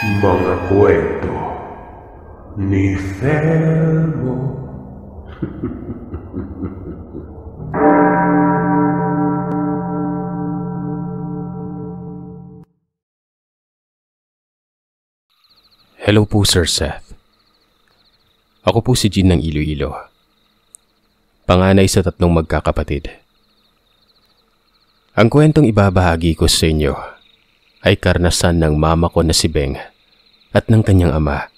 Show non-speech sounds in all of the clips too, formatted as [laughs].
mga kwento ni Thelmo. Hello po Sir Seth. Ako po si Jin ng Iloilo. Panganay sa tatlong magkakapatid. Ang kwentong ibabahagi ko sa inyo ay karnasan ng mama ko na si Beng at ng kanyang ama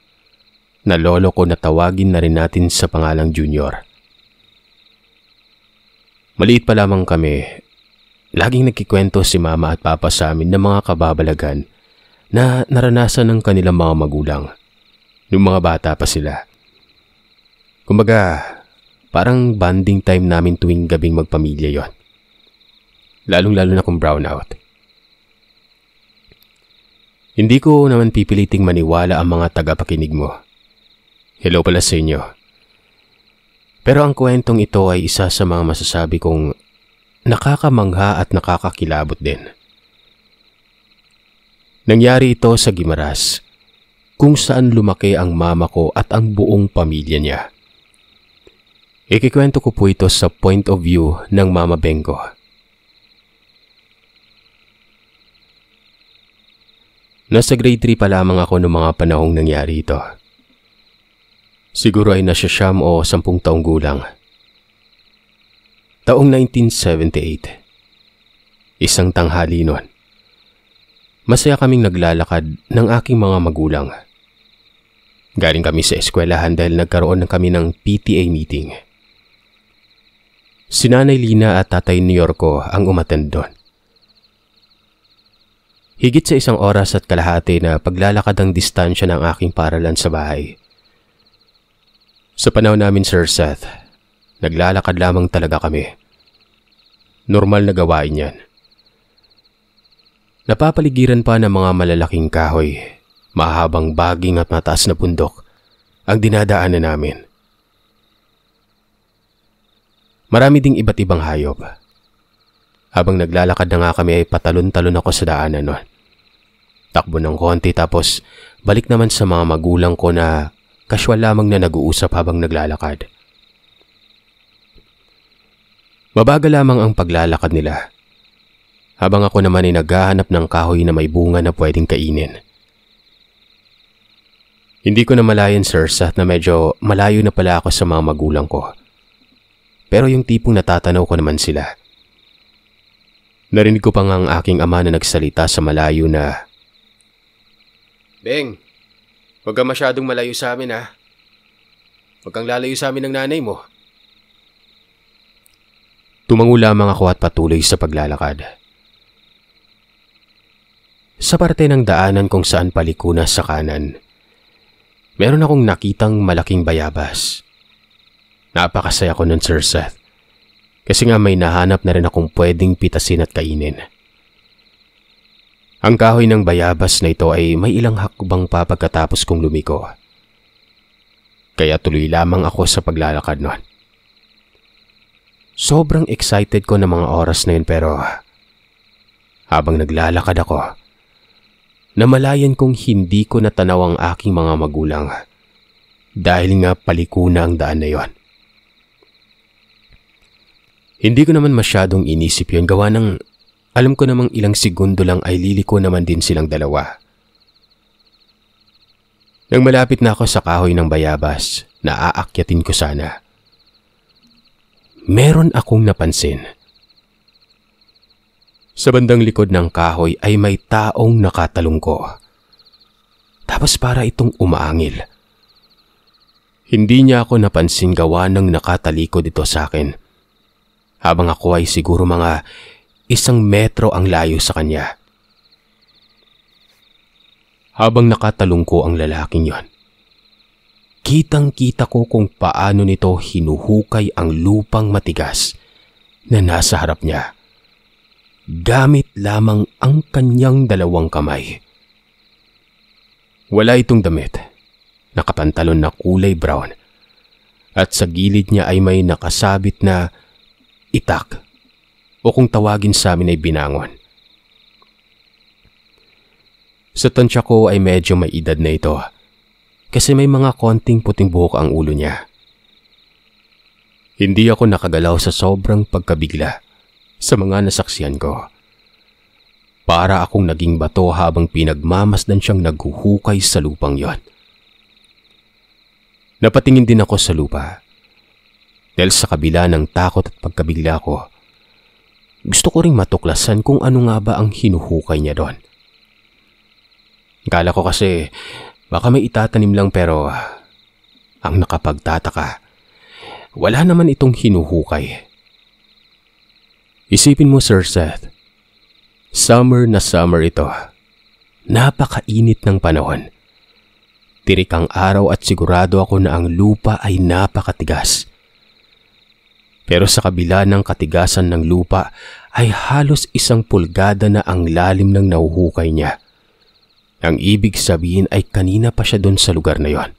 na lolo ko na tawagin na rin natin sa pangalang Junior. Maliit pa lamang kami, laging nagkikwento si mama at papa sa amin ng mga kababalagan na naranasan ng kanilang mga magulang noong mga bata pa sila. Kumbaga, parang bonding time namin tuwing gabing magpamilya yon. Lalong-lalo na kung brownout. Hindi ko naman pipiliting maniwala ang mga tagapakinig mo. Hello pala sa inyo. Pero ang kwentong ito ay isa sa mga masasabi kong nakakamangha at nakakakilabot din. Nangyari ito sa Gimaras, kung saan lumaki ang mama ko at ang buong pamilya niya. Ikikwento ko po ito sa point of view ng Mama Bengo. Nasa grade 3 pa lamang ako noong mga panahong nangyari ito. Siguro ay nasa siyam o sampung taong gulang. Taong 1978. Isang tanghali noon. Masaya kaming naglalakad ng aking mga magulang. Galing kami sa eskwelahan dahil nagkaroon ng kami ng PTA meeting. Si Nanay Lina at Tatay New Yorko ang umatend doon. Higit sa isang oras at kalahati na paglalakad ang distansya ng aking paralan sa bahay. Sa panahon namin, Sir Seth, naglalakad lamang talaga kami. Normal na gawain yan. Napapaligiran pa ng mga malalaking kahoy, mahabang baging at mataas na bundok ang dinadaanan namin. Marami ding iba't ibang hayop. Habang naglalakad na nga kami ay patalon-talon ako sa daanan nun. Takbo ng konti tapos balik naman sa mga magulang ko na kaswal lamang na nag-uusap habang naglalakad. Mabagal lamang ang paglalakad nila. Habang ako naman ay naghahanap ng kahoy na may bunga na pwedeng kainin. Hindi ko na malayan sir sa na medyo malayo na pala ako sa mga magulang ko. Pero yung tipong natatanaw ko naman sila. Narinig ko pa nga ang aking ama na nagsalita sa malayo na Beng, huwag ka masyadong malayo sa amin ha. Huwag kang lalayo sa amin ng nanay mo. Tumango lamang ako at patuloy sa paglalakad. Sa parte ng daanan kung saan palikuna sa kanan, meron akong nakitang malaking bayabas. Napakasaya ko nun, Sir Seth. Kasi nga may nahanap na rin akong pwedeng pitasin at kainin. Ang kahoy ng bayabas na ito ay may ilang hakbang pa pagkatapos kong lumiko. Kaya tuloy lamang ako sa paglalakad noon. Sobrang excited ko ng mga oras na yun pero habang naglalakad ako, namalayan kong hindi ko natanaw ang aking mga magulang dahil nga paliko na ang daan na yon. Hindi ko naman masyadong inisip yon gawa ng alam ko namang ilang segundo lang ay liliko naman din silang dalawa. Nang malapit na ako sa kahoy ng bayabas, naaakyatin ko sana. Meron akong napansin. Sa bandang likod ng kahoy ay may taong nakatalungko. Tapos para itong umaangil. Hindi niya ako napansin gawa ng nakatalikod ito sa akin. Habang ako ay siguro mga Isang metro ang layo sa kanya. Habang nakatalong ko ang lalaking yon, kitang-kita ko kung paano nito hinuhukay ang lupang matigas na nasa harap niya. Gamit lamang ang kanyang dalawang kamay. Wala itong damit. Nakapantalon na kulay brown. At sa gilid niya ay may nakasabit na itak o kung tawagin sa amin ay binangon. Sa tansya ko ay medyo may edad na ito kasi may mga konting puting buhok ang ulo niya. Hindi ako nakagalaw sa sobrang pagkabigla sa mga nasaksiyan ko. Para akong naging bato habang pinagmamasdan siyang naghuhukay sa lupang yon. Napatingin din ako sa lupa. Dahil sa kabila ng takot at pagkabigla ko, gusto ko ring matuklasan kung ano nga ba ang hinuhukay niya doon. Kala ko kasi baka may itatanim lang pero ah, ang nakapagtataka, wala naman itong hinuhukay. Isipin mo Sir Seth, summer na summer ito. Napakainit ng panahon. Tirik ang araw at sigurado ako na ang lupa ay napakatigas. Pero sa kabila ng katigasan ng lupa ay halos isang pulgada na ang lalim ng nauhukay niya. Ang ibig sabihin ay kanina pa siya doon sa lugar na yon.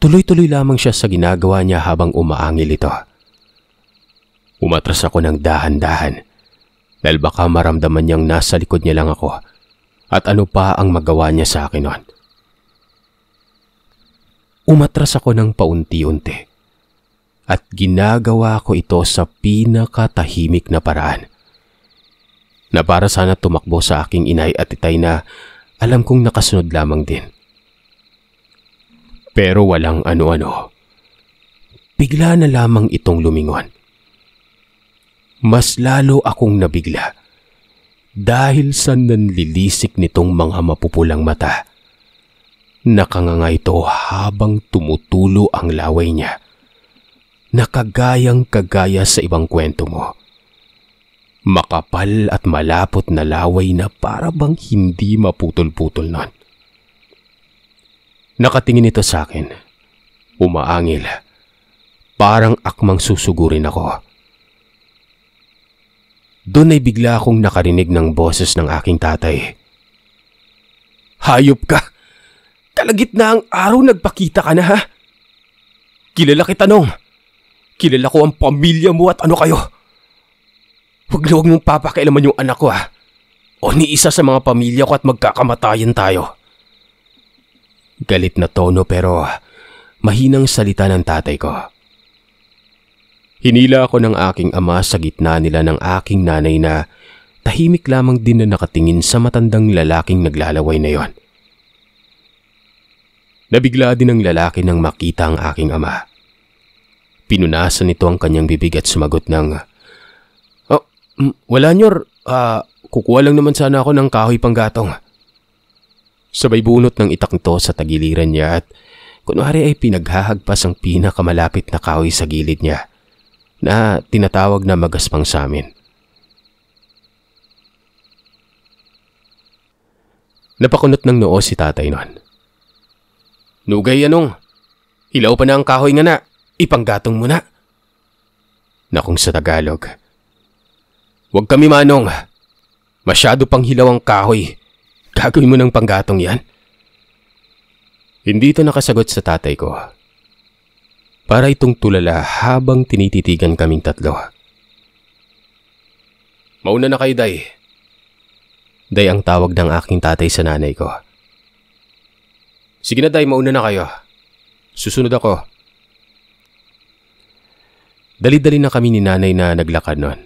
Tuloy-tuloy lamang siya sa ginagawa niya habang umaangil ito. Umatras ako ng dahan-dahan dahil baka maramdaman niyang nasa likod niya lang ako at ano pa ang magawa niya sa akin noon. Umatras ako ng paunti-unti at ginagawa ko ito sa pinakatahimik na paraan. Na para sana tumakbo sa aking inay at itay na alam kong nakasunod lamang din. Pero walang ano-ano. Bigla na lamang itong lumingon. Mas lalo akong nabigla dahil sa nanlilisik nitong mga mapupulang mata. Nakanganga ito habang tumutulo ang laway niya na kagayang kagaya sa ibang kwento mo. Makapal at malapot na laway na para bang hindi maputol-putol nun. Nakatingin ito sa akin. Umaangil. Parang akmang susugurin ako. Doon ay bigla akong nakarinig ng boses ng aking tatay. Hayop ka! Kalagit na ang araw nagpakita ka na ha! Kilala kita nung! Kilala ko ang pamilya mo at ano kayo. Huwag na huwag mong papakailaman yung anak ko ha. Ah. O ni isa sa mga pamilya ko at magkakamatayan tayo. Galit na tono pero mahinang salita ng tatay ko. Hinila ako ng aking ama sa gitna nila ng aking nanay na tahimik lamang din na nakatingin sa matandang lalaking naglalaway na yon. Nabigla din ang lalaki nang makita ang aking ama. Pinunasan nito ang kanyang bibig at sumagot ng, Oh, wala nyor, uh, kukuha lang naman sana ako ng kahoy panggatong. Sabay bunot ng itak nito sa tagiliran niya at kunwari ay pinaghahagpas ang pinakamalapit na kahoy sa gilid niya na tinatawag na magaspang sa amin. Napakunot ng noo si tatay noon. Nugay anong? ilaw pa na ang kahoy nga na ipanggatong mo na. Na kung sa Tagalog, Huwag kami manong. Masyado pang hilaw ang kahoy. Gagawin mo ng panggatong yan. Hindi ito nakasagot sa tatay ko. Para itong tulala habang tinititigan kaming tatlo. Mauna na kay Day. Day ang tawag ng aking tatay sa nanay ko. Sige na Day, mauna na kayo. Susunod ako. Dali-dali na kami ni nanay na naglakad noon.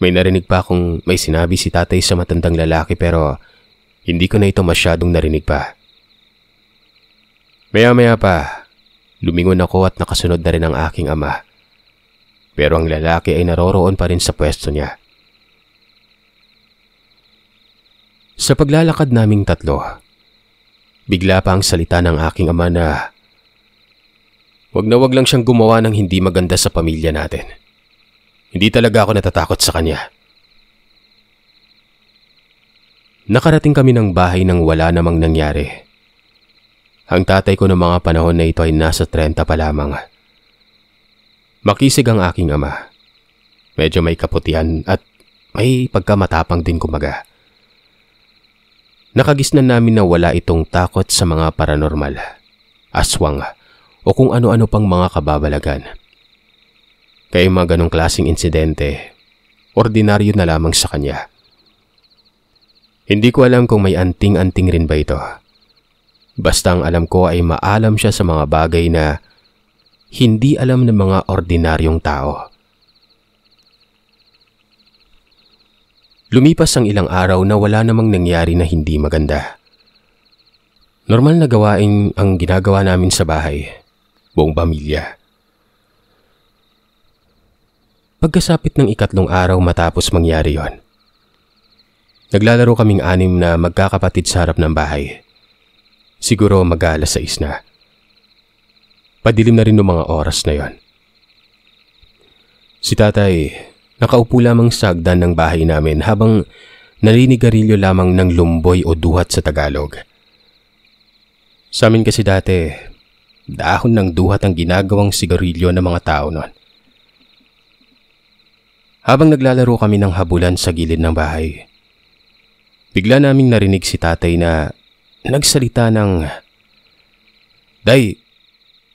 May narinig pa akong may sinabi si tatay sa matandang lalaki pero hindi ko na ito masyadong narinig pa. Maya-maya pa, lumingon ako at nakasunod na rin ang aking ama. Pero ang lalaki ay naroroon pa rin sa pwesto niya. Sa paglalakad naming tatlo, bigla pa ang salita ng aking ama na Wag na wag lang siyang gumawa ng hindi maganda sa pamilya natin. Hindi talaga ako natatakot sa kanya. Nakarating kami ng bahay nang wala namang nangyari. Ang tatay ko ng mga panahon na ito ay nasa 30 pa lamang. Makisig ang aking ama. Medyo may kaputian at may pagkamatapang din kumaga. Nakagisnan namin na wala itong takot sa mga paranormal. Aswang. Aswang o kung ano-ano pang mga kababalagan. Kaya yung mga ganong klaseng insidente, ordinaryo na lamang sa kanya. Hindi ko alam kung may anting-anting rin ba ito. Basta ang alam ko ay maalam siya sa mga bagay na hindi alam ng mga ordinaryong tao. Lumipas ang ilang araw na wala namang nangyari na hindi maganda. Normal na gawain ang ginagawa namin sa bahay buong pamilya. Pagkasapit ng ikatlong araw matapos mangyari yon. Naglalaro kaming anim na magkakapatid sa harap ng bahay. Siguro mag-aalas 6 na. Padilim na rin ng mga oras na yon. Si tatay, nakaupo lamang sa agdan ng bahay namin habang naninigarilyo lamang ng lumboy o duhat sa Tagalog. Sa amin kasi dati, Dahon ng duhat ang ginagawang sigarilyo ng mga tao noon. Habang naglalaro kami ng habulan sa gilid ng bahay, bigla naming narinig si tatay na nagsalita ng Day,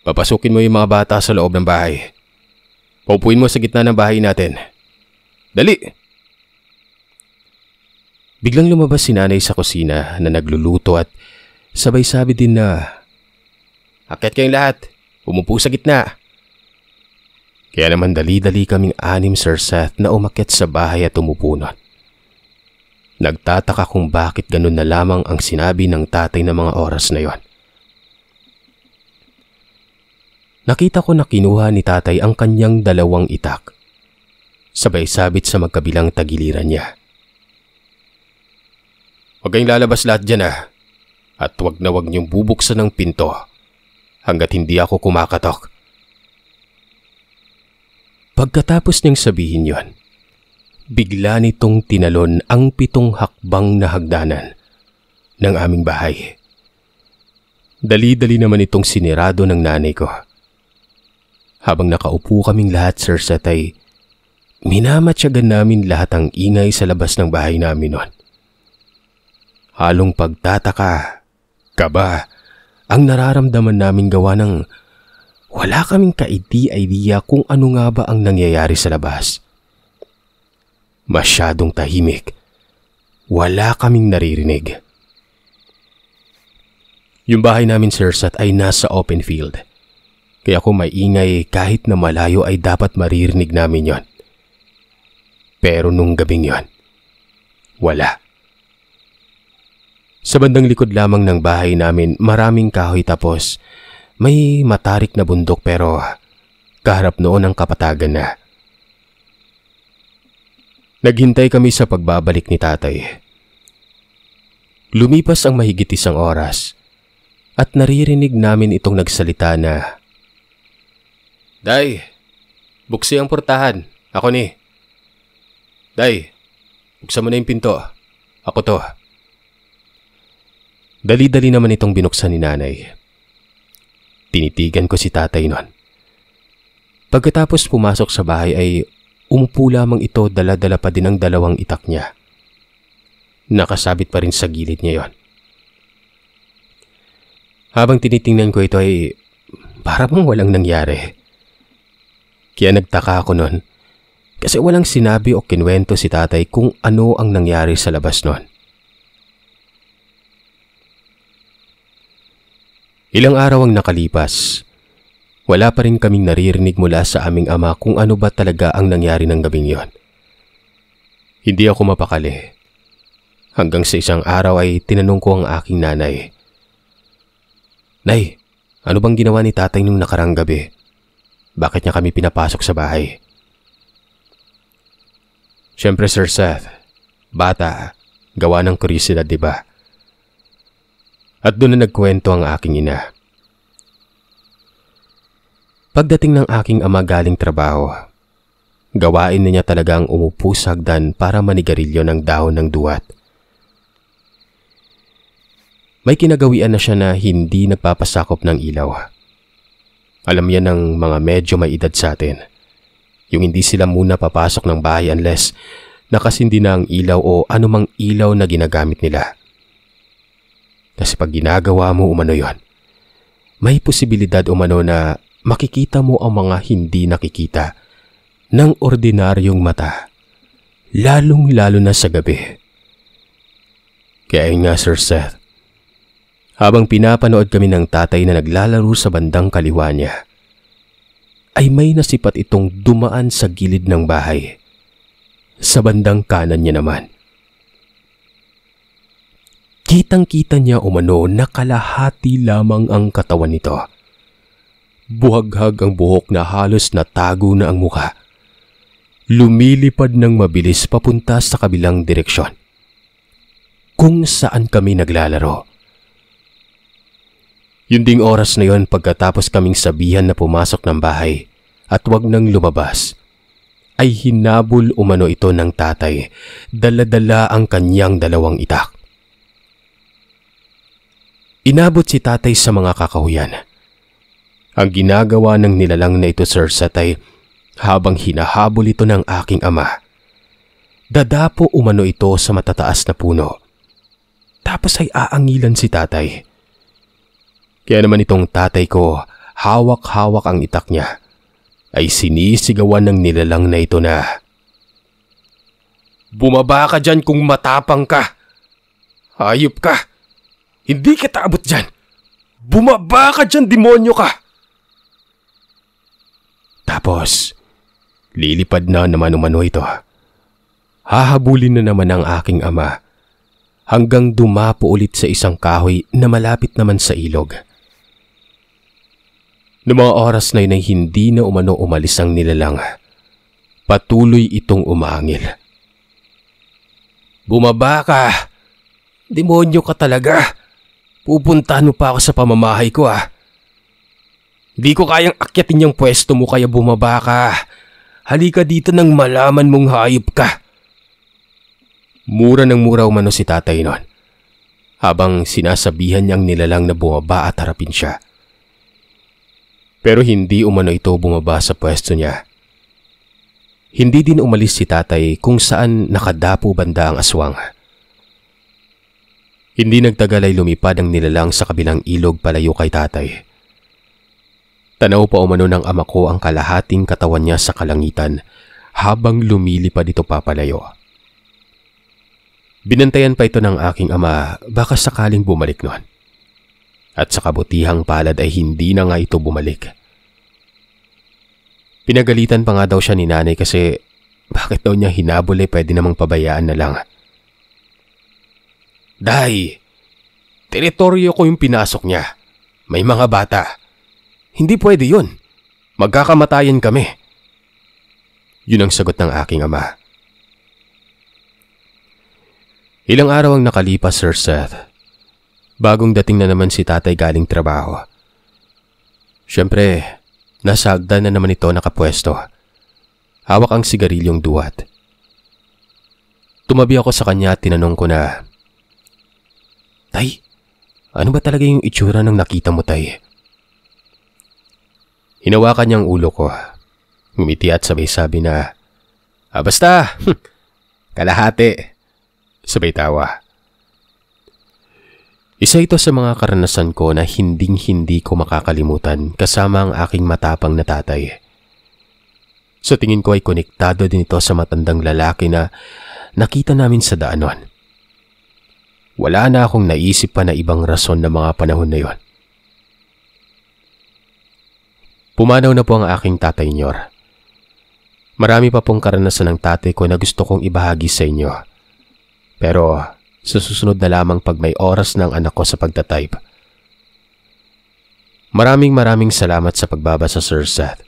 papasukin mo yung mga bata sa loob ng bahay. Paupuin mo sa gitna ng bahay natin. Dali! Biglang lumabas si nanay sa kusina na nagluluto at sabay sabi din na Akit kayong lahat. Umupo sa gitna. Kaya naman dali-dali kaming anim Sir Seth na umakit sa bahay at umupo nun. Nagtataka kung bakit ganun na lamang ang sinabi ng tatay ng mga oras na yon. Nakita ko na kinuha ni tatay ang kanyang dalawang itak. Sabay sabit sa magkabilang tagiliran niya. Huwag kayong lalabas lahat dyan ah. At wag na wag niyong bubuksan ang pinto hanggat hindi ako kumakatok. Pagkatapos niyang sabihin yon, bigla nitong tinalon ang pitong hakbang na hagdanan ng aming bahay. Dali-dali naman itong sinirado ng nanay ko. Habang nakaupo kaming lahat, Sir Seth, ay namin lahat ang ingay sa labas ng bahay namin noon. Halong pagtataka, kaba, ang nararamdaman namin gawa ng wala kaming kaidi-idea kung ano nga ba ang nangyayari sa labas. Masyadong tahimik. Wala kaming naririnig. Yung bahay namin, Sir Sat, ay nasa open field. Kaya kung may ingay kahit na malayo ay dapat maririnig namin yon. Pero nung gabing yon, wala. Sa bandang likod lamang ng bahay namin maraming kahoy tapos may matarik na bundok pero kaharap noon ang kapatagan na. Naghintay kami sa pagbabalik ni tatay. Lumipas ang mahigit isang oras at naririnig namin itong nagsalita na Day, buksi ang portahan. Ako ni. Day, buksan mo na yung pinto. Ako to. Dali-dali naman itong binuksan ni nanay. Tinitigan ko si tatay noon. Pagkatapos pumasok sa bahay ay umupo lamang ito dala-dala pa din ang dalawang itak niya. Nakasabit pa rin sa gilid niya yon. Habang tinitingnan ko ito ay para bang walang nangyari. Kaya nagtaka ako noon kasi walang sinabi o kinwento si tatay kung ano ang nangyari sa labas noon. Ilang araw ang nakalipas. Wala pa rin kaming naririnig mula sa aming ama kung ano ba talaga ang nangyari ng gabing yon. Hindi ako mapakali. Hanggang sa isang araw ay tinanong ko ang aking nanay. Nay, ano bang ginawa ni tatay nung nakarang gabi? Bakit niya kami pinapasok sa bahay? Siyempre Sir Seth, bata, gawa ng kurisidad ba? Diba? At doon na nagkwento ang aking ina. Pagdating ng aking ama galing trabaho, gawain na niya talagang umupo sa hagdan para manigarilyo ng dahon ng duwat. May kinagawian na siya na hindi nagpapasakop ng ilaw. Alam yan ng mga medyo may edad sa atin. Yung hindi sila muna papasok ng bahay unless nakasindi na ang ilaw o anumang ilaw na ginagamit nila. Kasi pag ginagawa mo umano yon, may posibilidad umano na makikita mo ang mga hindi nakikita ng ordinaryong mata, lalong-lalo na sa gabi. Kaya nga Sir Seth, habang pinapanood kami ng tatay na naglalaro sa bandang kaliwa niya, ay may nasipat itong dumaan sa gilid ng bahay. Sa bandang kanan niya naman Kitang-kita niya umano na kalahati lamang ang katawan nito. Buhaghag ang buhok na halos natago na ang mukha. Lumilipad ng mabilis papunta sa kabilang direksyon. Kung saan kami naglalaro. Yun ding oras na yon pagkatapos kaming sabihan na pumasok ng bahay at wag nang lumabas ay hinabol umano ito ng tatay. Daladala ang kanyang dalawang itak. Inabot si tatay sa mga kakahuyan. Ang ginagawa ng nilalang na ito Sir satay habang hinahabol ito ng aking ama. Dadapo umano ito sa matataas na puno. Tapos ay aangilan si tatay. Kaya naman itong tatay ko, hawak-hawak ang itak niya, ay sinisigawan ng nilalang na ito na, Bumaba ka dyan kung matapang ka! Hayop ka! Hindi kita abot dyan! Bumaba ka dyan, demonyo ka! Tapos, lilipad na naman umano ito. Hahabulin na naman ang aking ama hanggang dumapo ulit sa isang kahoy na malapit naman sa ilog. Noong mga oras na yun ay hindi na umano umalis ang nilalang. Patuloy itong umangil. Bumaba ka! Demonyo ka talaga! Pupuntahan mo pa ako sa pamamahay ko ah. Di ko kayang akyatin yung pwesto mo kaya bumaba ka. Halika dito nang malaman mong hayop ka. Mura ng mura umano si tatay nun. Habang sinasabihan niyang nilalang na bumaba at harapin siya. Pero hindi umano ito bumaba sa pwesto niya. Hindi din umalis si tatay kung saan nakadapo banda ang aswang. Hindi nagtagal ay lumipad ang nilalang sa kabilang ilog palayo kay tatay. Tanaw pa umano ng ama ko ang kalahating katawan niya sa kalangitan habang lumilipad ito papalayo. Binantayan pa ito ng aking ama baka sakaling bumalik noon. At sa kabutihang palad ay hindi na nga ito bumalik. Pinagalitan pa nga daw siya ni nanay kasi bakit daw niya hinabol eh pwede namang pabayaan na lang. Day, teritoryo ko yung pinasok niya. May mga bata. Hindi pwede yun. Magkakamatayan kami. Yun ang sagot ng aking ama. Ilang araw ang nakalipas, Sir Seth. Bagong dating na naman si tatay galing trabaho. Siyempre, nasagda na naman ito nakapwesto. Hawak ang sigarilyong duwat. Tumabi ako sa kanya at tinanong ko na Tay, ano ba talaga yung itsura ng nakita mo, Tay? Hinawakan niyang ulo ko. Ngumiti at sabay sabi na, Ah, basta, [laughs] kalahati. Sabay tawa. Isa ito sa mga karanasan ko na hinding-hindi ko makakalimutan kasama ang aking matapang na tatay. Sa tingin ko ay konektado din ito sa matandang lalaki na nakita namin sa daanon. Wala na akong naisip pa na ibang rason ng mga panahon na yon. Pumanaw na po ang aking tatay Nyor. Marami pa pong karanasan ng tatay ko na gusto kong ibahagi sa inyo. Pero sa susunod na lamang pag may oras ng anak ko sa pagtatype. Maraming maraming salamat sa pagbabasa Sir Seth.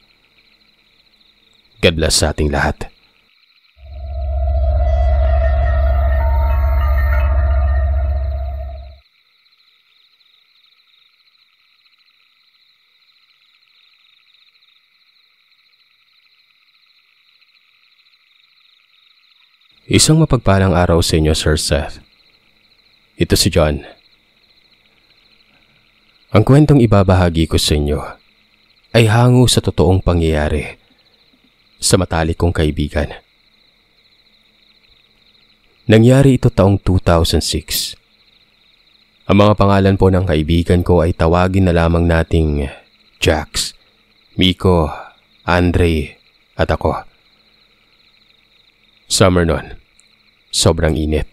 God bless sa ating lahat. Isang mapagpalang araw sa inyo, Sir Seth. Ito si John. Ang kwentong ibabahagi ko sa inyo ay hango sa totoong pangyayari sa matalik kong kaibigan. Nangyari ito taong 2006. Ang mga pangalan po ng kaibigan ko ay tawagin na lamang nating Jax, Miko, Andre at ako. Summer noon. Sobrang init.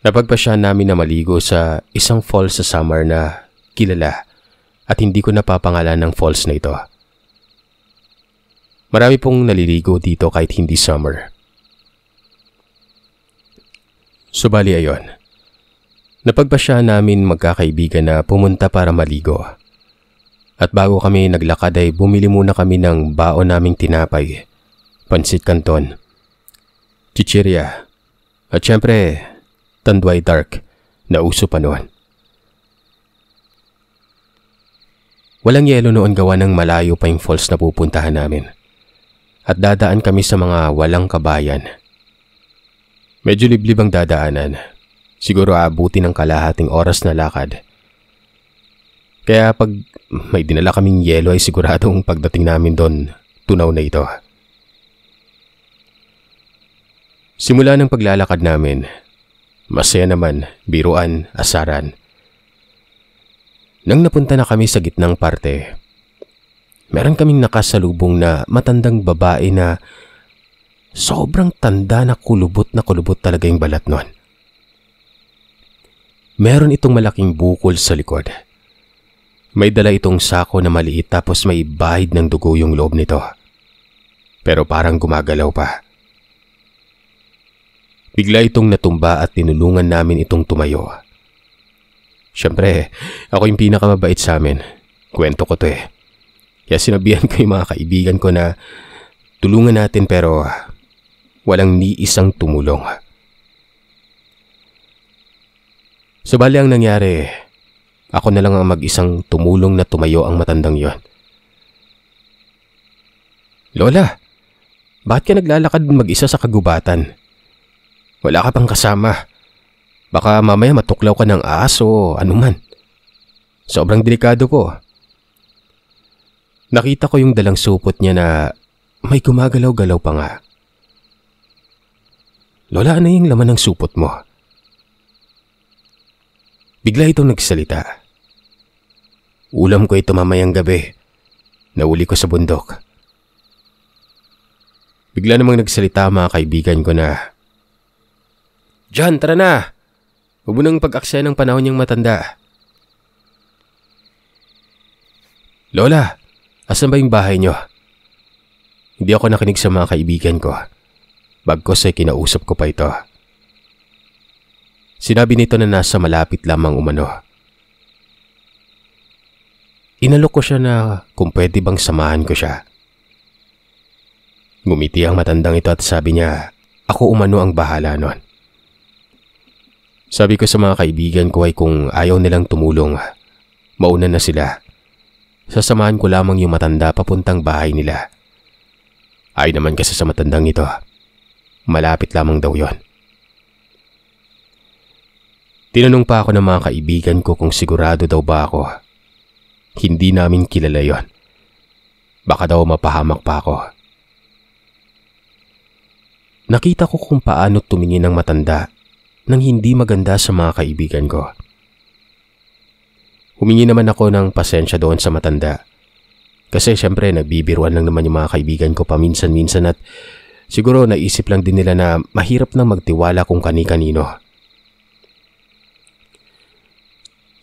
Napagpasya namin na maligo sa isang falls sa summer na kilala at hindi ko napapangalan ng falls na ito. Marami pong naliligo dito kahit hindi summer. Subali ayon. Napagpasya namin magkakaibigan na pumunta para maligo. At bago kami naglakad ay bumili muna kami ng baon naming tinapay, pansit kanton, chichirya, at syempre, tanduay dark na uso pa noon. Walang yelo noon gawa ng malayo pa yung falls na pupuntahan namin. At dadaan kami sa mga walang kabayan. Medyo liblib ang dadaanan. Siguro aabuti ng kalahating oras na lakad. Kaya pag may dinala kaming yelo ay siguradong pagdating namin doon, tunaw na ito. Simula ng paglalakad namin, masaya naman, biruan, asaran. Nang napunta na kami sa gitnang parte, meron kaming nakasalubong na matandang babae na sobrang tanda na kulubot na kulubot talaga yung balat nun. Meron itong malaking bukol sa likod. May dala itong sako na maliit tapos may bahid ng dugo yung loob nito. Pero parang gumagalaw pa. Bigla itong natumba at tinulungan namin itong tumayo. Siyempre, ako yung pinakamabait sa amin. Kwento ko to eh. Kaya sinabihan [laughs] ko yung mga kaibigan ko na tulungan natin pero walang ni isang tumulong. So ang nangyari, ako na lang ang mag-isang tumulong na tumayo ang matandang yon. Lola, bakit ka naglalakad mag-isa sa kagubatan? Wala ka pang kasama. Baka mamaya matuklaw ka ng aso o anuman. Sobrang delikado ko. Nakita ko yung dalang supot niya na may gumagalaw-galaw pa nga. Lola, ano yung laman ng supot mo? Bigla itong nagsalita. Ulam ko ito mamayang gabi. Nauli ko sa bundok. Bigla namang nagsalita mga kaibigan ko na John, tara na! Huwag mo nang pag-aksaya ng panahon niyang matanda. Lola, asan ba yung bahay niyo? Hindi ako nakinig sa mga kaibigan ko. Bagkos ay kinausap ko pa ito. Sinabi nito na nasa malapit lamang umano. Inalok ko siya na kung pwede bang samahan ko siya. Gumiti ang matandang ito at sabi niya, ako umano ang bahala nun. Sabi ko sa mga kaibigan ko ay kung ayaw nilang tumulong, mauna na sila. Sasamahan ko lamang yung matanda papuntang bahay nila. Ay naman kasi sa matandang ito, malapit lamang daw yon. Tinanong pa ako ng mga kaibigan ko kung sigurado daw ba ako. Hindi namin kilala yon. Baka daw mapahamak pa ako. Nakita ko kung paano tumingin ng matanda ng hindi maganda sa mga kaibigan ko. Humingi naman ako ng pasensya doon sa matanda. Kasi siyempre nagbibiruan lang naman yung mga kaibigan ko paminsan-minsan at siguro naisip lang din nila na mahirap nang magtiwala kung kani-kanino.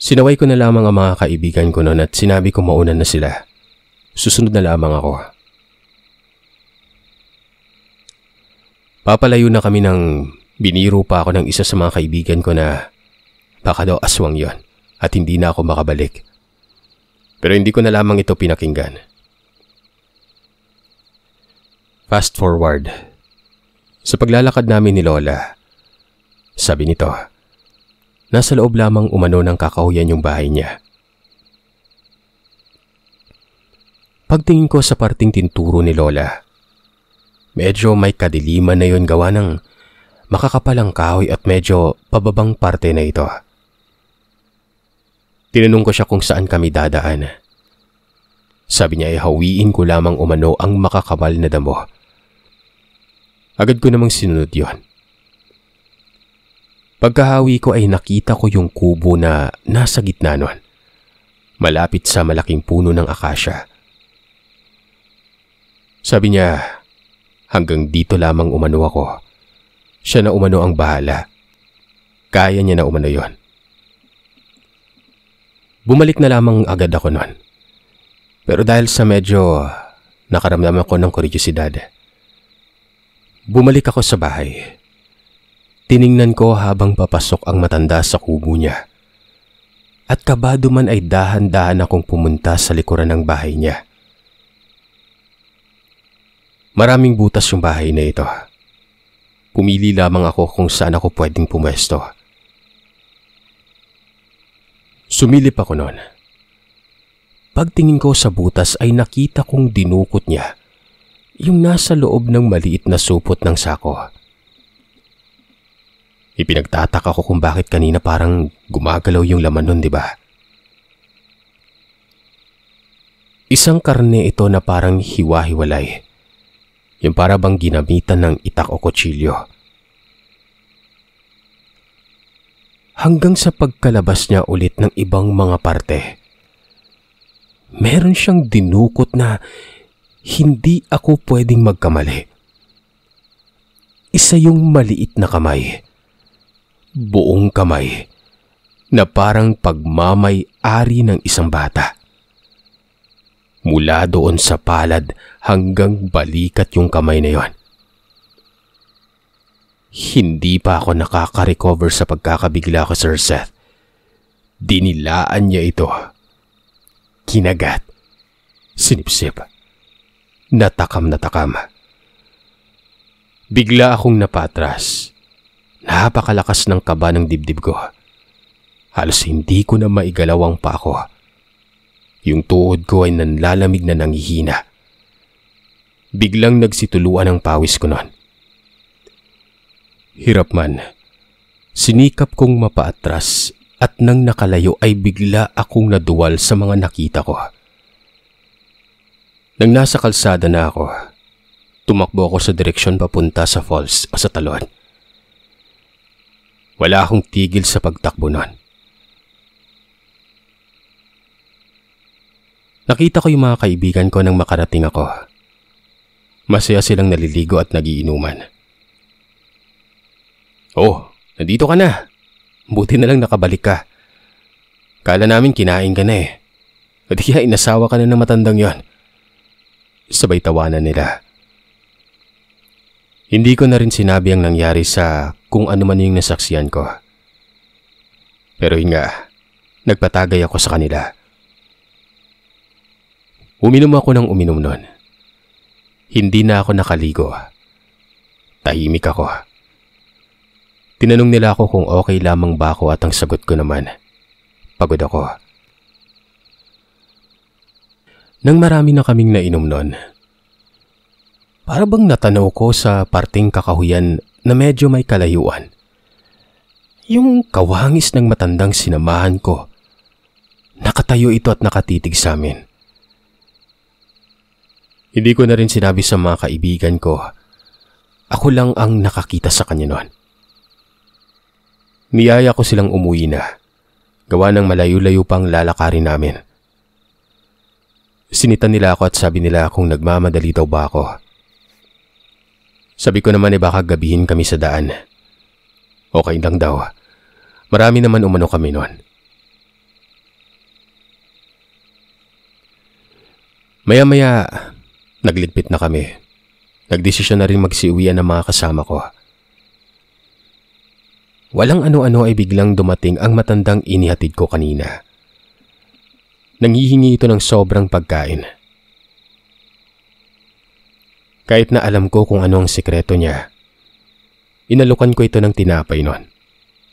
Sinaway ko na lamang ang mga kaibigan ko noon at sinabi ko mauna na sila. Susunod na lamang ako. Papalayo na kami ng Biniro pa ako ng isa sa mga kaibigan ko na baka daw aswang yon at hindi na ako makabalik. Pero hindi ko na lamang ito pinakinggan. Fast forward. Sa paglalakad namin ni Lola, sabi nito, nasa loob lamang umano ng kakahuyan yung bahay niya. Pagtingin ko sa parting tinturo ni Lola, medyo may kadiliman na yon gawa ng makakapal ang kahoy at medyo pababang parte na ito. Tinanong ko siya kung saan kami dadaan. Sabi niya ay eh, hawiin ko lamang umano ang makakamal na damo. Agad ko namang sinunod yon. Pagkahawi ko ay nakita ko yung kubo na nasa gitna nun. Malapit sa malaking puno ng akasya. Sabi niya, hanggang dito lamang umano ako. Siya na umano ang bahala. Kaya niya na umano yon. Bumalik na lamang agad ako noon. Pero dahil sa medyo nakaramdam ako ng kuryosidad, bumalik ako sa bahay. Tiningnan ko habang papasok ang matanda sa kubo niya. At kabado man ay dahan-dahan akong pumunta sa likuran ng bahay niya. Maraming butas yung bahay na ito. Pumili lamang ako kung saan ako pwedeng pumwesto. Sumilip ako noon. Pagtingin ko sa butas ay nakita kong dinukot niya yung nasa loob ng maliit na supot ng sako. Ipinagtataka ko kung bakit kanina parang gumagalaw yung laman nun, di ba? Isang karne ito na parang hiwa-hiwalay. Yung para bang ginamitan ng itak o kutsilyo. Hanggang sa pagkalabas niya ulit ng ibang mga parte. Meron siyang dinukot na hindi ako pwedeng magkamali. Isa yung maliit na kamay. Buong kamay na parang pagmamay-ari ng isang bata. Mula doon sa palad hanggang balikat yung kamay na yon. Hindi pa ako nakaka-recover sa pagkakabigla ko, Sir Seth. Dinilaan niya ito. Kinagat. Sinipsip. Natakam na takam. Bigla akong napatras. Napakalakas ng kaba ng dibdib ko. Halos hindi ko na maigalaw pa ako. Yung tuod ko ay nanlalamig na nangihina. Biglang nagsituluan ang pawis ko noon. Hirap man. Sinikap kong mapaatras at nang nakalayo ay bigla akong naduwal sa mga nakita ko. Nang nasa kalsada na ako, tumakbo ako sa direksyon papunta sa falls o sa talon. Wala akong tigil sa pagtakbo noon. Nakita ko yung mga kaibigan ko nang makarating ako Masaya silang naliligo at nagiinuman. Oh, nandito ka na. Buti na lang nakabalik ka. Kala namin kinain ka na eh. At kaya inasawa ka na ng matandang yon. Sabay tawanan nila. Hindi ko na rin sinabi ang nangyari sa kung ano man yung nasaksiyan ko. Pero yun nga, nagpatagay ako sa kanila. Uminom ako ng uminom noon. Hindi na ako nakaligo. Ah. Tahimik ako. Ah. Tinanong nila ako kung okay lamang ba ako at ang sagot ko naman. Pagod ako. Ah. Nang marami na kaming nainom noon, para bang natanaw ko sa parting kakahuyan na medyo may kalayuan. Yung kawangis ng matandang sinamahan ko. Nakatayo ito at nakatitig sa amin. Hindi ko na rin sinabi sa mga kaibigan ko. Ako lang ang nakakita sa kanya noon. Niyaya ko silang umuwi na. Gawa ng malayo-layo pang lalakarin namin. Sinita nila ako at sabi nila kung nagmamadali daw ba ako. Sabi ko naman e baka gabihin kami sa daan. Okay lang daw. Marami naman umano kami noon. Maya-maya Nagligpit na kami. Nagdesisyon na rin magsiuwian ng mga kasama ko. Walang ano-ano ay biglang dumating ang matandang inihatid ko kanina. Nangihingi ito ng sobrang pagkain. Kahit na alam ko kung ano ang sikreto niya, inalukan ko ito ng tinapay noon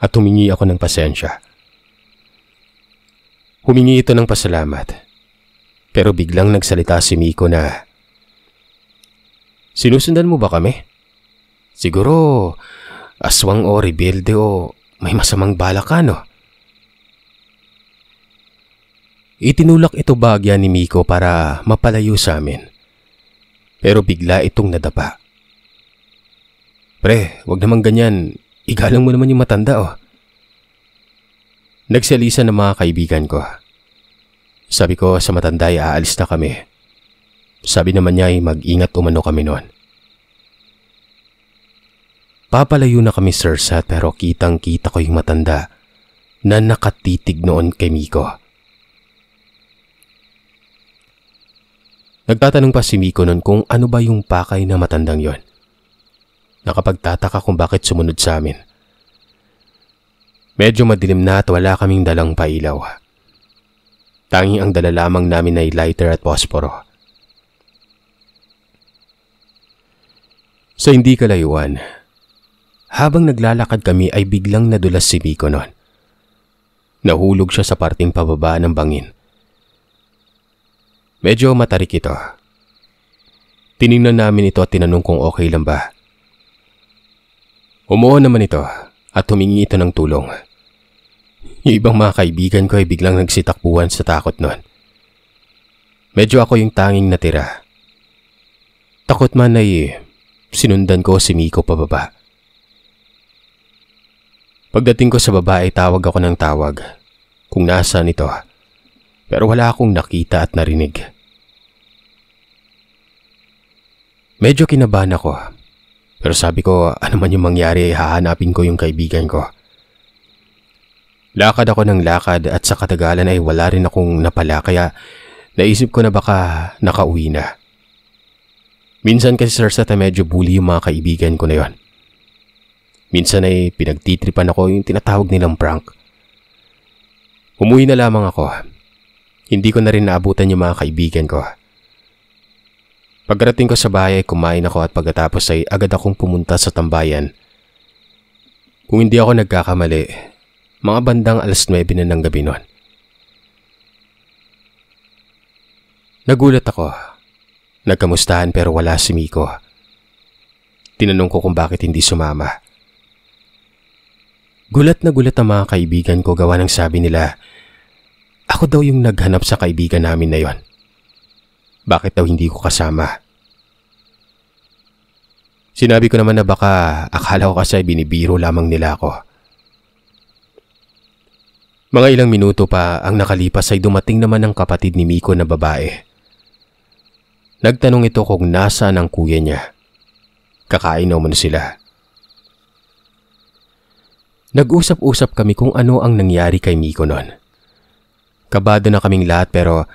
at humingi ako ng pasensya. Humingi ito ng pasalamat. Pero biglang nagsalita si Miko na Sinusundan mo ba kami? Siguro, aswang o rebelde o may masamang bala ka, no? Itinulak ito bagya ni Miko para mapalayo sa amin. Pero bigla itong nadapa. Pre, wag naman ganyan. Igalang mo naman yung matanda, oh. Nagsalisa ng mga kaibigan ko. Sabi ko sa matanda ay aalis na kami sabi naman niya ay mag-ingat umano kami noon. Papalayo na kami Sir Sat pero kitang kita ko yung matanda na nakatitig noon kay Miko. Nagtatanong pa si Miko noon kung ano ba yung pakay na matandang yon. Nakapagtataka kung bakit sumunod sa amin. Medyo madilim na at wala kaming dalang pailaw. Tanging ang dala lamang namin ay lighter at posporo. Sa hindi kalayuan, habang naglalakad kami ay biglang nadulas si Miko noon. Nahulog siya sa parting pababa ng bangin. Medyo matarik ito. Tiningnan namin ito at tinanong kung okay lang ba. Umuo naman ito at humingi ito ng tulong. Yung ibang mga kaibigan ko ay biglang nagsitakbuhan sa takot noon. Medyo ako yung tanging natira. Takot man ay sinundan ko si Miko pababa. Pagdating ko sa baba ay tawag ako ng tawag kung nasaan ito. Ah. Pero wala akong nakita at narinig. Medyo kinabahan ako. Ah. Pero sabi ko, ano man yung mangyari, hahanapin ko yung kaibigan ko. Lakad ako ng lakad at sa katagalan ay wala rin akong napala kaya naisip ko na baka nakauwi na. Minsan kasi Sir Sata eh, medyo bully yung mga kaibigan ko na yon. Minsan ay pinagtitripan ako yung tinatawag nilang prank. Umuwi na lamang ako. Hindi ko na rin naabutan yung mga kaibigan ko. Pagkarating ko sa bahay ay kumain ako at pagkatapos ay agad akong pumunta sa tambayan. Kung hindi ako nagkakamali, mga bandang alas 9 na ng gabi noon. Nagulat ako Nagkamustahan pero wala si Miko. Tinanong ko kung bakit hindi sumama. Gulat na gulat ang mga kaibigan ko gawa ng sabi nila, ako daw yung naghanap sa kaibigan namin na yon. Bakit daw hindi ko kasama? Sinabi ko naman na baka akala ko kasi binibiro lamang nila ako. Mga ilang minuto pa ang nakalipas ay dumating naman ang kapatid ni Miko na babae. Nagtanong ito kung nasa ang kuya niya. Kakain naman sila. Nag-usap-usap kami kung ano ang nangyari kay Miko noon. Kabado na kaming lahat pero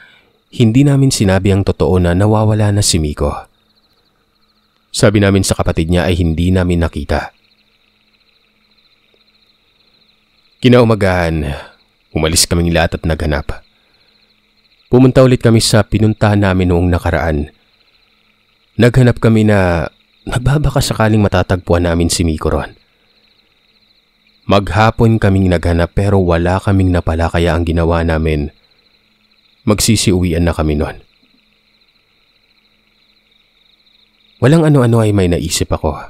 hindi namin sinabi ang totoo na nawawala na si Miko. Sabi namin sa kapatid niya ay hindi namin nakita. Kinaumagahan, umalis kaming lahat at naghanap. Pumunta ulit kami sa pinuntahan namin noong nakaraan. Naghanap kami na nagbabaka sakaling matatagpuan namin si Mikoron. Maghapon kaming naghanap pero wala kaming napala kaya ang ginawa namin. Magsisiuwian na kami noon. Walang ano-ano ay may naisip ako.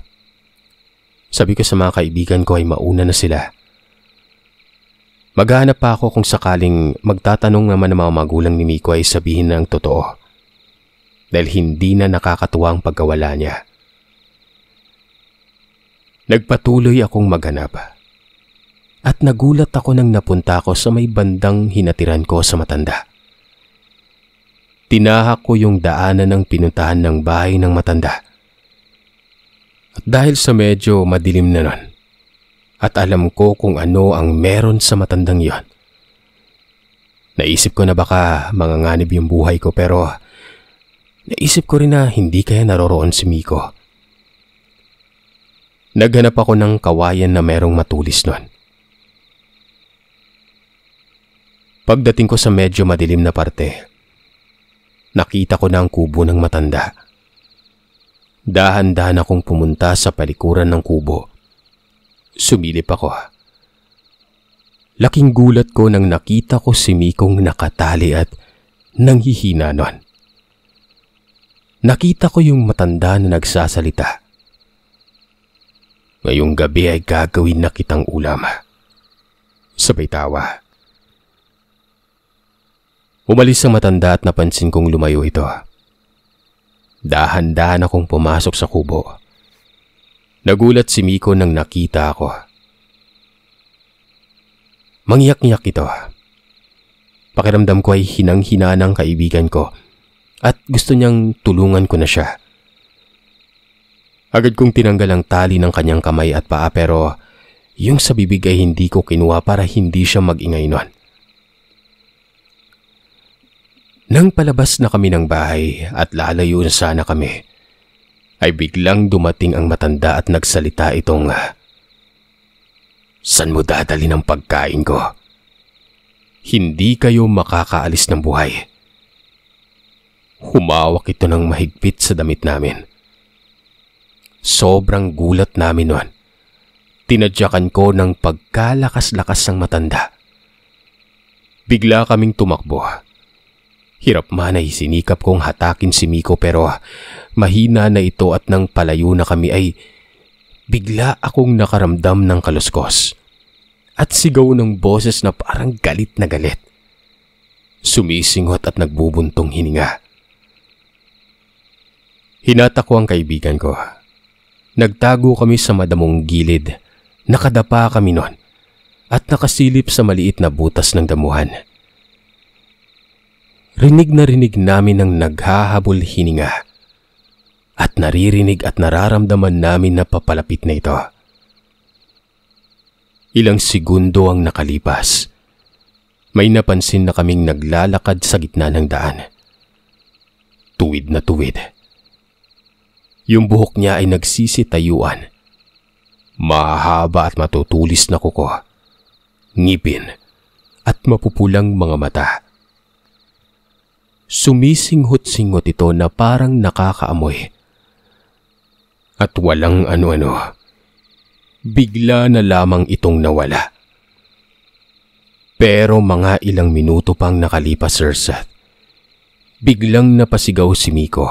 Sabi ko sa mga kaibigan ko ay mauna na sila. Maghahanap pa ako kung sakaling magtatanong naman ng mga magulang ni Miko ay sabihin na ang totoo. Dahil hindi na nakakatuwa ang pagkawala niya. Nagpatuloy akong maghanap. At nagulat ako nang napunta ako sa may bandang hinatiran ko sa matanda. Tinahak ko yung daanan ng pinuntahan ng bahay ng matanda. At dahil sa medyo madilim na nun, at alam ko kung ano ang meron sa matandang yon. Naisip ko na baka manganganib yung buhay ko pero naisip ko rin na hindi kaya naroroon si Miko. Naghanap ako ng kawayan na merong matulis nun. Pagdating ko sa medyo madilim na parte, nakita ko na ang kubo ng matanda. Dahan-dahan akong pumunta sa palikuran ng kubo Sumilip ako. Laking gulat ko nang nakita ko si Mikong nakatali at nanghihina nun. Nakita ko yung matanda na nagsasalita. Ngayong gabi ay gagawin na kitang ulam. Sabay tawa. Umalis ang matanda at napansin kong lumayo ito. Dahan-dahan akong pumasok sa kubo. Nagulat si Miko nang nakita ako. Mangiyak-ngiyak ito. Pakiramdam ko ay hinang-hina ng kaibigan ko at gusto niyang tulungan ko na siya. Agad kong tinanggal ang tali ng kanyang kamay at paa pero yung sa bibig ay hindi ko kinuha para hindi siya magingay nun. Nang palabas na kami ng bahay at lalayo na sana kami, ay biglang dumating ang matanda at nagsalita itong San mo dadali ng pagkain ko? Hindi kayo makakaalis ng buhay. Humawak ito ng mahigpit sa damit namin. Sobrang gulat namin noon. Tinadyakan ko ng pagkalakas-lakas ng matanda. Bigla kaming tumakbo Hirap man ay sinikap kong hatakin si Miko pero ah, mahina na ito at nang palayo na kami ay bigla akong nakaramdam ng kaluskos at sigaw ng boses na parang galit na galit. Sumisingot at nagbubuntong hininga. Hinata ko ang kaibigan ko. Nagtago kami sa madamong gilid. Nakadapa kami noon at nakasilip sa maliit na butas ng damuhan rinig na rinig namin ang naghahabol hininga. At naririnig at nararamdaman namin na papalapit na ito. Ilang segundo ang nakalipas. May napansin na kaming naglalakad sa gitna ng daan. Tuwid na tuwid. Yung buhok niya ay nagsisitayuan. Mahaba at matutulis na kuko. Ngipin at mapupulang mga mata. Sumisinghot-singhot ito na parang nakakaamoy. At walang ano-ano. Bigla na lamang itong nawala. Pero mga ilang minuto pang nakalipas, Sir Seth. Biglang napasigaw si Miko.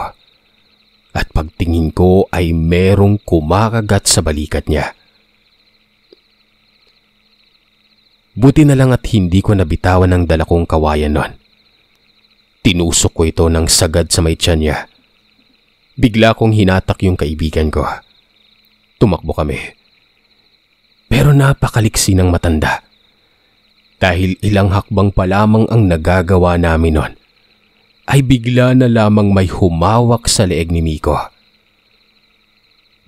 At pagtingin ko ay merong kumakagat sa balikat niya. Buti na lang at hindi ko nabitawan ang dalakong kawayan nun. Tinusok ko ito ng sagad sa may tiyan niya. Bigla kong hinatak yung kaibigan ko. Tumakbo kami. Pero napakaliksi ng matanda. Dahil ilang hakbang pa lamang ang nagagawa namin noon, ay bigla na lamang may humawak sa leeg ni Miko.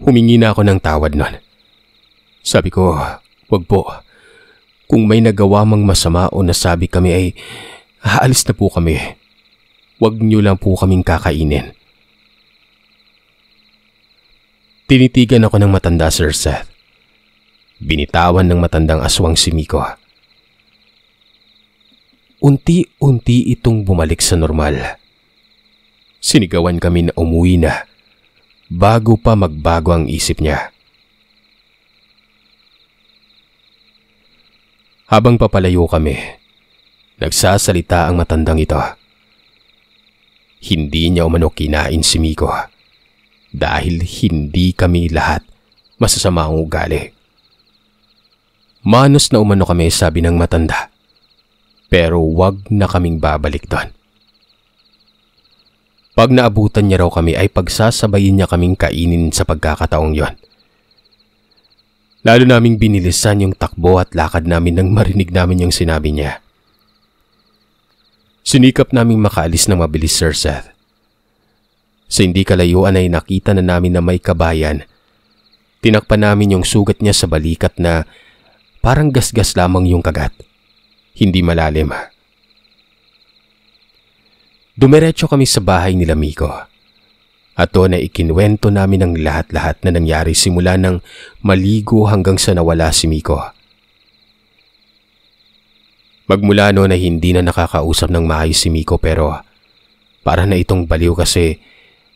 Humingi na ako ng tawad noon. Sabi ko, wag po. Kung may nagawa mang masama o nasabi kami ay haalis na po kami. Huwag niyo lang po kaming kakainin. Tinitigan ako ng matanda, Sir Seth. Binitawan ng matandang aswang si Miko. Unti-unti itong bumalik sa normal. Sinigawan kami na umuwi na bago pa magbago ang isip niya. Habang papalayo kami, nagsasalita ang matandang ito. Hindi niya umano kinain si Miko dahil hindi kami lahat masasama ang ugali. Manos na umano kami sabi ng matanda pero wag na kaming babalik doon. Pag naabutan niya raw kami ay pagsasabayin niya kaming kainin sa pagkakataong yon. Lalo naming binilisan yung takbo at lakad namin nang marinig namin yung sinabi niya. Sinikap naming makaalis ng mabilis, Sir Seth. Sa hindi kalayuan ay nakita na namin na may kabayan. Tinakpan namin yung sugat niya sa balikat na parang gasgas lamang yung kagat. Hindi malalim. Dumiretso kami sa bahay nila Miko. At doon ay ikinwento namin ang lahat-lahat na nangyari simula ng maligo hanggang sa nawala si Miko. Miko. Magmula noon na hindi na nakakausap ng maayos si Miko pero para na itong baliw kasi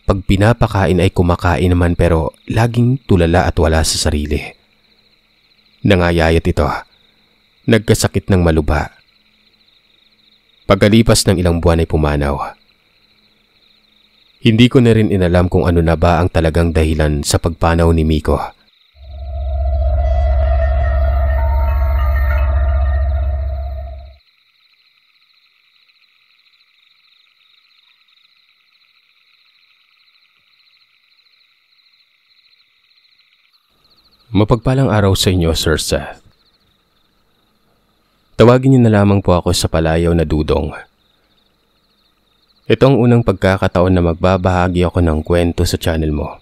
pag pinapakain ay kumakain naman pero laging tulala at wala sa sarili. Nangayayat ito. Nagkasakit ng malubha. Pagkalipas ng ilang buwan ay pumanaw. Hindi ko na rin inalam kung ano na ba ang talagang dahilan sa pagpanaw ni Miko. Mapagpalang araw sa inyo, Sir Seth. Tawagin niyo na lamang po ako sa palayaw na dudong. Ito ang unang pagkakataon na magbabahagi ako ng kwento sa channel mo.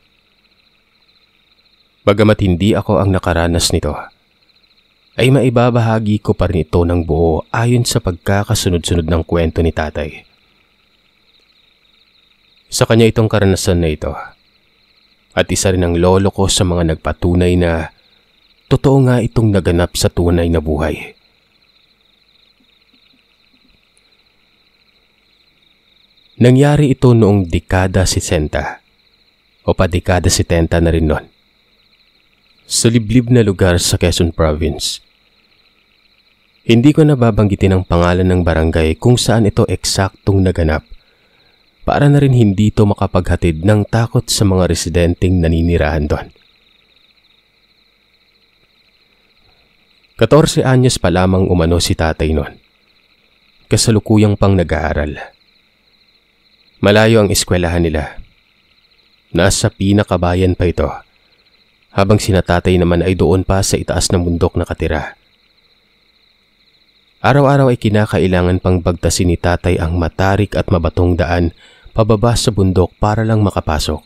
Bagamat hindi ako ang nakaranas nito, ay maibabahagi ko pa rin ito ng buo ayon sa pagkakasunod-sunod ng kwento ni tatay. Sa kanya itong karanasan na ito. At isa rin ang lolo ko sa mga nagpatunay na totoo nga itong naganap sa tunay na buhay. Nangyari ito noong dekada 60 o pa dekada 70 na rin noon. Sa liblib na lugar sa Quezon Province. Hindi ko nababanggitin ang pangalan ng barangay kung saan ito eksaktong naganap para na rin hindi ito makapaghatid ng takot sa mga residenteng naninirahan doon. 14 anyos pa lamang umano si tatay noon. Kasalukuyang pang nag-aaral. Malayo ang eskwelahan nila. Nasa pinakabayan pa ito. Habang sinatatay naman ay doon pa sa itaas ng bundok nakatira. Araw-araw ay kinakailangan pang bagtasin ni tatay ang matarik at mabatong daan pababa sa bundok para lang makapasok.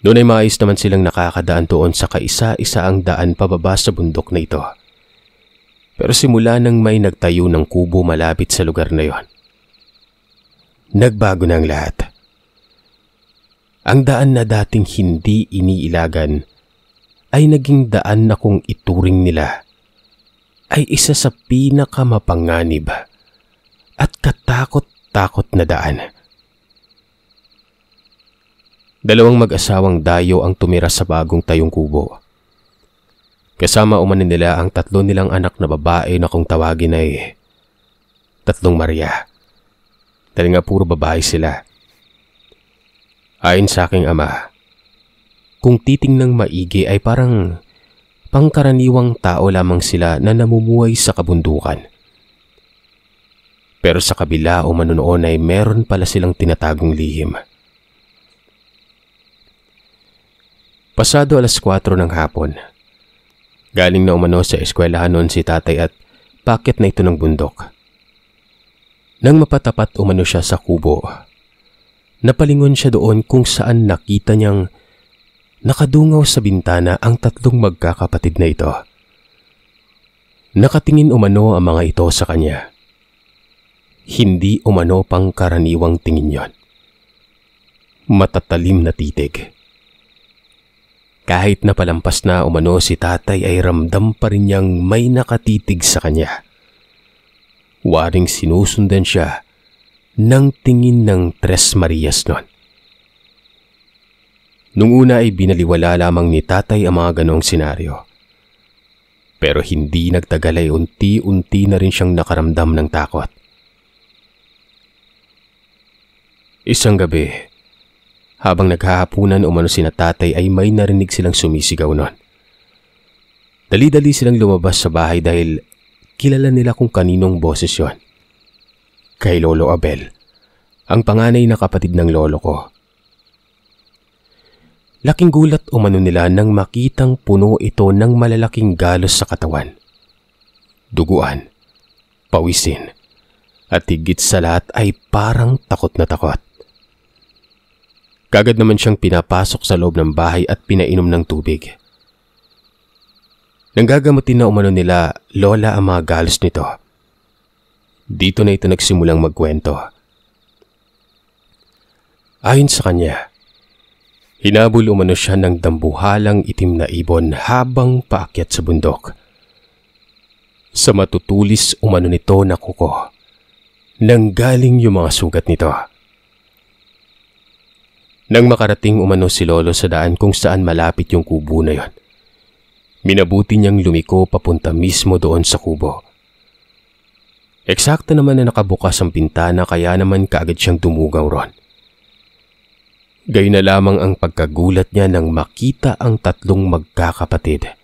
Doon ay maayos naman silang nakakadaan doon sa kaisa-isa ang daan pababa sa bundok na ito. Pero simula nang may nagtayo ng kubo malapit sa lugar na yon, nagbago ng lahat. Ang daan na dating hindi iniilagan ay naging daan na kung ituring nila ay isa sa pinakamapanganib at katakot takot na daan. Dalawang mag-asawang dayo ang tumira sa bagong tayong kubo. Kasama umanin nila ang tatlo nilang anak na babae na kung tawagin ay tatlong Maria. Dahil nga puro babae sila. Ayon sa aking ama, kung titingnang maigi ay parang pangkaraniwang tao lamang sila na namumuhay sa kabundukan. Pero sa kabila o manunoon ay meron pala silang tinatagong lihim. Pasado alas 4 ng hapon. Galing na umano sa eskwelahan noon si tatay at paket na ito ng bundok. Nang mapatapat umano siya sa kubo, napalingon siya doon kung saan nakita niyang nakadungaw sa bintana ang tatlong magkakapatid na ito. Nakatingin umano ang mga ito sa kanya. Hindi umano pang karaniwang tingin yon. Matatalim na titig. Kahit na palampas na umano si tatay ay ramdam pa rin niyang may nakatitig sa kanya. Waring sinusundan siya ng tingin ng Tres Marias noon. Nung una ay binaliwala lamang ni tatay ang mga ganong senaryo. Pero hindi nagtagal ay unti-unti na rin siyang nakaramdam ng takot. Isang gabi, habang naghahapunan umano sina tatay ay may narinig silang sumisigaw nun. Dali-dali silang lumabas sa bahay dahil kilala nila kung kaninong boses yon. Kay Lolo Abel, ang panganay na kapatid ng lolo ko. Laking gulat umano nila nang makitang puno ito ng malalaking galos sa katawan. Duguan, pawisin, at higit sa lahat ay parang takot na takot. Kagad naman siyang pinapasok sa loob ng bahay at pinainom ng tubig. Nanggagamutin na umano nila Lola ang mga galos nito. Dito na ito nagsimulang magkwento. Ayon sa kanya, hinabol umano siya ng dambuhalang itim na ibon habang paakyat sa bundok. Sa matutulis umano nito na kuko. Nanggaling yung mga sugat nito. Nang makarating umano si Lolo sa daan kung saan malapit yung kubo na yon. Minabuti niyang lumiko papunta mismo doon sa kubo. Eksakto naman na nakabukas ang pintana kaya naman kaagad siyang tumugaw ron. Gay na lamang ang pagkagulat niya nang makita ang tatlong magkakapatid.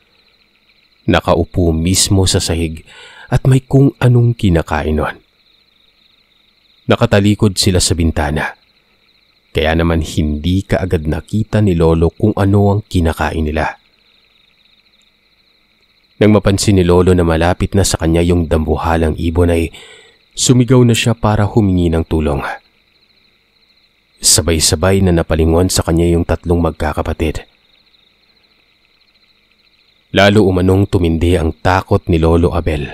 Nakaupo mismo sa sahig at may kung anong kinakainon. Nakatalikod sila sa bintana. Kaya naman hindi kaagad nakita ni Lolo kung ano ang kinakain nila. Nang mapansin ni Lolo na malapit na sa kanya yung dambuhalang ibon ay sumigaw na siya para humingi ng tulong. Sabay-sabay na napalingon sa kanya yung tatlong magkakapatid. Lalo umanong tumindi ang takot ni Lolo Abel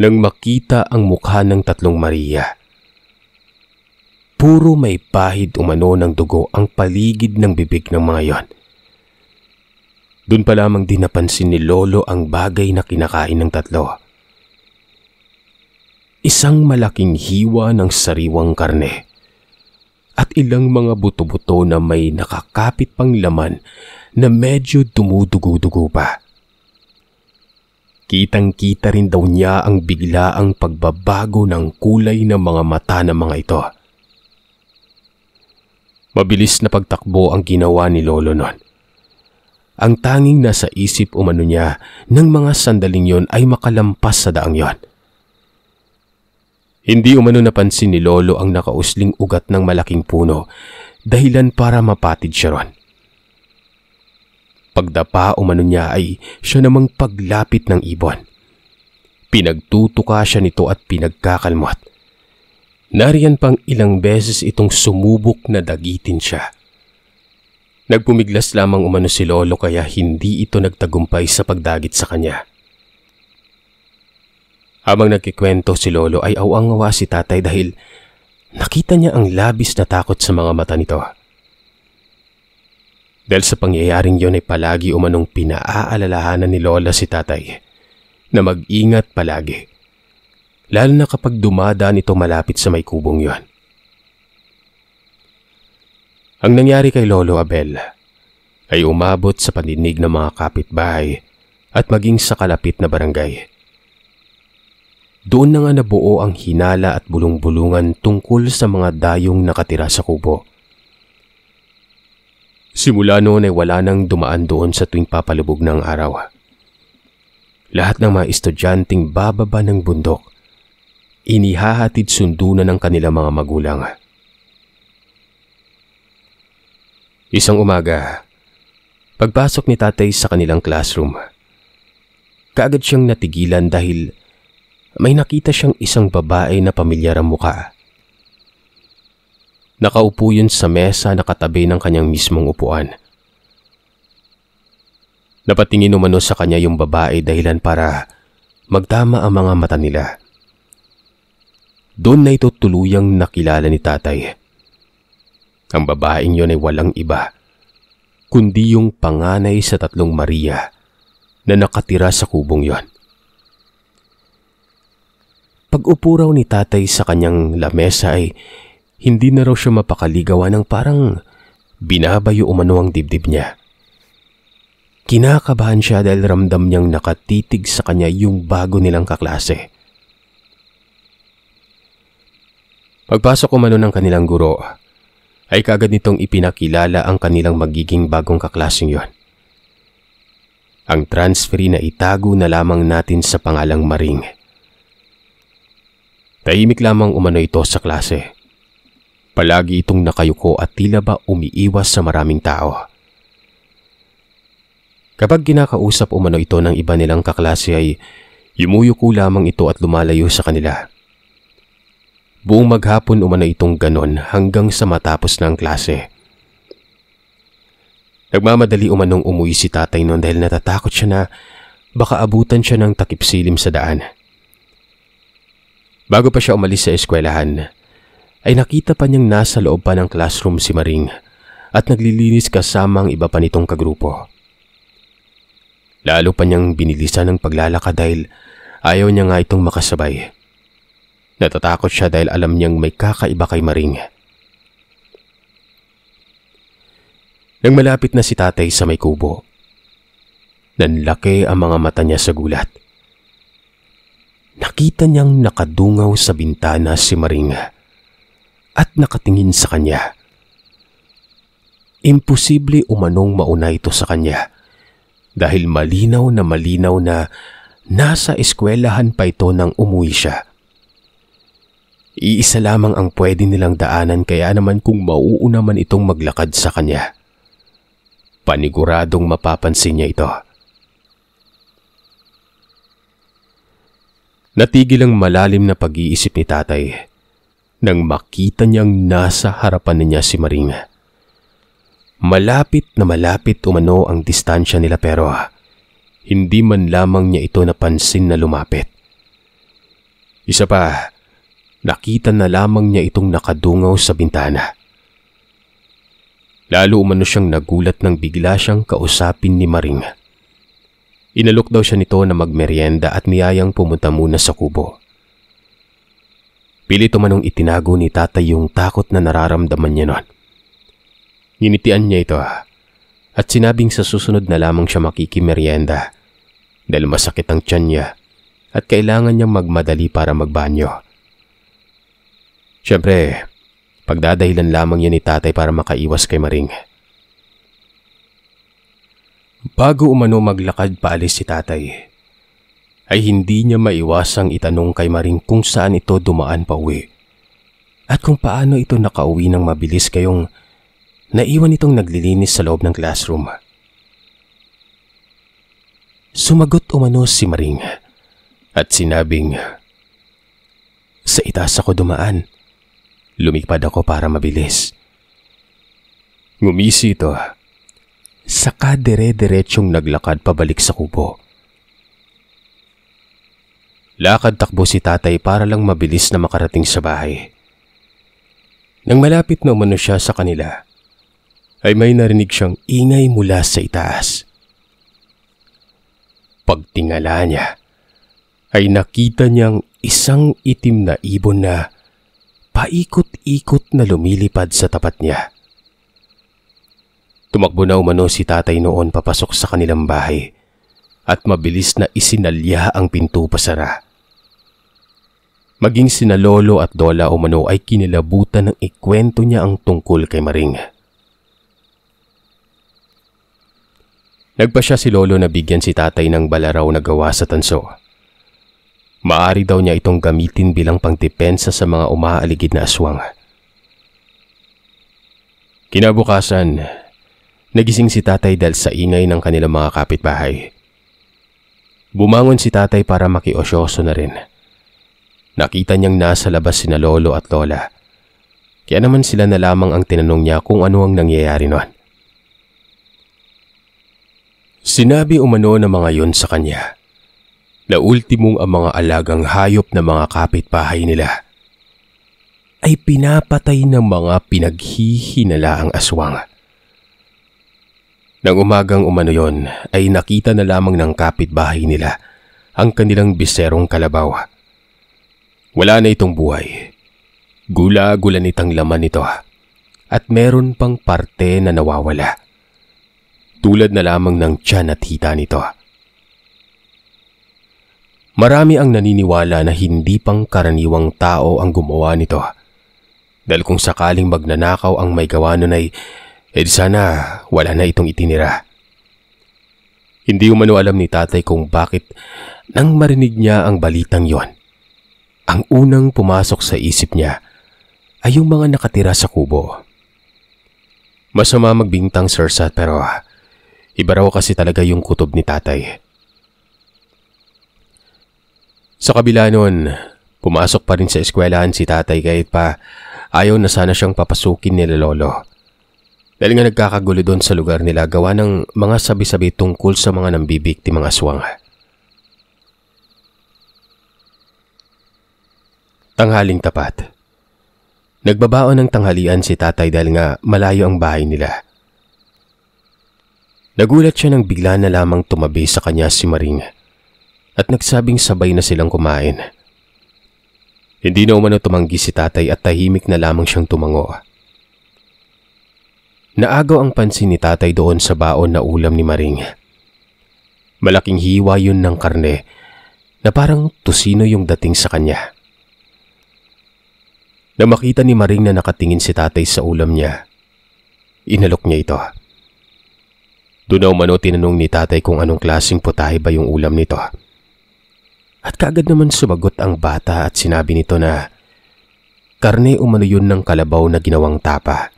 nang makita ang mukha ng tatlong Maria Puro may pahid umano ng dugo ang paligid ng bibig ng mga yon. Doon pa lamang din napansin ni Lolo ang bagay na kinakain ng tatlo. Isang malaking hiwa ng sariwang karne at ilang mga buto-buto na may nakakapit pang laman na medyo dumudugo pa. Kitang-kita rin daw niya ang bigla ang pagbabago ng kulay ng mga mata ng mga ito. Mabilis na pagtakbo ang ginawa ni Lolo noon. Ang tanging nasa isip umano niya ng mga sandaling yon ay makalampas sa daang yon. Hindi umano napansin ni Lolo ang nakausling ugat ng malaking puno dahilan para mapatid siya ron. Pagdapa umano niya ay siya namang paglapit ng ibon. Pinagtutuka siya nito at pinagkakalmot. Nariyan pang ilang beses itong sumubok na dagitin siya. Nagpumiglas lamang umano si Lolo kaya hindi ito nagtagumpay sa pagdagit sa kanya. Habang nagkikwento si Lolo ay awang-awa si tatay dahil nakita niya ang labis na takot sa mga mata nito. Dahil sa pangyayaring yon ay palagi umanong pinaaalalahanan ni Lola si tatay na mag-ingat palagi lalo na kapag dumadaan ito malapit sa may kubong yon. Ang nangyari kay Lolo Abel ay umabot sa paninig ng mga kapitbahay at maging sa kalapit na barangay. Doon na nga nabuo ang hinala at bulong-bulungan tungkol sa mga dayong nakatira sa kubo. Simula noon ay wala nang dumaan doon sa tuwing papalubog ng araw. Lahat ng mga estudyanteng bababa ng bundok inihahatid sundo na ng kanilang mga magulang. Isang umaga, pagpasok ni tatay sa kanilang classroom, kaagad siyang natigilan dahil may nakita siyang isang babae na pamilyar ang muka. Nakaupo yun sa mesa na katabi ng kanyang mismong upuan. Napatingin umano sa kanya yung babae dahilan para magtama ang mga mata nila. Doon na ito tuluyang nakilala ni tatay. Ang babaeng yon ay walang iba, kundi yung panganay sa tatlong Maria na nakatira sa kubong yon. Pag-upo raw ni tatay sa kanyang lamesa ay hindi na raw siya mapakaligawan ng parang binabayo umano ang dibdib niya. Kinakabahan siya dahil ramdam niyang nakatitig sa kanya yung bago nilang kaklase. Pagpasok umano ng kanilang guro, ay kagad nitong ipinakilala ang kanilang magiging bagong kaklaseng yon. Ang transferi na itago na lamang natin sa pangalang Maring. Tahimik lamang umano ito sa klase. Palagi itong nakayuko at tila ba umiiwas sa maraming tao. Kapag ginakausap umano ito ng iba nilang kaklase ay yumuyuko lamang ito at lumalayo sa kanila. Buong maghapon umano itong ganon hanggang sa matapos ng klase. Nagmamadali umanong umuwi si tatay noon dahil natatakot siya na baka abutan siya ng takip silim sa daan. Bago pa siya umalis sa eskwelahan, ay nakita pa niyang nasa loob pa ng classroom si Maring at naglilinis kasama ang iba pa nitong kagrupo. Lalo pa niyang binilisan ng paglalakad dahil ayaw niya nga itong makasabay. Natatakot siya dahil alam niyang may kakaiba kay Maring. Nang malapit na si tatay sa may kubo, nanlaki ang mga mata niya sa gulat. Nakita niyang nakadungaw sa bintana si Maring at nakatingin sa kanya. Imposible umanong mauna ito sa kanya dahil malinaw na malinaw na nasa eskwelahan pa ito nang umuwi siya. Iisa lamang ang pwede nilang daanan kaya naman kung mauuna man itong maglakad sa kanya. Paniguradong mapapansin niya ito. Natigil ang malalim na pag-iisip ni tatay nang makita niyang nasa harapan niya si Maring. Malapit na malapit umano ang distansya nila pero hindi man lamang niya ito napansin na lumapit. Isa pa, nakita na lamang niya itong nakadungaw sa bintana. Lalo umano siyang nagulat nang bigla siyang kausapin ni Maring. Inalok daw siya nito na magmeryenda at niyayang pumunta muna sa kubo. Pilit umanong itinago ni tatay yung takot na nararamdaman niya noon. Nginitian niya ito ah, at sinabing sa susunod na lamang siya makikimerienda dahil masakit ang tiyan niya at kailangan niyang magmadali para magbanyo. Siyempre, pagdadahilan lamang yan ni tatay para makaiwas kay Maring. Bago umano maglakad paalis si tatay, ay hindi niya maiwasang itanong kay Maring kung saan ito dumaan pa uwi at kung paano ito nakauwi ng mabilis kayong naiwan itong naglilinis sa loob ng classroom. Sumagot umano si Maring at sinabing, Sa itaas ako dumaan Lumipad ako para mabilis. Ngumisi ito. Ah. Saka dire diretsyong naglakad pabalik sa kubo. Lakad takbo si tatay para lang mabilis na makarating sa bahay. Nang malapit na umano siya sa kanila, ay may narinig siyang ingay mula sa itaas. Pagtingala niya, ay nakita niyang isang itim na ibon na paikot-ikot na lumilipad sa tapat niya. Tumakbo na umano si tatay noon papasok sa kanilang bahay at mabilis na isinalya ang pinto pasara. Maging sina Lolo at Dola umano ay kinilabutan ng ikwento niya ang tungkol kay Maring. Nagpa siya si Lolo na bigyan si tatay ng balaraw na gawa sa tanso. Maari daw niya itong gamitin bilang pangdepensa sa mga umaaligid na aswang. Kinabukasan, nagising si tatay dahil sa ingay ng kanilang mga kapitbahay. Bumangon si tatay para makiosyoso na rin. Nakita niyang nasa labas sina lolo at lola. Kaya naman sila na lamang ang tinanong niya kung ano ang nangyayari noon. Sinabi umano ng mga yun sa kanya na ultimong ang mga alagang hayop na mga kapitbahay nila ay pinapatay ng mga pinaghihinala ang aswang. Nang umagang umano yon ay nakita na lamang ng kapitbahay nila ang kanilang biserong kalabaw. Wala na itong buhay. Gula-gula nitang laman nito at meron pang parte na nawawala. Tulad na lamang ng tiyan at hita nito. Marami ang naniniwala na hindi pang karaniwang tao ang gumawa nito. Dahil kung sakaling magnanakaw ang may gawa nun ay, edi eh sana wala na itong itinira. Hindi umano alam ni tatay kung bakit nang marinig niya ang balitang yon. Ang unang pumasok sa isip niya ay yung mga nakatira sa kubo. Masama magbintang Sir Sat pero iba raw kasi talaga yung kutob ni tatay. Sa kabila nun, pumasok pa rin sa eskwelahan si tatay kahit pa ayaw na sana siyang papasukin nila lolo. Dahil nga nagkakagulo doon sa lugar nila gawa ng mga sabi-sabi tungkol sa mga mga aswang. Tanghaling tapat. Nagbabaon ng tanghalian si tatay dahil nga malayo ang bahay nila. Nagulat siya nang bigla na lamang tumabi sa kanya si Maring at nagsabing sabay na silang kumain. Hindi na umano tumanggi si tatay at tahimik na lamang siyang tumango. Naagaw ang pansin ni tatay doon sa baon na ulam ni Maring. Malaking hiwa yun ng karne na parang tusino yung dating sa kanya. Na makita ni Maring na nakatingin si tatay sa ulam niya, inalok niya ito. Doon na umano tinanong ni tatay kung anong klaseng putahe ba yung ulam nito. At kagad naman sumagot ang bata at sinabi nito na karne umano yun ng kalabaw na ginawang tapa.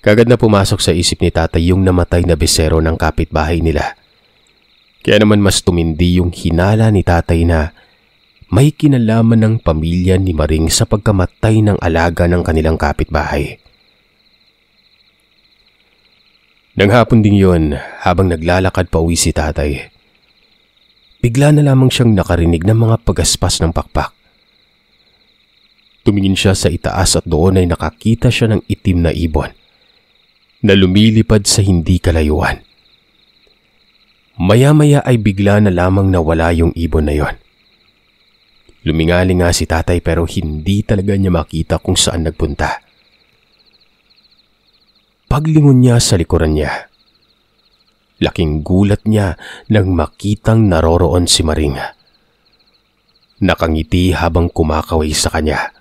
Kagad na pumasok sa isip ni tatay yung namatay na bisero ng kapitbahay nila. Kaya naman mas tumindi yung hinala ni tatay na may kinalaman ng pamilya ni Maring sa pagkamatay ng alaga ng kanilang kapitbahay. Nang hapon ding yon, habang naglalakad pa uwi si tatay, Bigla na lamang siyang nakarinig ng mga pagaspas ng pakpak. Tumingin siya sa itaas at doon ay nakakita siya ng itim na ibon na lumilipad sa hindi kalayuan. Maya-maya ay bigla na lamang nawala yung ibon na yon. Lumingaling nga si tatay pero hindi talaga niya makita kung saan nagpunta. Paglingon niya sa likuran niya, Laking gulat niya nang makitang naroroon si Maring. Nakangiti habang kumakaway sa kanya.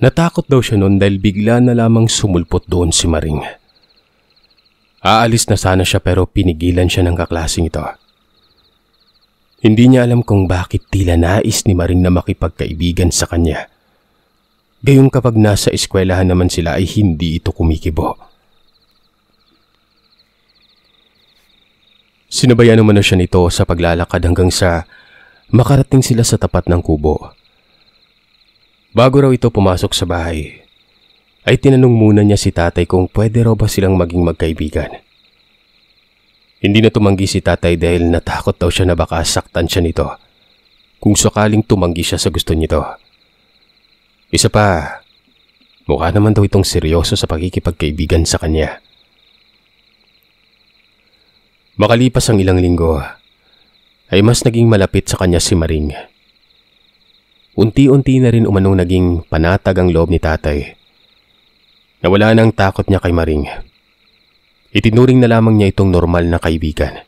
Natakot daw siya noon dahil bigla na lamang sumulpot doon si Maring. Aalis na sana siya pero pinigilan siya ng kaklasing ito. Hindi niya alam kung bakit tila nais ni Maring na makipagkaibigan sa kanya. Gayong kapag nasa eskwelahan naman sila ay hindi ito kumikibo. Sinabayan naman na siya nito sa paglalakad hanggang sa makarating sila sa tapat ng kubo. Bago raw ito pumasok sa bahay, ay tinanong muna niya si tatay kung pwede raw ba silang maging magkaibigan. Hindi na tumanggi si tatay dahil natakot daw siya na baka saktan siya nito kung sakaling tumanggi siya sa gusto nito. Isa pa, mukha naman daw itong seryoso sa pagkikipagkaibigan sa kanya. Makalipas ang ilang linggo, ay mas naging malapit sa kanya si Maring. Unti-unti na rin umanong naging panatag ang loob ni tatay. Nawala na ang takot niya kay Maring. Itinuring na lamang niya itong normal na kaibigan.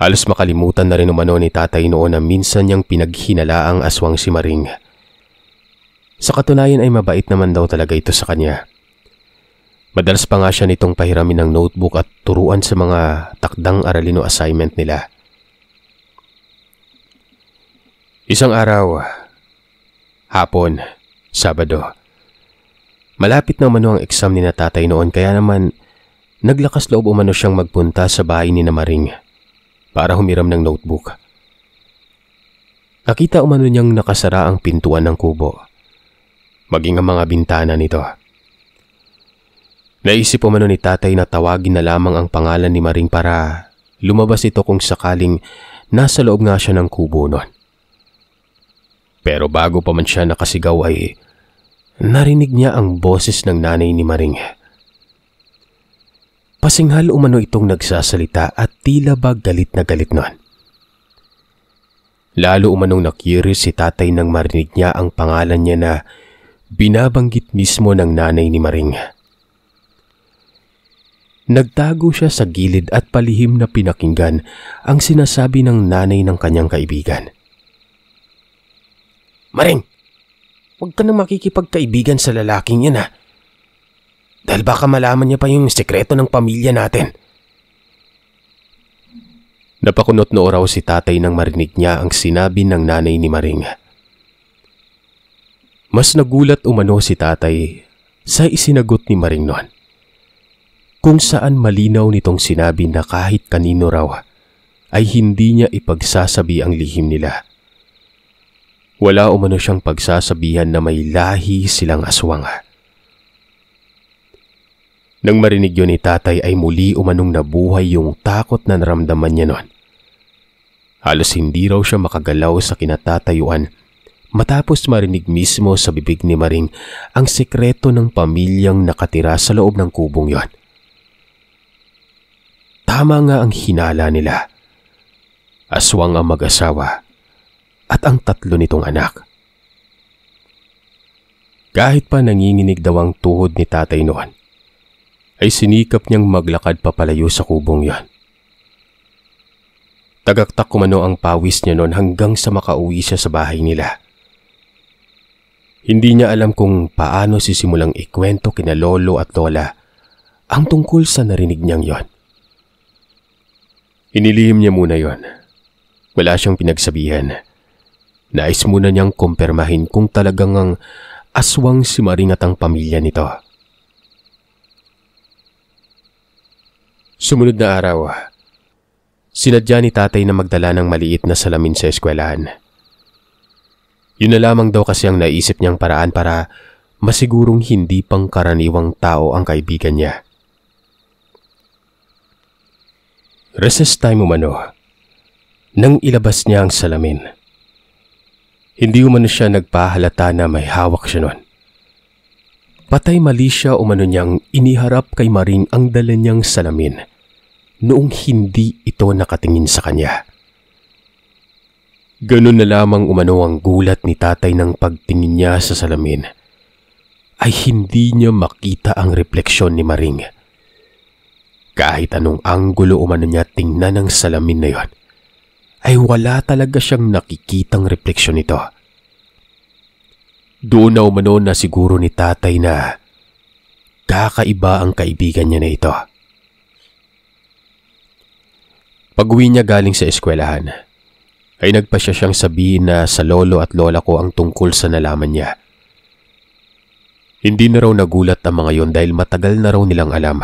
Halos makalimutan na rin umano ni tatay noon na minsan niyang pinaghinala ang aswang si Maring. Sa katunayan ay mabait naman daw talaga ito sa kanya. Madalas pa nga siya nitong pahiramin ng notebook at turuan sa mga takdang aralino assignment nila. Isang araw, hapon, Sabado, malapit na umano ang exam ni na tatay noon kaya naman naglakas loob umano siyang magpunta sa bahay ni Namaring para humiram ng notebook. Nakita umano niyang nakasara ang pintuan ng kubo, maging ang mga bintana nito. Naisip umano ni tatay na tawagin na lamang ang pangalan ni Maring para lumabas ito kung sakaling nasa loob nga siya ng kubo nun. Pero bago pa man siya nakasigaw ay narinig niya ang boses ng nanay ni Maring. Pasinghal umano itong nagsasalita at tila ba galit na galit nun. Lalo umanong nakiris si tatay nang marinig niya ang pangalan niya na binabanggit mismo ng nanay ni Maring. Nagtago siya sa gilid at palihim na pinakinggan ang sinasabi ng nanay ng kanyang kaibigan. Maring, huwag ka na makikipagkaibigan sa lalaking yan ha. Dahil baka malaman niya pa yung sekreto ng pamilya natin. Napakunot noo raw si tatay nang marinig niya ang sinabi ng nanay ni Maring. Mas nagulat umano si tatay sa isinagot ni Maring noon kung saan malinaw nitong sinabi na kahit kanino raw ay hindi niya ipagsasabi ang lihim nila. Wala umano siyang pagsasabihan na may lahi silang aswang. Nang marinig yon ni tatay ay muli umanong nabuhay yung takot na naramdaman niya noon. Halos hindi raw siya makagalaw sa kinatatayuan matapos marinig mismo sa bibig ni Maring ang sekreto ng pamilyang nakatira sa loob ng kubong yon. Tama nga ang hinala nila. Aswang ang mag-asawa at ang tatlo nitong anak. Kahit pa nanginginig daw ang tuhod ni tatay noon, ay sinikap niyang maglakad papalayo sa kubong yon. Tagaktak kumano ang pawis niya noon hanggang sa makauwi siya sa bahay nila. Hindi niya alam kung paano sisimulang ikwento kina lolo at lola ang tungkol sa narinig niyang yon. Inilihim niya muna yon. Wala siyang pinagsabihan. Nais muna niyang kumpirmahin kung talagang ang aswang si Maring at ang pamilya nito. Sumunod na araw, sinadya ni tatay na magdala ng maliit na salamin sa eskwelahan. Yun na lamang daw kasi ang naisip niyang paraan para masigurong hindi pangkaraniwang tao ang kaibigan niya. Recess time umano nang ilabas niya ang salamin. Hindi umano siya nagpahalata na may hawak siya noon. Patay mali siya umano niyang iniharap kay Maring ang dala niyang salamin noong hindi ito nakatingin sa kanya. Ganun na lamang umano ang gulat ni tatay ng pagtingin niya sa salamin ay hindi niya makita ang refleksyon ni Maring. Kahit anong anggulo umano niya tingnan ng salamin na yon, ay wala talaga siyang nakikitang refleksyon nito. Doon na umano na siguro ni tatay na kakaiba ang kaibigan niya na ito. Pag uwi niya galing sa eskwelahan, ay nagpa siya siyang sabihin na sa lolo at lola ko ang tungkol sa nalaman niya. Hindi na raw nagulat ang mga yon dahil matagal na raw nilang alam.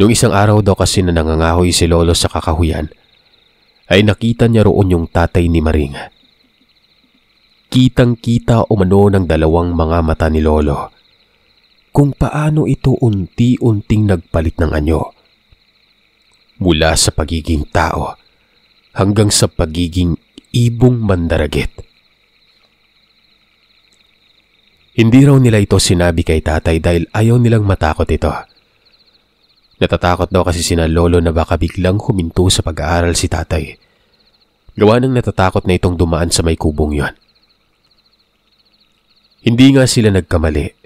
Nung isang araw daw kasi na nangangahoy si Lolo sa kakahuyan, ay nakita niya roon yung tatay ni Maring. Kitang-kita umano ng dalawang mga mata ni Lolo kung paano ito unti-unting nagpalit ng anyo. Mula sa pagiging tao hanggang sa pagiging ibong mandaragit. Hindi raw nila ito sinabi kay tatay dahil ayaw nilang matakot ito. Natatakot daw kasi sina lolo na baka biglang huminto sa pag-aaral si tatay. Gawa nang natatakot na itong dumaan sa may kubong yon. Hindi nga sila nagkamali.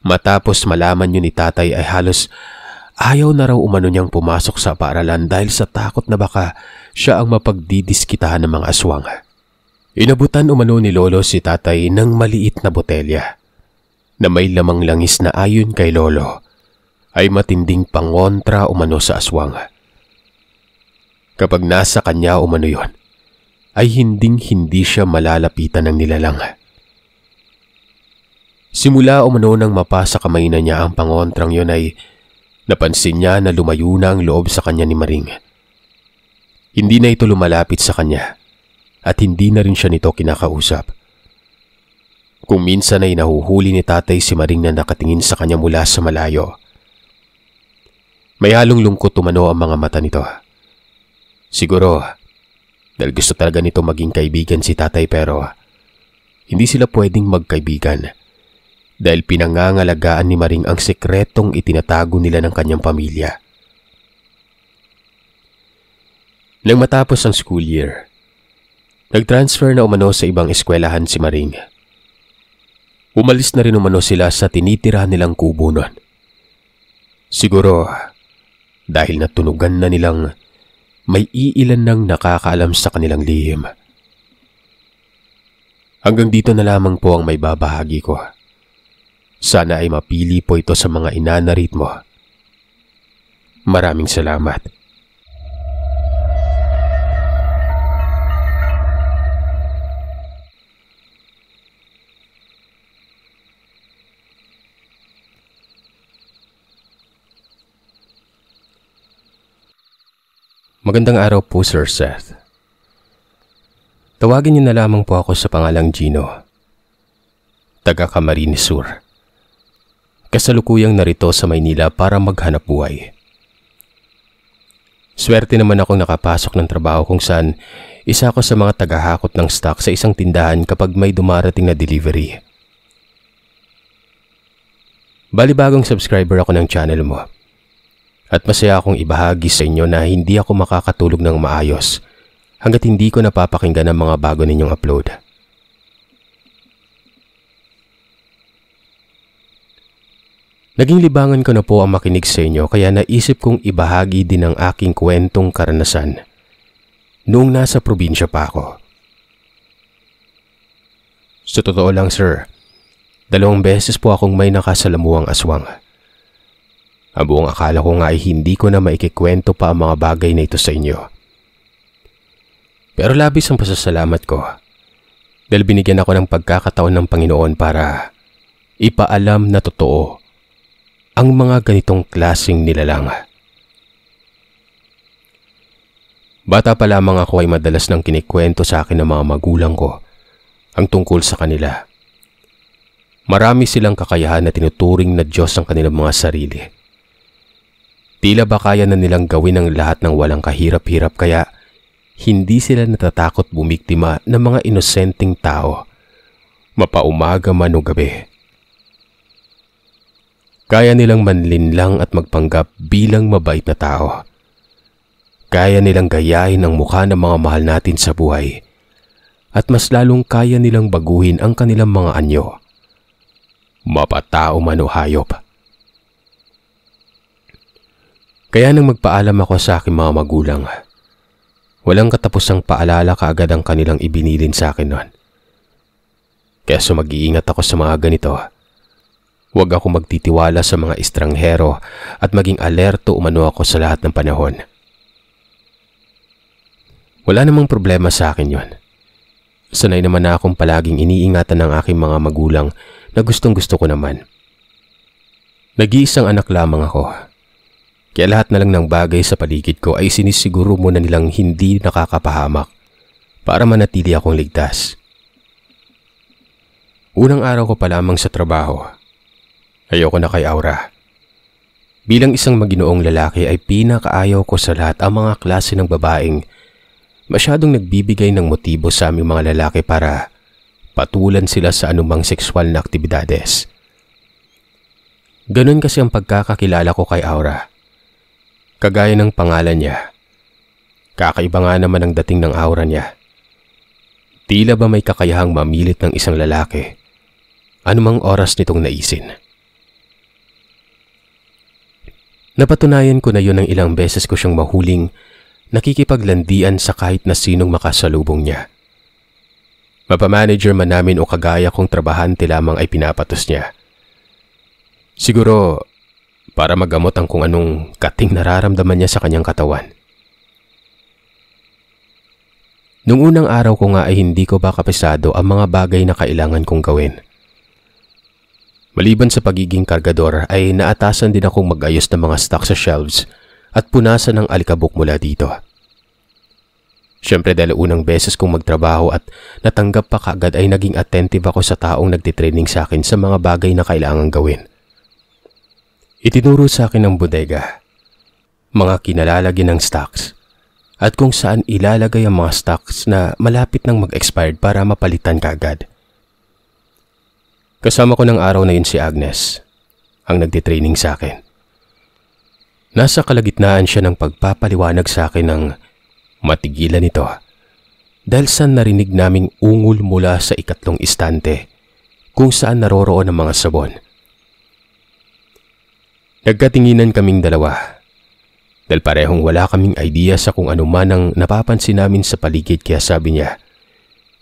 Matapos malaman yun ni tatay ay halos ayaw na raw umano niyang pumasok sa paaralan dahil sa takot na baka siya ang mapagdidiskitahan ng mga aswang. Inabutan umano ni Lolo si tatay ng maliit na botelya na may lamang langis na ayon kay Lolo ay matinding pangontra umano sa aswang. Kapag nasa kanya umano yon, ay hinding hindi siya malalapitan ng nilalang. Simula umano nang mapasa kamay na niya ang pangontrang yon ay napansin niya na lumayo na ang loob sa kanya ni Maring. Hindi na ito lumalapit sa kanya at hindi na rin siya nito kinakausap. Kung minsan ay nahuhuli ni tatay si Maring na nakatingin sa kanya mula sa malayo, may halong lungkot tumano ang mga mata nito. Siguro, dahil gusto talaga nito maging kaibigan si tatay pero hindi sila pwedeng magkaibigan dahil pinangangalagaan ni Maring ang sekretong itinatago nila ng kanyang pamilya. Nang matapos ang school year, nagtransfer na umano sa ibang eskwelahan si Maring. Umalis na rin umano sila sa tinitira nilang kubo nun. Siguro, dahil natunugan na nilang may iilan nang nakakaalam sa kanilang lihim. Hanggang dito na lamang po ang may babahagi ko. Sana ay mapili po ito sa mga inanarit mo. Maraming salamat. Magandang araw po Sir Seth. Tawagin niyo na lamang po ako sa pangalang Gino. Taga Camarines Sur. Kasalukuyang narito sa Maynila para maghanap buhay. Swerte naman akong nakapasok ng trabaho kung saan isa ako sa mga tagahakot ng stock sa isang tindahan kapag may dumarating na delivery. Balibagong subscriber ako ng channel mo. At masaya akong ibahagi sa inyo na hindi ako makakatulog ng maayos hanggat hindi ko napapakinggan ang mga bago ninyong upload. Naging libangan ko na po ang makinig sa inyo kaya naisip kong ibahagi din ang aking kwentong karanasan noong nasa probinsya pa ako. Sa totoo lang sir, dalawang beses po akong may nakasalamuang aswang. Ang buong akala ko nga ay hindi ko na maikikwento pa ang mga bagay na ito sa inyo. Pero labis ang pasasalamat ko dahil binigyan ako ng pagkakataon ng Panginoon para ipaalam na totoo ang mga ganitong klasing nilalang. Bata pa lamang ako ay madalas nang kinikwento sa akin ng mga magulang ko ang tungkol sa kanila. Marami silang kakayahan na tinuturing na Diyos ang kanilang mga sarili Tila ba kaya na nilang gawin ang lahat ng walang kahirap-hirap kaya hindi sila natatakot bumiktima ng mga inosenteng tao, mapaumaga man o gabi. Kaya nilang manlinlang at magpanggap bilang mabait na tao. Kaya nilang gayahin ang mukha ng mga mahal natin sa buhay at mas lalong kaya nilang baguhin ang kanilang mga anyo. Mapatao man o hayop. Kaya nang magpaalam ako sa aking mga magulang, walang katapusang paalala kaagad ang kanilang ibinilin sa akin noon. Kaya so iingat ako sa mga ganito. Huwag ako magtitiwala sa mga estranghero at maging alerto umano ako sa lahat ng panahon. Wala namang problema sa akin yon. Sanay naman na akong palaging iniingatan ng aking mga magulang na gustong gusto ko naman. Nag-iisang anak lamang ako kaya lahat na lang ng bagay sa paligid ko ay sinisiguro na nilang hindi nakakapahamak para manatili akong ligtas. Unang araw ko pa lamang sa trabaho. Ayoko na kay Aura. Bilang isang maginoong lalaki ay pinakaayaw ko sa lahat ang mga klase ng babaeng masyadong nagbibigay ng motibo sa aming mga lalaki para patulan sila sa anumang sexual na aktibidades. Ganon kasi ang pagkakakilala ko kay Aura. Kagaya ng pangalan niya. Kakaiba nga naman ang dating ng aura niya. Tila ba may kakayahang mamilit ng isang lalaki? Anumang oras nitong naisin. Napatunayan ko na yun ang ilang beses ko siyang mahuling nakikipaglandian sa kahit na sinong makasalubong niya. Mapamanager man namin o kagaya kong trabahante lamang ay pinapatos niya. Siguro para magamot ang kung anong kating nararamdaman niya sa kanyang katawan. Nung unang araw ko nga ay hindi ko ba kapisado ang mga bagay na kailangan kong gawin. Maliban sa pagiging kargador ay naatasan din akong magayos ng mga stock sa shelves at punasan ng alikabok mula dito. Siyempre dahil unang beses kong magtrabaho at natanggap pa kagad ay naging attentive ako sa taong nagtitraining sa akin sa mga bagay na kailangan gawin. Itinuro sa akin ang bodega, mga kinalalagyan ng stocks, at kung saan ilalagay ang mga stocks na malapit ng mag-expired para mapalitan kaagad. Kasama ko ng araw na yun si Agnes, ang nagtitraining sa akin. Nasa kalagitnaan siya ng pagpapaliwanag sa akin ng matigilan nito dahil sa narinig naming ungol mula sa ikatlong istante kung saan naroroon ang mga sabon Nagkatinginan kaming dalawa. Dal parehong wala kaming idea sa kung ano man ang napapansin namin sa paligid kaya sabi niya,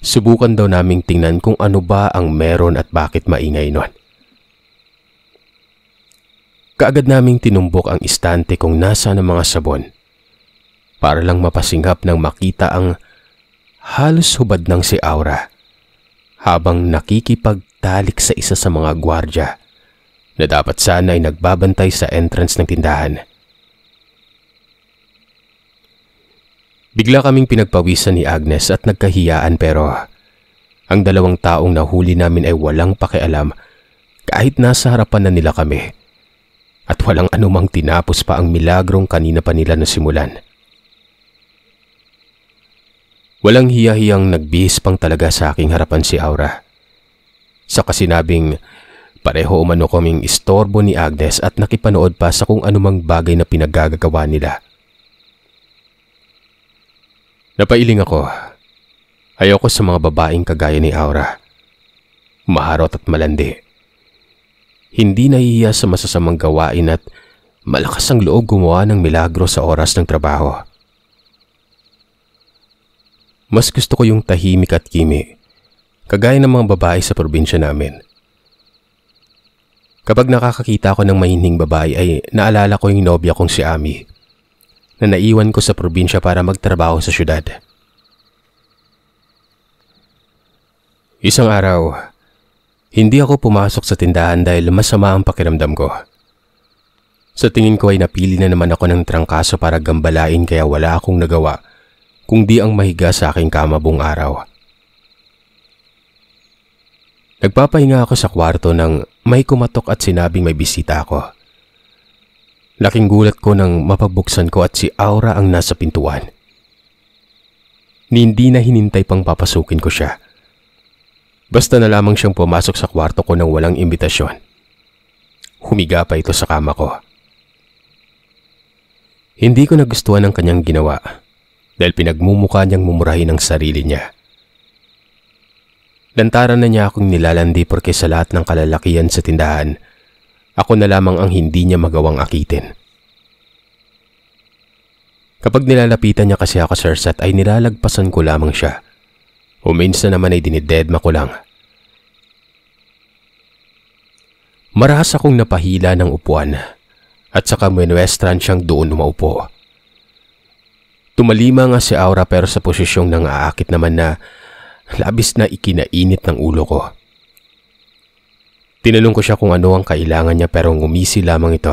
subukan daw naming tingnan kung ano ba ang meron at bakit maingay nun. Kaagad naming tinumbok ang istante kung nasa ng mga sabon para lang mapasinghap nang makita ang halos hubad ng si Aura habang nakikipagtalik sa isa sa mga gwardya na dapat sana ay nagbabantay sa entrance ng tindahan. Bigla kaming pinagpawisan ni Agnes at nagkahiyaan pero ang dalawang taong nahuli namin ay walang pakialam kahit nasa harapan na nila kami at walang anumang tinapos pa ang milagrong kanina pa nila nasimulan. Walang hiya-hiyang nagbihis pang talaga sa aking harapan si Aura. Sa kasinabing Pareho umano kaming istorbo ni Agnes at nakipanood pa sa kung anumang bagay na pinagagagawa nila. Napailing ako. Ayoko sa mga babaeng kagaya ni Aura. Maharot at malandi. Hindi nahihiya sa masasamang gawain at malakas ang loob gumawa ng milagro sa oras ng trabaho. Mas gusto ko yung tahimik at kimi, kagaya ng mga babae sa probinsya namin. Kapag nakakakita ako ng mahinhing babae ay naalala ko yung nobya kong si Ami na naiwan ko sa probinsya para magtrabaho sa syudad. Isang araw, hindi ako pumasok sa tindahan dahil masama ang pakiramdam ko. Sa tingin ko ay napili na naman ako ng trangkaso para gambalain kaya wala akong nagawa kundi ang mahiga sa aking kama buong araw. Nagpapahinga ako sa kwarto nang may kumatok at sinabing may bisita ako. Laking gulat ko nang mapagbuksan ko at si Aura ang nasa pintuan. hindi na hinintay pang papasukin ko siya. Basta na lamang siyang pumasok sa kwarto ko nang walang imbitasyon. Humiga pa ito sa kama ko. Hindi ko nagustuhan ang kanyang ginawa dahil pinagmumukha niyang mumurahin ang sarili niya. Lantaran na niya akong nilalandi porke sa lahat ng kalalakian sa tindahan, ako na lamang ang hindi niya magawang akitin. Kapag nilalapitan niya kasi ako Sir Sat ay nilalagpasan ko lamang siya. O minsan naman ay dinidedma ko lang. Marahas akong napahila ng upuan at saka muenwestran siyang doon umaupo. Tumalima nga si Aura pero sa posisyong nang aakit naman na labis na ikinainit ng ulo ko. Tinanong ko siya kung ano ang kailangan niya pero ngumisi lamang ito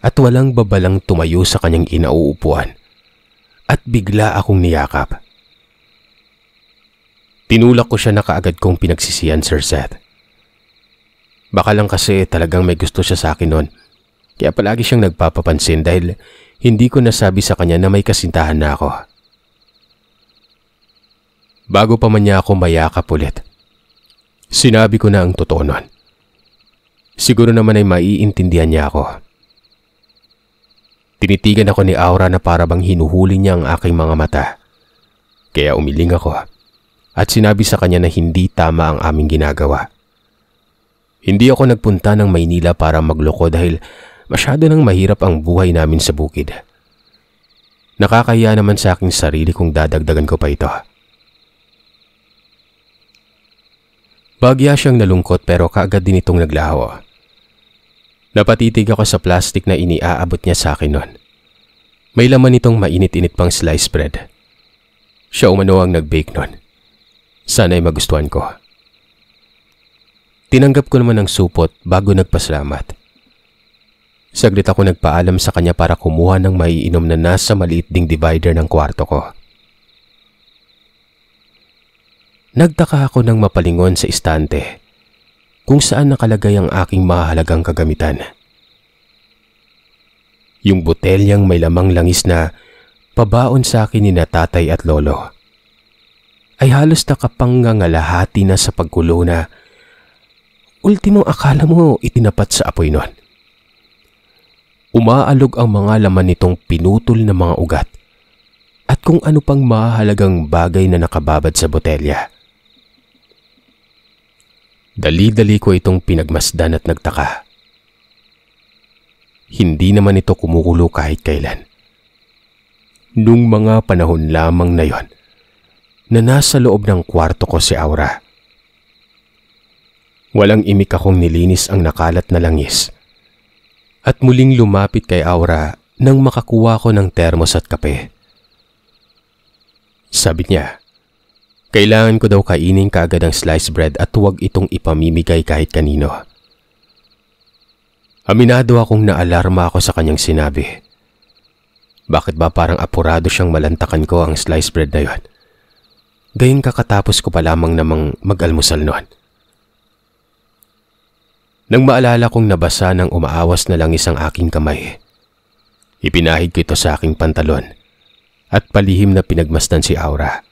at walang babalang tumayo sa kanyang inauupuan at bigla akong niyakap. Tinulak ko siya na kaagad kong pinagsisiyan Sir Seth. Baka lang kasi talagang may gusto siya sa akin noon kaya palagi siyang nagpapapansin dahil hindi ko nasabi sa kanya na may kasintahan na ako bago pa man niya ako mayakap ulit. Sinabi ko na ang totoo nun. Siguro naman ay maiintindihan niya ako. Tinitigan ako ni Aura na para bang hinuhuli niya ang aking mga mata. Kaya umiling ako at sinabi sa kanya na hindi tama ang aming ginagawa. Hindi ako nagpunta ng Maynila para magloko dahil masyado nang mahirap ang buhay namin sa bukid. Nakakahiya naman sa aking sarili kung dadagdagan ko pa ito. Bagya siyang nalungkot pero kaagad din itong naglaho. Napatitig ako sa plastic na iniaabot niya sa akin noon. May laman itong mainit-init pang slice bread. Siya umano ang nag-bake noon. Sana'y magustuhan ko. Tinanggap ko naman ang supot bago nagpasalamat. Saglit ako nagpaalam sa kanya para kumuha ng maiinom na nasa maliit ding divider ng kwarto ko. Nagtaka ako ng mapalingon sa istante kung saan nakalagay ang aking mahalagang kagamitan. Yung botelyang may lamang langis na pabaon sa akin ni tatay at lolo ay halos nakapangangalahati na sa pagkulo na ultimong akala mo itinapat sa apoy nun. Umaalog ang mga laman nitong pinutol na mga ugat at kung ano pang mahalagang bagay na nakababad sa botelya. Dali-dali ko itong pinagmasdan at nagtaka. Hindi naman ito kumukulo kahit kailan. Nung mga panahon lamang na yon, na nasa loob ng kwarto ko si Aura. Walang imik akong nilinis ang nakalat na langis. At muling lumapit kay Aura nang makakuha ko ng termos at kape. Sabi niya, kailangan ko daw kainin kaagad ang sliced bread at huwag itong ipamimigay kahit kanino. Aminado akong naalarma ako sa kanyang sinabi. Bakit ba parang apurado siyang malantakan ko ang sliced bread na yon? Gayun kakatapos ko pa lamang namang mag-almusal noon. Nang maalala kong nabasa ng umaawas na lang isang aking kamay, ipinahid ko ito sa aking pantalon at palihim na pinagmastan si Aura.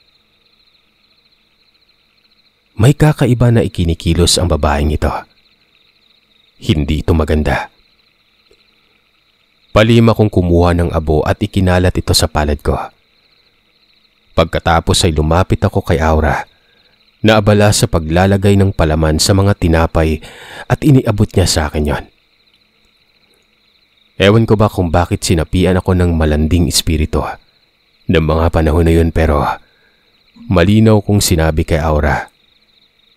May kakaiba na ikinikilos ang babaeng ito. Hindi ito maganda. Palima kong kumuha ng abo at ikinalat ito sa palad ko. Pagkatapos ay lumapit ako kay Aura. Naabala sa paglalagay ng palaman sa mga tinapay at iniabot niya sa akin yon. Ewan ko ba kung bakit sinapian ako ng malanding espiritu ng mga panahon na yun pero malinaw kong sinabi kay Aura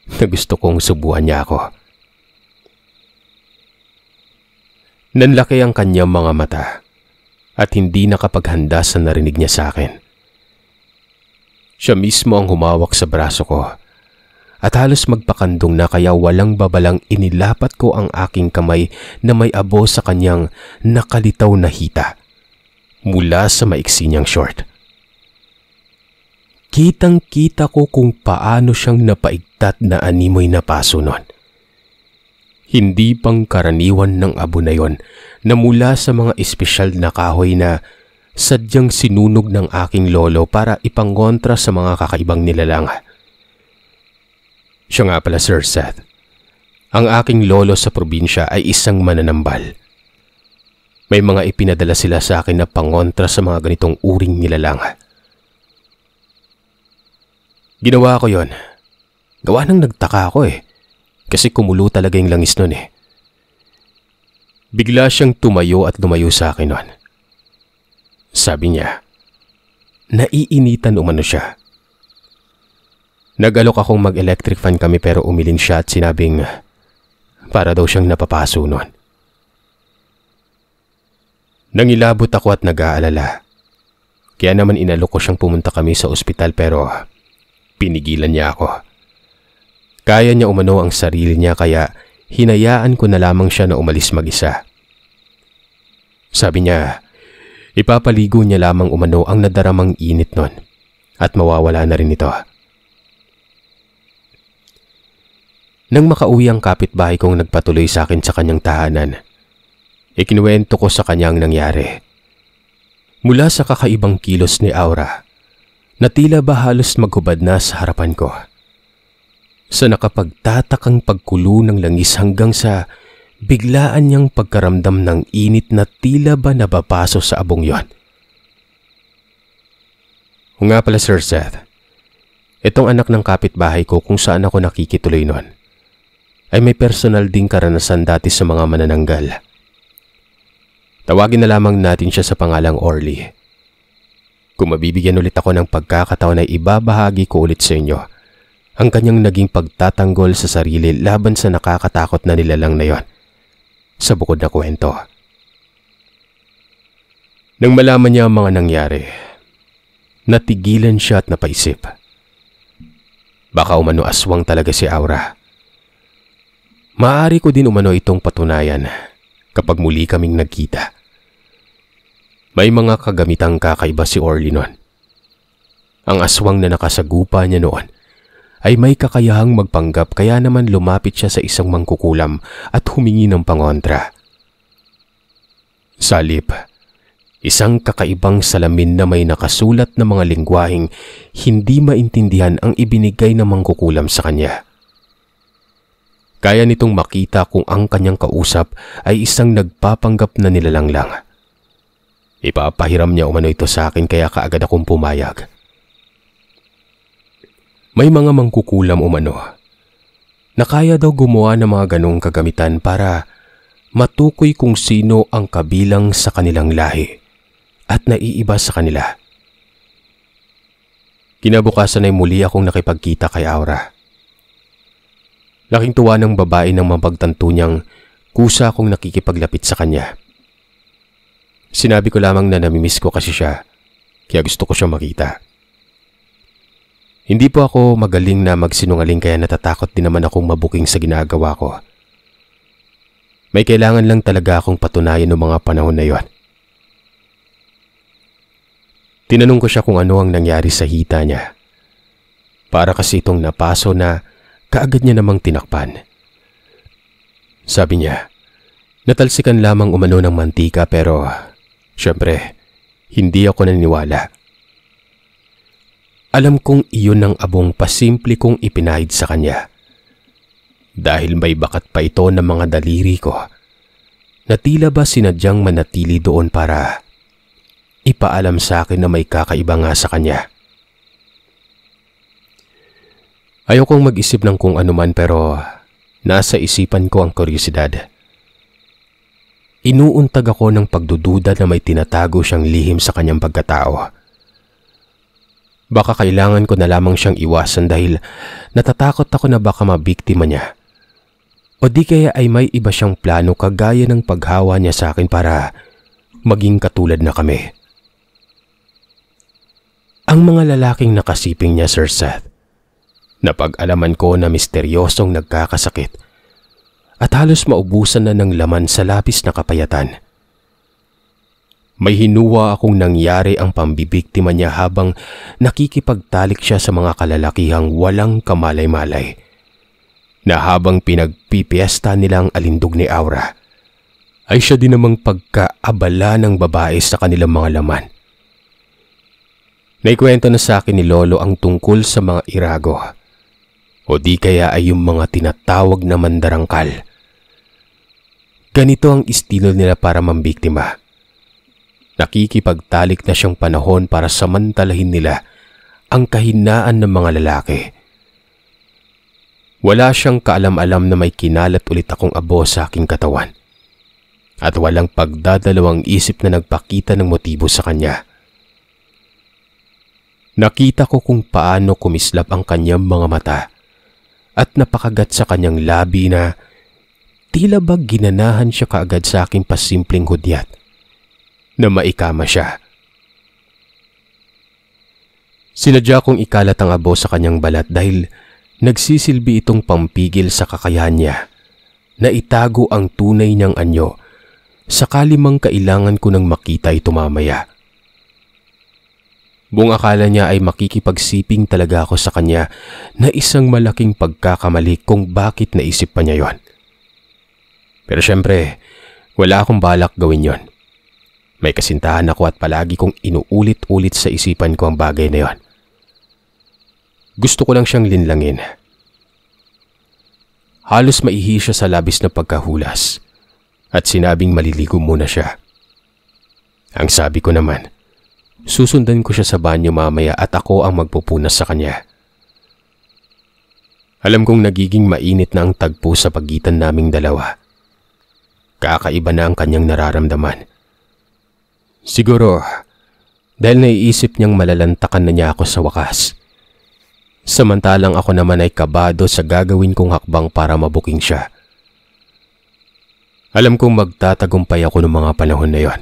na gusto kong subuhan niya ako. Nanlaki ang kanyang mga mata at hindi nakapaghanda sa narinig niya sa akin. Siya mismo ang humawak sa braso ko at halos magpakandong na kaya walang babalang inilapat ko ang aking kamay na may abo sa kanyang nakalitaw na hita mula sa maiksi niyang short. Kitang-kita ko kung paano siyang napaigtat na animoy na paso nun. Hindi pang karaniwan ng abo na yon na mula sa mga espesyal na kahoy na sadyang sinunog ng aking lolo para ipangkontra sa mga kakaibang nilalanga. Siya nga pala Sir Seth. Ang aking lolo sa probinsya ay isang mananambal. May mga ipinadala sila sa akin na pangontra sa mga ganitong uring nilalanga. Ginawa ko yon. Gawa nang nagtaka ako eh. Kasi kumulo talaga yung langis nun eh. Bigla siyang tumayo at lumayo sa akin nun. Sabi niya, naiinitan umano siya. Nagalok akong mag-electric fan kami pero umilin siya at sinabing para daw siyang napapaso nun. Nangilabot ako at nag-aalala. Kaya naman inalok ko siyang pumunta kami sa ospital pero Pinigilan niya ako. Kaya niya umano ang sarili niya kaya hinayaan ko na lamang siya na umalis mag-isa. Sabi niya, ipapaligo niya lamang umano ang nadaramang init nun at mawawala na rin ito. Nang makauwi ang kapitbahay kong nagpatuloy sa akin sa kanyang tahanan, ikinuwento ko sa kanyang nangyari. Mula sa kakaibang kilos ni Aura, na tila ba halos maghubad na sa harapan ko. Sa nakapagtatakang pagkulo ng langis hanggang sa biglaan niyang pagkaramdam ng init na tila ba nababaso sa abong yon. Nga pala Sir Seth, itong anak ng kapitbahay ko kung saan ako nakikituloy noon ay may personal ding karanasan dati sa mga manananggal. Tawagin na lamang natin siya sa pangalang Orly. Kung mabibigyan ulit ako ng pagkakataon ay ibabahagi ko ulit sa inyo ang kanyang naging pagtatanggol sa sarili laban sa nakakatakot na nilalang na yon. Sa bukod na kwento. Nang malaman niya ang mga nangyari, natigilan siya at napaisip. Baka umano aswang talaga si Aura. Maari ko din umano itong patunayan kapag muli kaming nagkita. May mga kagamitang kakaiba si Orly noon. Ang aswang na nakasagupa niya noon ay may kakayahang magpanggap kaya naman lumapit siya sa isang mangkukulam at humingi ng pangontra. Salip, isang kakaibang salamin na may nakasulat na mga lingwaheng hindi maintindihan ang ibinigay ng mangkukulam sa kanya. Kaya nitong makita kung ang kanyang kausap ay isang nagpapanggap na nilalanglang. Ipapahiram niya umano ito sa akin kaya kaagad akong pumayag. May mga mangkukulam umano na kaya daw gumawa ng mga ganong kagamitan para matukoy kung sino ang kabilang sa kanilang lahi at naiiba sa kanila. Kinabukasan ay muli akong nakipagkita kay Aura. Laking tuwa ng babae nang mabagtanto niyang kusa akong nakikipaglapit sa kanya. Sinabi ko lamang na namimiss ko kasi siya, kaya gusto ko siya makita. Hindi po ako magaling na magsinungaling kaya natatakot din naman akong mabuking sa ginagawa ko. May kailangan lang talaga akong patunayan noong mga panahon na yon. Tinanong ko siya kung ano ang nangyari sa hita niya. Para kasi itong napaso na kaagad niya namang tinakpan. Sabi niya, natalsikan lamang umano ng mantika pero Siyempre, hindi ako naniniwala. Alam kong iyon ang abong pasimple kong ipinahid sa kanya. Dahil may bakat pa ito ng mga daliri ko, na tila ba sinadyang manatili doon para ipaalam sa akin na may kakaiba nga sa kanya. Ayokong mag-isip ng kung anuman pero nasa isipan ko ang kuryosidad. Inuuntag ako ng pagdududa na may tinatago siyang lihim sa kanyang pagkatao. Baka kailangan ko na lamang siyang iwasan dahil natatakot ako na baka mabiktima niya. O di kaya ay may iba siyang plano kagaya ng paghawa niya sa akin para maging katulad na kami. Ang mga lalaking nakasiping niya, Sir Seth, napag-alaman ko na misteryosong nagkakasakit at halos maubusan na ng laman sa lapis na kapayatan. May hinuwa akong nangyari ang pambibiktima niya habang nakikipagtalik siya sa mga kalalakihang walang kamalay-malay na habang pinagpipiesta nilang alindog ni Aura ay siya din namang pagkaabala ng babae sa kanilang mga laman. Naikwento na sa akin ni Lolo ang tungkol sa mga irago o di kaya ay yung mga tinatawag na mandarangkal Ganito ang estilo nila para mambiktima. Nakikipagtalik na siyang panahon para samantalahin nila ang kahinaan ng mga lalaki. Wala siyang kaalam-alam na may kinalat ulit akong abo sa aking katawan at walang pagdadalawang isip na nagpakita ng motibo sa kanya. Nakita ko kung paano kumislap ang kanyang mga mata at napakagat sa kanyang labi na tila ba ginanahan siya kaagad sa aking pasimpleng hudyat na maikama siya. Sinadya kong ikalat ang abo sa kanyang balat dahil nagsisilbi itong pampigil sa kakayahan niya na itago ang tunay niyang anyo sakali mang kailangan ko nang makita ito mamaya. Buong akala niya ay makikipagsiping talaga ako sa kanya na isang malaking pagkakamali kung bakit naisip pa niya yon. Pero syempre, wala akong balak gawin yon. May kasintahan ako at palagi kong inuulit-ulit sa isipan ko ang bagay na yon. Gusto ko lang siyang linlangin. Halos maihi siya sa labis na pagkahulas at sinabing maliligo muna siya. Ang sabi ko naman, susundan ko siya sa banyo mamaya at ako ang magpupunas sa kanya. Alam kong nagiging mainit na ang tagpo sa pagitan naming dalawa. Kakaiba na ang kanyang nararamdaman. Siguro, dahil naiisip niyang malalantakan na niya ako sa wakas. Samantalang ako naman ay kabado sa gagawin kong hakbang para mabuking siya. Alam kong magtatagumpay ako ng mga panahon na yon.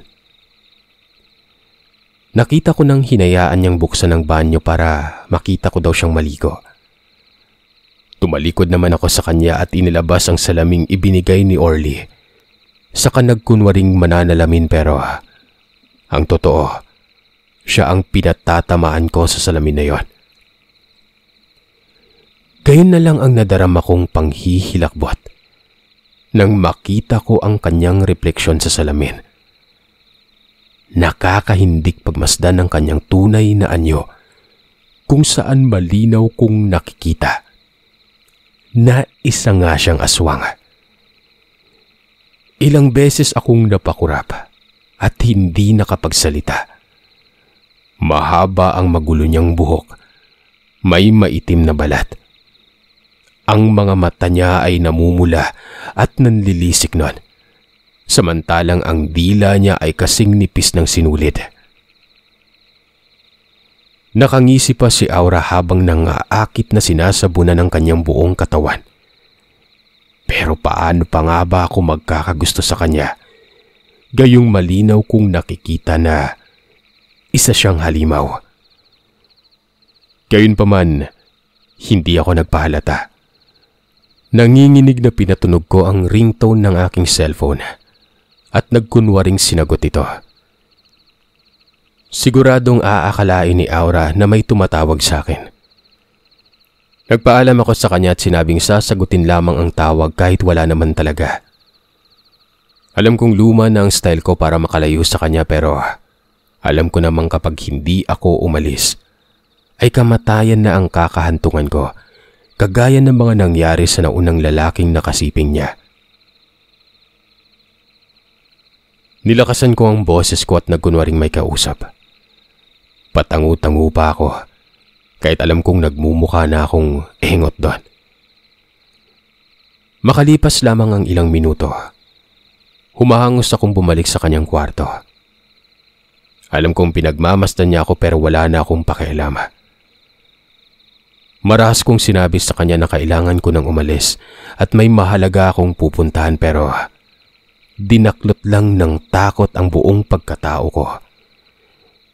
Nakita ko nang hinayaan niyang buksan ang banyo para makita ko daw siyang maligo. Tumalikod naman ako sa kanya at inilabas ang salaming ibinigay ni Orly saka nagkunwaring mananalamin pero ah, ang totoo, siya ang pinatatamaan ko sa salamin na yon. Gayon na lang ang nadarama kong panghihilakbot nang makita ko ang kanyang refleksyon sa salamin. Nakakahindik pagmasdan ng kanyang tunay na anyo kung saan malinaw kong nakikita na isa nga siyang aswang. Ilang beses akong napakurap at hindi nakapagsalita. Mahaba ang magulo niyang buhok. May maitim na balat. Ang mga mata niya ay namumula at nanlilisik nun. Samantalang ang dila niya ay kasing nipis ng sinulid. Nakangisi pa si Aura habang nangaakit na sinasabunan ng kanyang buong katawan. Pero paano pa nga ba ako magkakagusto sa kanya? Gayong malinaw kong nakikita na isa siyang halimaw. Gayunpaman, hindi ako nagpahalata. Nanginginig na pinatunog ko ang ringtone ng aking cellphone at nagkunwaring sinagot ito. Siguradong aakalain ni Aura na may tumatawag sa akin. Nagpaalam ako sa kanya at sinabing sasagutin lamang ang tawag kahit wala naman talaga. Alam kong luma na ang style ko para makalayo sa kanya pero alam ko namang kapag hindi ako umalis ay kamatayan na ang kakahantungan ko kagaya ng mga nangyari sa naunang lalaking nakasiping niya. Nilakasan ko ang boses ko at nagkunwaring may kausap. Patangu-tangu pa ako kahit alam kong nagmumukha na akong engot doon. Makalipas lamang ang ilang minuto, humahangos akong bumalik sa kanyang kwarto. Alam kong pinagmamasdan niya ako pero wala na akong pakialam. Marahas kong sinabi sa kanya na kailangan ko nang umalis at may mahalaga akong pupuntahan pero dinaklot lang ng takot ang buong pagkatao ko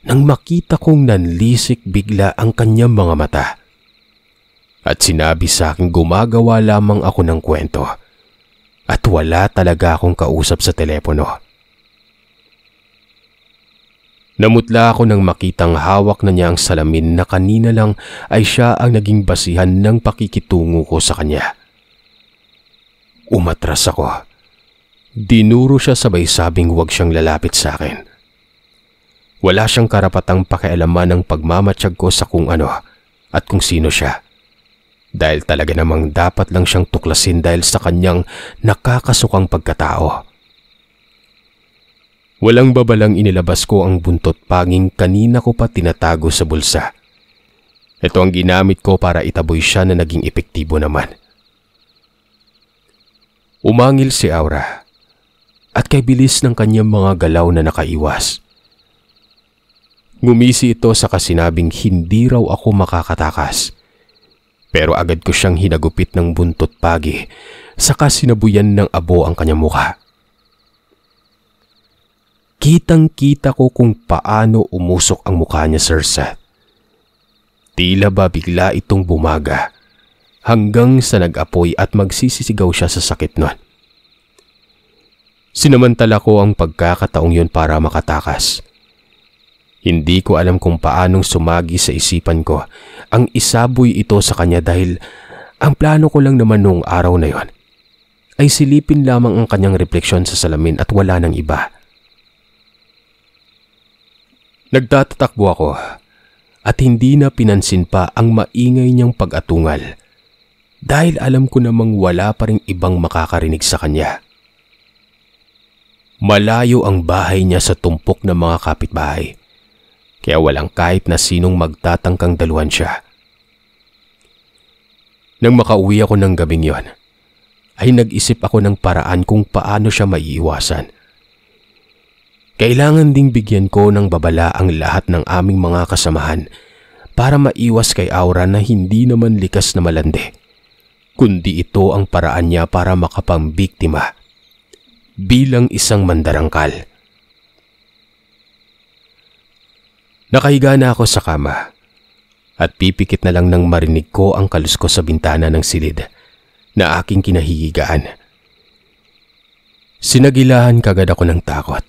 nang makita kong nanlisik bigla ang kanyang mga mata. At sinabi sa akin gumagawa lamang ako ng kwento at wala talaga akong kausap sa telepono. Namutla ako nang makitang hawak na niya ang salamin na kanina lang ay siya ang naging basihan ng pakikitungo ko sa kanya. Umatras ako. Dinuro siya sabay sabing huwag siyang lalapit sa akin. Wala siyang karapatang pakialaman ng pagmamatsyag ko sa kung ano at kung sino siya. Dahil talaga namang dapat lang siyang tuklasin dahil sa kanyang nakakasukang pagkatao. Walang babalang inilabas ko ang buntot panging kanina ko pa tinatago sa bulsa. Ito ang ginamit ko para itaboy siya na naging epektibo naman. Umangil si Aura at kay bilis ng kanyang mga galaw na nakaiwas. Gumisi ito sa kasinabing hindi raw ako makakatakas. Pero agad ko siyang hinagupit ng buntot pagi, saka sinabuyan ng abo ang kanyang mukha. Kitang-kita ko kung paano umusok ang mukha niya, Sir Seth. Tila ba bigla itong bumaga hanggang sa nag-apoy at magsisisigaw siya sa sakit nun. Sinamantala ko ang pagkakataong yun para makatakas. Hindi ko alam kung paanong sumagi sa isipan ko ang isaboy ito sa kanya dahil ang plano ko lang naman noong araw na yon ay silipin lamang ang kanyang refleksyon sa salamin at wala ng iba. Nagtatatakbo ako at hindi na pinansin pa ang maingay niyang pag-atungal dahil alam ko namang wala pa rin ibang makakarinig sa kanya. Malayo ang bahay niya sa tumpok ng mga kapitbahay kaya walang kahit na sinong magtatangkang daluhan siya. Nang makauwi ako ng gabing yon, ay nag-isip ako ng paraan kung paano siya maiiwasan. Kailangan ding bigyan ko ng babala ang lahat ng aming mga kasamahan para maiwas kay Aura na hindi naman likas na malandi, kundi ito ang paraan niya para makapambiktima bilang isang mandarangkal. Nakahiga na ako sa kama at pipikit na lang nang marinig ko ang kalus ko sa bintana ng silid na aking kinahihigaan. Sinagilahan kagad ako ng takot.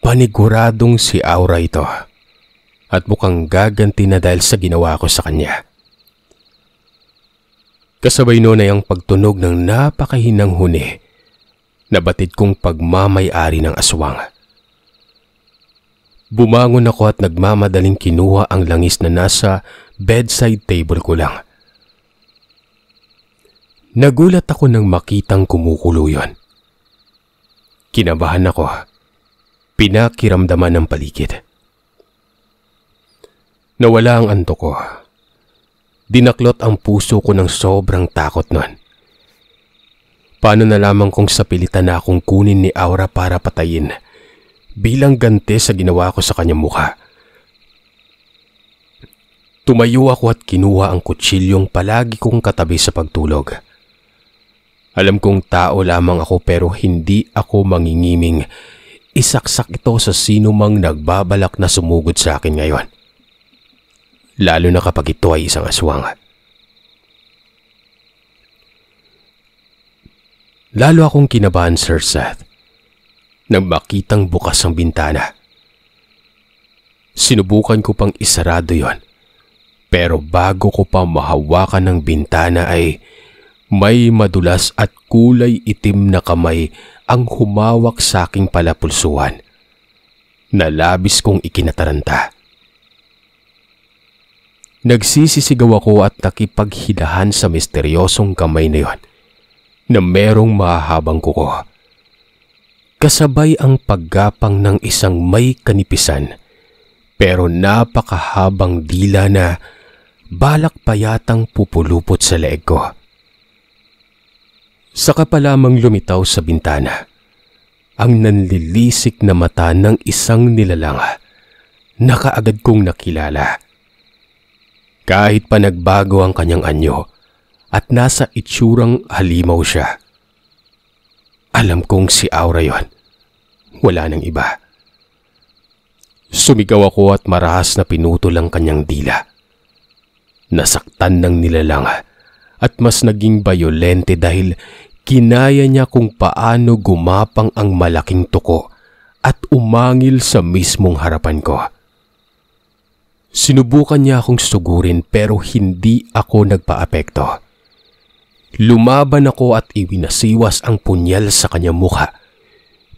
Paniguradong si Aura ito at mukhang gaganti na dahil sa ginawa ko sa kanya. Kasabay noon ay ang pagtunog ng napakahinang huni na batid kong pagmamayari ng aswang. Bumangon ako at nagmamadaling kinuha ang langis na nasa bedside table ko lang. Nagulat ako nang makitang kumukulo yon. Kinabahan ako. Pinakiramdaman ng paligid. Nawala ang anto ko. Dinaklot ang puso ko ng sobrang takot nun. Paano na lamang kung sapilitan na akong kunin ni Aura para patayin? bilang gante sa ginawa ko sa kanyang mukha. Tumayo ako at kinuha ang kutsilyong palagi kong katabi sa pagtulog. Alam kong tao lamang ako pero hindi ako mangingiming. Isaksak ito sa sino mang nagbabalak na sumugod sa akin ngayon. Lalo na kapag ito ay isang aswang. Lalo akong kinabahan, Sir Seth nang makitang bukas ang bintana. Sinubukan ko pang isarado yon. Pero bago ko pa mahawakan ng bintana ay may madulas at kulay itim na kamay ang humawak sa aking palapulsuhan. Nalabis kong ikinataranta. Nagsisisigaw ako at nakipaghidahan sa misteryosong kamay na yon na merong mahahabang kuko kasabay ang paggapang ng isang may kanipisan pero napakahabang dila na balak pa yatang pupulupot sa leeg ko. Saka pa lamang lumitaw sa bintana ang nanlilisik na mata ng isang nilalanga na kaagad kong nakilala. Kahit pa nagbago ang kanyang anyo at nasa itsurang halimaw siya, alam kong si Aura yon. Wala nang iba. Sumigaw ako at marahas na pinutol ang kanyang dila. Nasaktan ng nilalang at mas naging bayolente dahil kinaya niya kung paano gumapang ang malaking tuko at umangil sa mismong harapan ko. Sinubukan niya akong sugurin pero hindi ako nagpaapekto. Lumaban ako at iwinasiwas ang punyal sa kanyang mukha.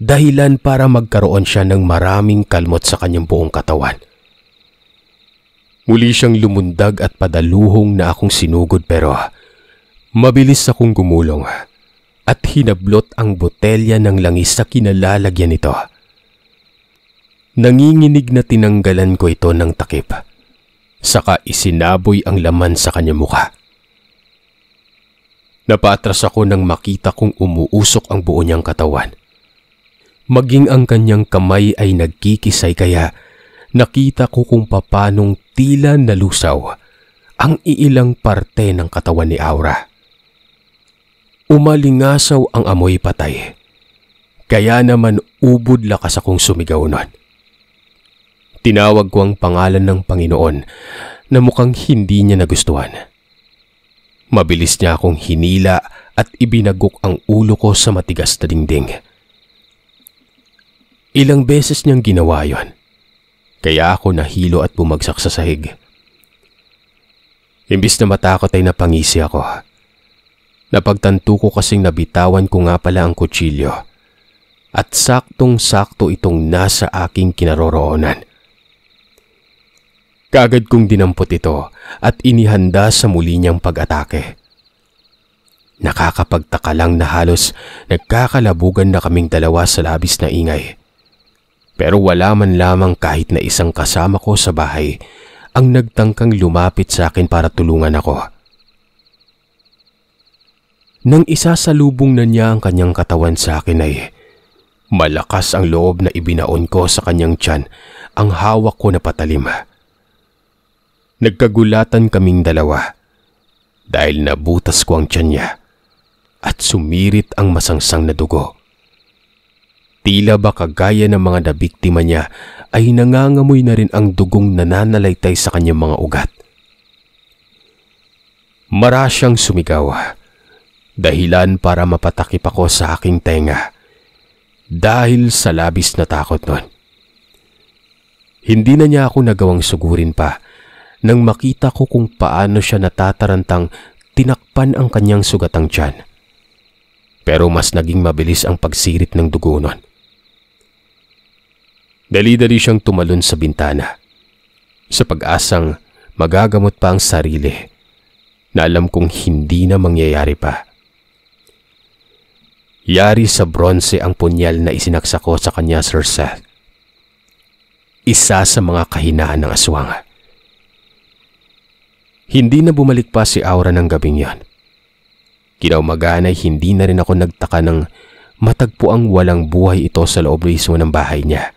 Dahilan para magkaroon siya ng maraming kalmot sa kanyang buong katawan. Muli siyang lumundag at padaluhong na akong sinugod pero mabilis akong gumulong at hinablot ang botelya ng langis sa kinalalagyan nito. Nanginginig na tinanggalan ko ito ng takip. Saka isinaboy ang laman sa kanyang mukha. Napaatras ako nang makita kong umuusok ang buo niyang katawan. Maging ang kanyang kamay ay nagkikisay kaya nakita ko kung papanong tila nalusaw ang iilang parte ng katawan ni Aura. Umalingasaw ang amoy patay. Kaya naman ubod lakas akong sumigaw nun. Tinawag ko ang pangalan ng Panginoon na mukhang hindi niya nagustuhan. Mabilis niya akong hinila at ibinagok ang ulo ko sa matigas na dingding. Ilang beses niyang ginawa yon. Kaya ako nahilo at bumagsak sa sahig. Imbis na matakot ay napangisi ako. Napagtanto ko kasing nabitawan ko nga pala ang kutsilyo. At saktong-sakto itong nasa aking kinaroroonan. Kaagad kong dinampot ito at inihanda sa muli niyang pag-atake. Nakakapagtaka lang na halos nagkakalabugan na kaming dalawa sa labis na ingay. Pero wala man lamang kahit na isang kasama ko sa bahay ang nagtangkang lumapit sa akin para tulungan ako. Nang isasalubong na niya ang kanyang katawan sa akin ay malakas ang loob na ibinaon ko sa kanyang tiyan ang hawak ko na patalim. Nagkagulatan kaming dalawa dahil nabutas ko ang tiyan niya at sumirit ang masangsang na dugo. Tila ba kagaya ng mga nabiktima niya ay nangangamoy na rin ang dugong nananalaytay sa kanyang mga ugat. Mara siyang sumigaw. Dahilan para mapatakip ako sa aking tenga. Dahil sa labis na takot nun. Hindi na niya ako nagawang sugurin pa nang makita ko kung paano siya natatarantang tinakpan ang kanyang sugatang tiyan. Pero mas naging mabilis ang pagsirit ng dugo nun. Dali-dali siyang tumalon sa bintana sa pag-asang magagamot pa ang sarili na alam kong hindi na mangyayari pa. Yari sa bronze ang punyal na isinaksako sa kanya, Sir Seth. Isa sa mga kahinaan ng aswang. Hindi na bumalik pa si Aura ng gabing yan. Kinaumagaan ay hindi na rin ako nagtaka ng matagpo ang walang buhay ito sa loob mismo ng bahay niya.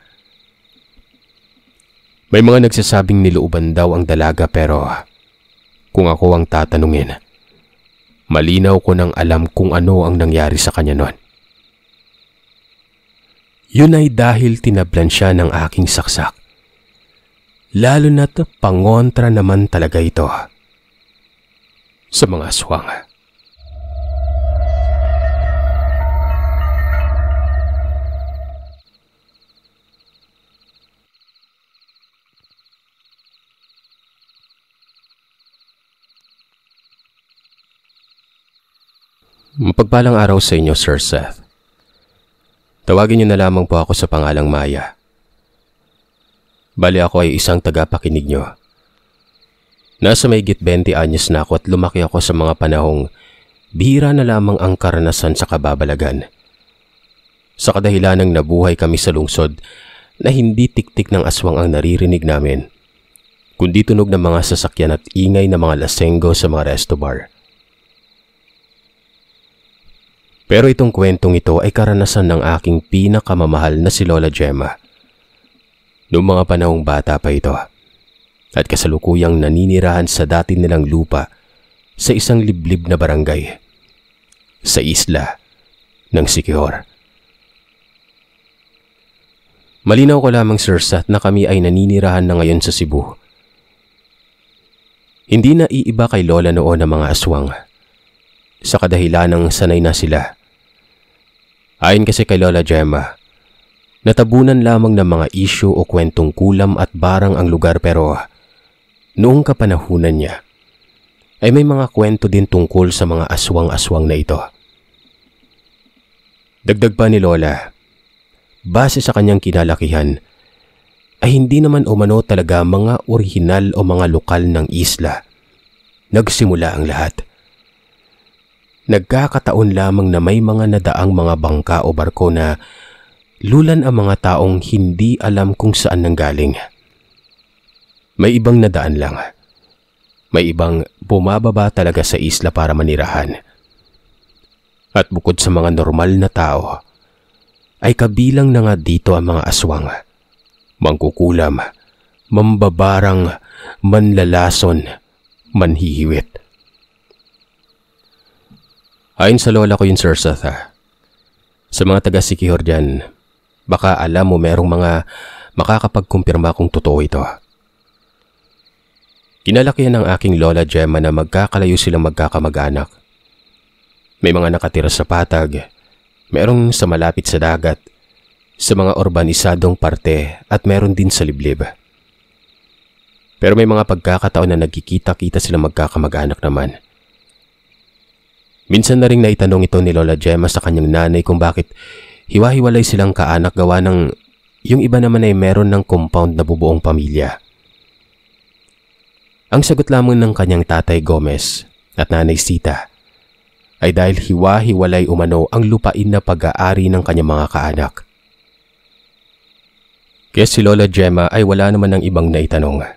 May mga nagsasabing niluuban daw ang dalaga pero kung ako ang tatanungin, malinaw ko nang alam kung ano ang nangyari sa kanya noon. Yun ay dahil tinablan siya ng aking saksak. Lalo na't pangontra naman talaga ito sa mga aswang. Mapagpalang araw sa inyo, Sir Seth. Tawagin niyo na lamang po ako sa pangalang Maya. Bali ako ay isang tagapakinig niyo Nasa may git 20 anyos na ako at lumaki ako sa mga panahong bihira na lamang ang karanasan sa kababalagan. Sa kadahilan ng nabuhay kami sa lungsod na hindi tiktik ng aswang ang naririnig namin, kundi tunog ng mga sasakyan at ingay ng mga lasenggo sa mga resto bar. Pero itong kwentong ito ay karanasan ng aking pinakamamahal na si Lola Gemma. Noong mga panahong bata pa ito at kasalukuyang naninirahan sa dati nilang lupa sa isang liblib na barangay sa isla ng Sikihor. Malinaw ko lamang Sir Sat na kami ay naninirahan na ngayon sa Cebu. Hindi na iiba kay Lola noon ang mga aswang. Sa kadahilan ng sanay na sila. Ayon kasi kay Lola Gemma, natabunan lamang ng mga isyo o kwentong kulam at barang ang lugar pero noong kapanahunan niya ay may mga kwento din tungkol sa mga aswang-aswang na ito. Dagdag pa ni Lola, base sa kanyang kinalakihan, ay hindi naman umano talaga mga orihinal o mga lokal ng isla. Nagsimula ang lahat. Nagkakataon lamang na may mga nadaang mga bangka o barko na lulan ang mga taong hindi alam kung saan nanggaling. galing. May ibang nadaan lang. May ibang bumababa talaga sa isla para manirahan. At bukod sa mga normal na tao, ay kabilang na nga dito ang mga aswang. Mangkukulam, mambabarang, manlalason, manhihiwit. Ayon sa lola ko yun, Sir Seth, ah. Sa mga taga Sikihor dyan, baka alam mo merong mga makakapagkumpirma kung totoo ito. Kinalakihan ng aking lola Gemma na magkakalayo silang magkakamag-anak. May mga nakatira sa patag, merong sa malapit sa dagat, sa mga urbanisadong parte at meron din sa liblib. Pero may mga pagkakataon na nagkikita-kita silang magkakamag-anak naman. Minsan na rin naitanong ito ni Lola Gemma sa kanyang nanay kung bakit hiwa-hiwalay silang kaanak gawa ng yung iba naman ay meron ng compound na bubuong pamilya. Ang sagot lamang ng kanyang tatay Gomez at nanay Sita ay dahil hiwa-hiwalay umano ang lupain na pag-aari ng kanyang mga kaanak. Kaya si Lola Gemma ay wala naman ng ibang naitanong.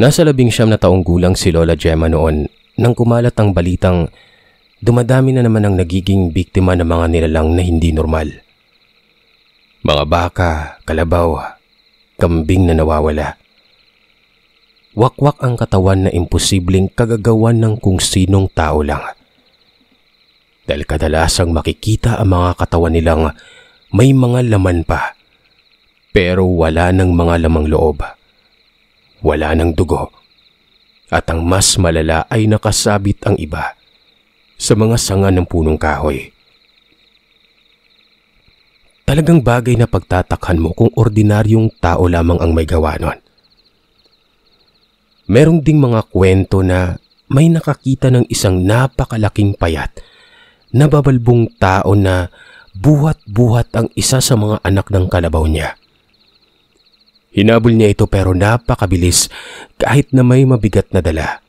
Nasa labing siyam na taong gulang si Lola Gemma noon nang kumalat ang balitang dumadami na naman ang nagiging biktima ng mga nilalang na hindi normal. Mga baka, kalabaw, kambing na nawawala wakwak ang katawan na imposibleng kagagawan ng kung sinong tao lang. Dahil kadalasang makikita ang mga katawan nilang may mga laman pa pero wala ng mga lamang loob. Wala ng dugo. At ang mas malala ay nakasabit ang iba sa mga sanga ng punong kahoy. Talagang bagay na pagtatakhan mo kung ordinaryong tao lamang ang may gawa nun. Merong ding mga kwento na may nakakita ng isang napakalaking payat na babalbong tao na buhat-buhat ang isa sa mga anak ng kalabaw niya. Hinabol niya ito pero napakabilis kahit na may mabigat na dala.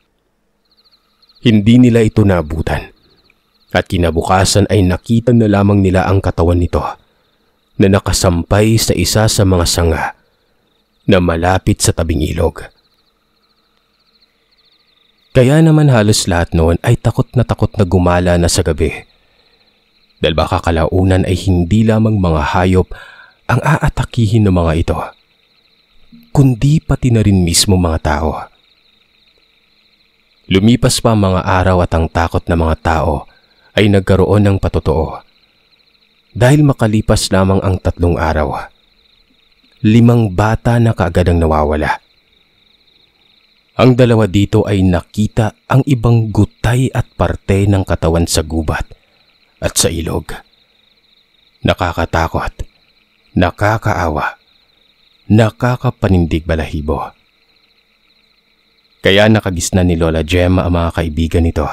Hindi nila ito nabutan at kinabukasan ay nakita na lamang nila ang katawan nito na nakasampay sa isa sa mga sanga na malapit sa tabing ilog. Kaya naman halos lahat noon ay takot na takot na gumala na sa gabi. Dahil baka kalaunan ay hindi lamang mga hayop ang aatakihin ng mga ito, kundi pati na rin mismo mga tao. Lumipas pa mga araw at ang takot ng mga tao ay nagkaroon ng patotoo. Dahil makalipas lamang ang tatlong araw, limang bata na kaagad ang nawawala. Ang dalawa dito ay nakita ang ibang gutay at parte ng katawan sa gubat at sa ilog. Nakakatakot, nakakaawa, nakakapanindig balahibo. Kaya nakagisna ni Lola Gemma ang mga kaibigan nito,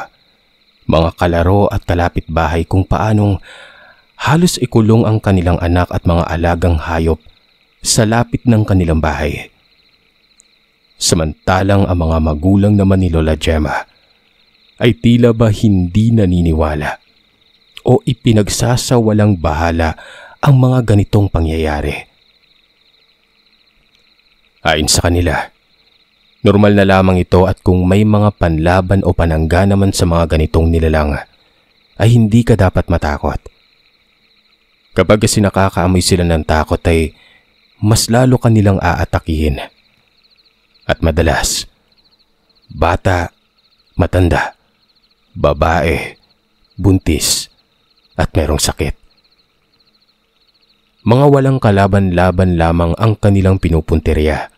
mga kalaro at kalapit bahay kung paanong halos ikulong ang kanilang anak at mga alagang hayop sa lapit ng kanilang bahay Samantalang ang mga magulang naman ni Lola Gemma ay tila ba hindi naniniwala o ipinagsasawalang bahala ang mga ganitong pangyayari. Ayon sa kanila, normal na lamang ito at kung may mga panlaban o panangga naman sa mga ganitong nilalang ay hindi ka dapat matakot. Kapag kasi nakakaamoy sila ng takot ay mas lalo kanilang aatakihin. At madalas, bata, matanda, babae, buntis, at merong sakit. Mga walang kalaban-laban lamang ang kanilang pinupunteriya.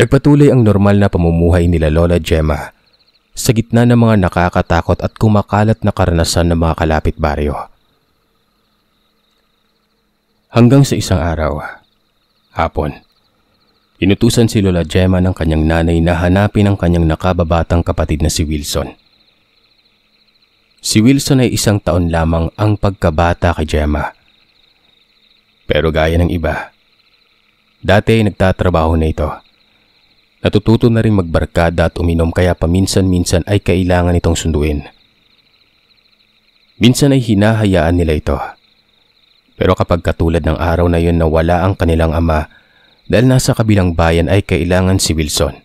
Nagpatuloy ang normal na pamumuhay nila Lola Gemma sa gitna ng mga nakakatakot at kumakalat na karanasan ng mga kalapit baryo. Hanggang sa isang araw, hapon, Inutusan si Lola Gemma ng kanyang nanay na hanapin ang kanyang nakababatang kapatid na si Wilson. Si Wilson ay isang taon lamang ang pagkabata kay Gemma. Pero gaya ng iba, dati ay nagtatrabaho na ito. Natututo na rin magbarkada at uminom kaya paminsan-minsan ay kailangan itong sunduin. Minsan ay hinahayaan nila ito. Pero kapag katulad ng araw na yon na wala ang kanilang ama, dahil nasa kabilang bayan ay kailangan si Wilson.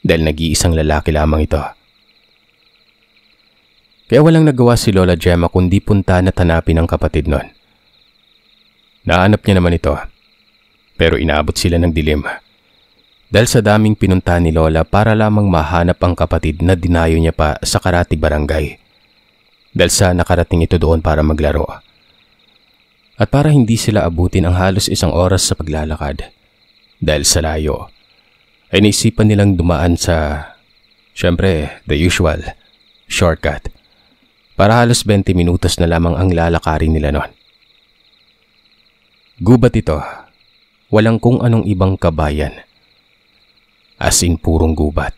Dahil nag-iisang lalaki lamang ito. Kaya walang nagawa si Lola Gemma kundi punta na tanapin ang kapatid nun. Naanap niya naman ito. Pero inaabot sila ng dilim. Dahil sa daming pinunta ni Lola para lamang mahanap ang kapatid na dinayo niya pa sa Karati Barangay. Dahil sa nakarating ito doon para maglaro at para hindi sila abutin ang halos isang oras sa paglalakad. Dahil sa layo, ay naisipan nilang dumaan sa, syempre, the usual, shortcut. Para halos 20 minutos na lamang ang lalakarin nila noon. Gubat ito, walang kung anong ibang kabayan. As in purong gubat.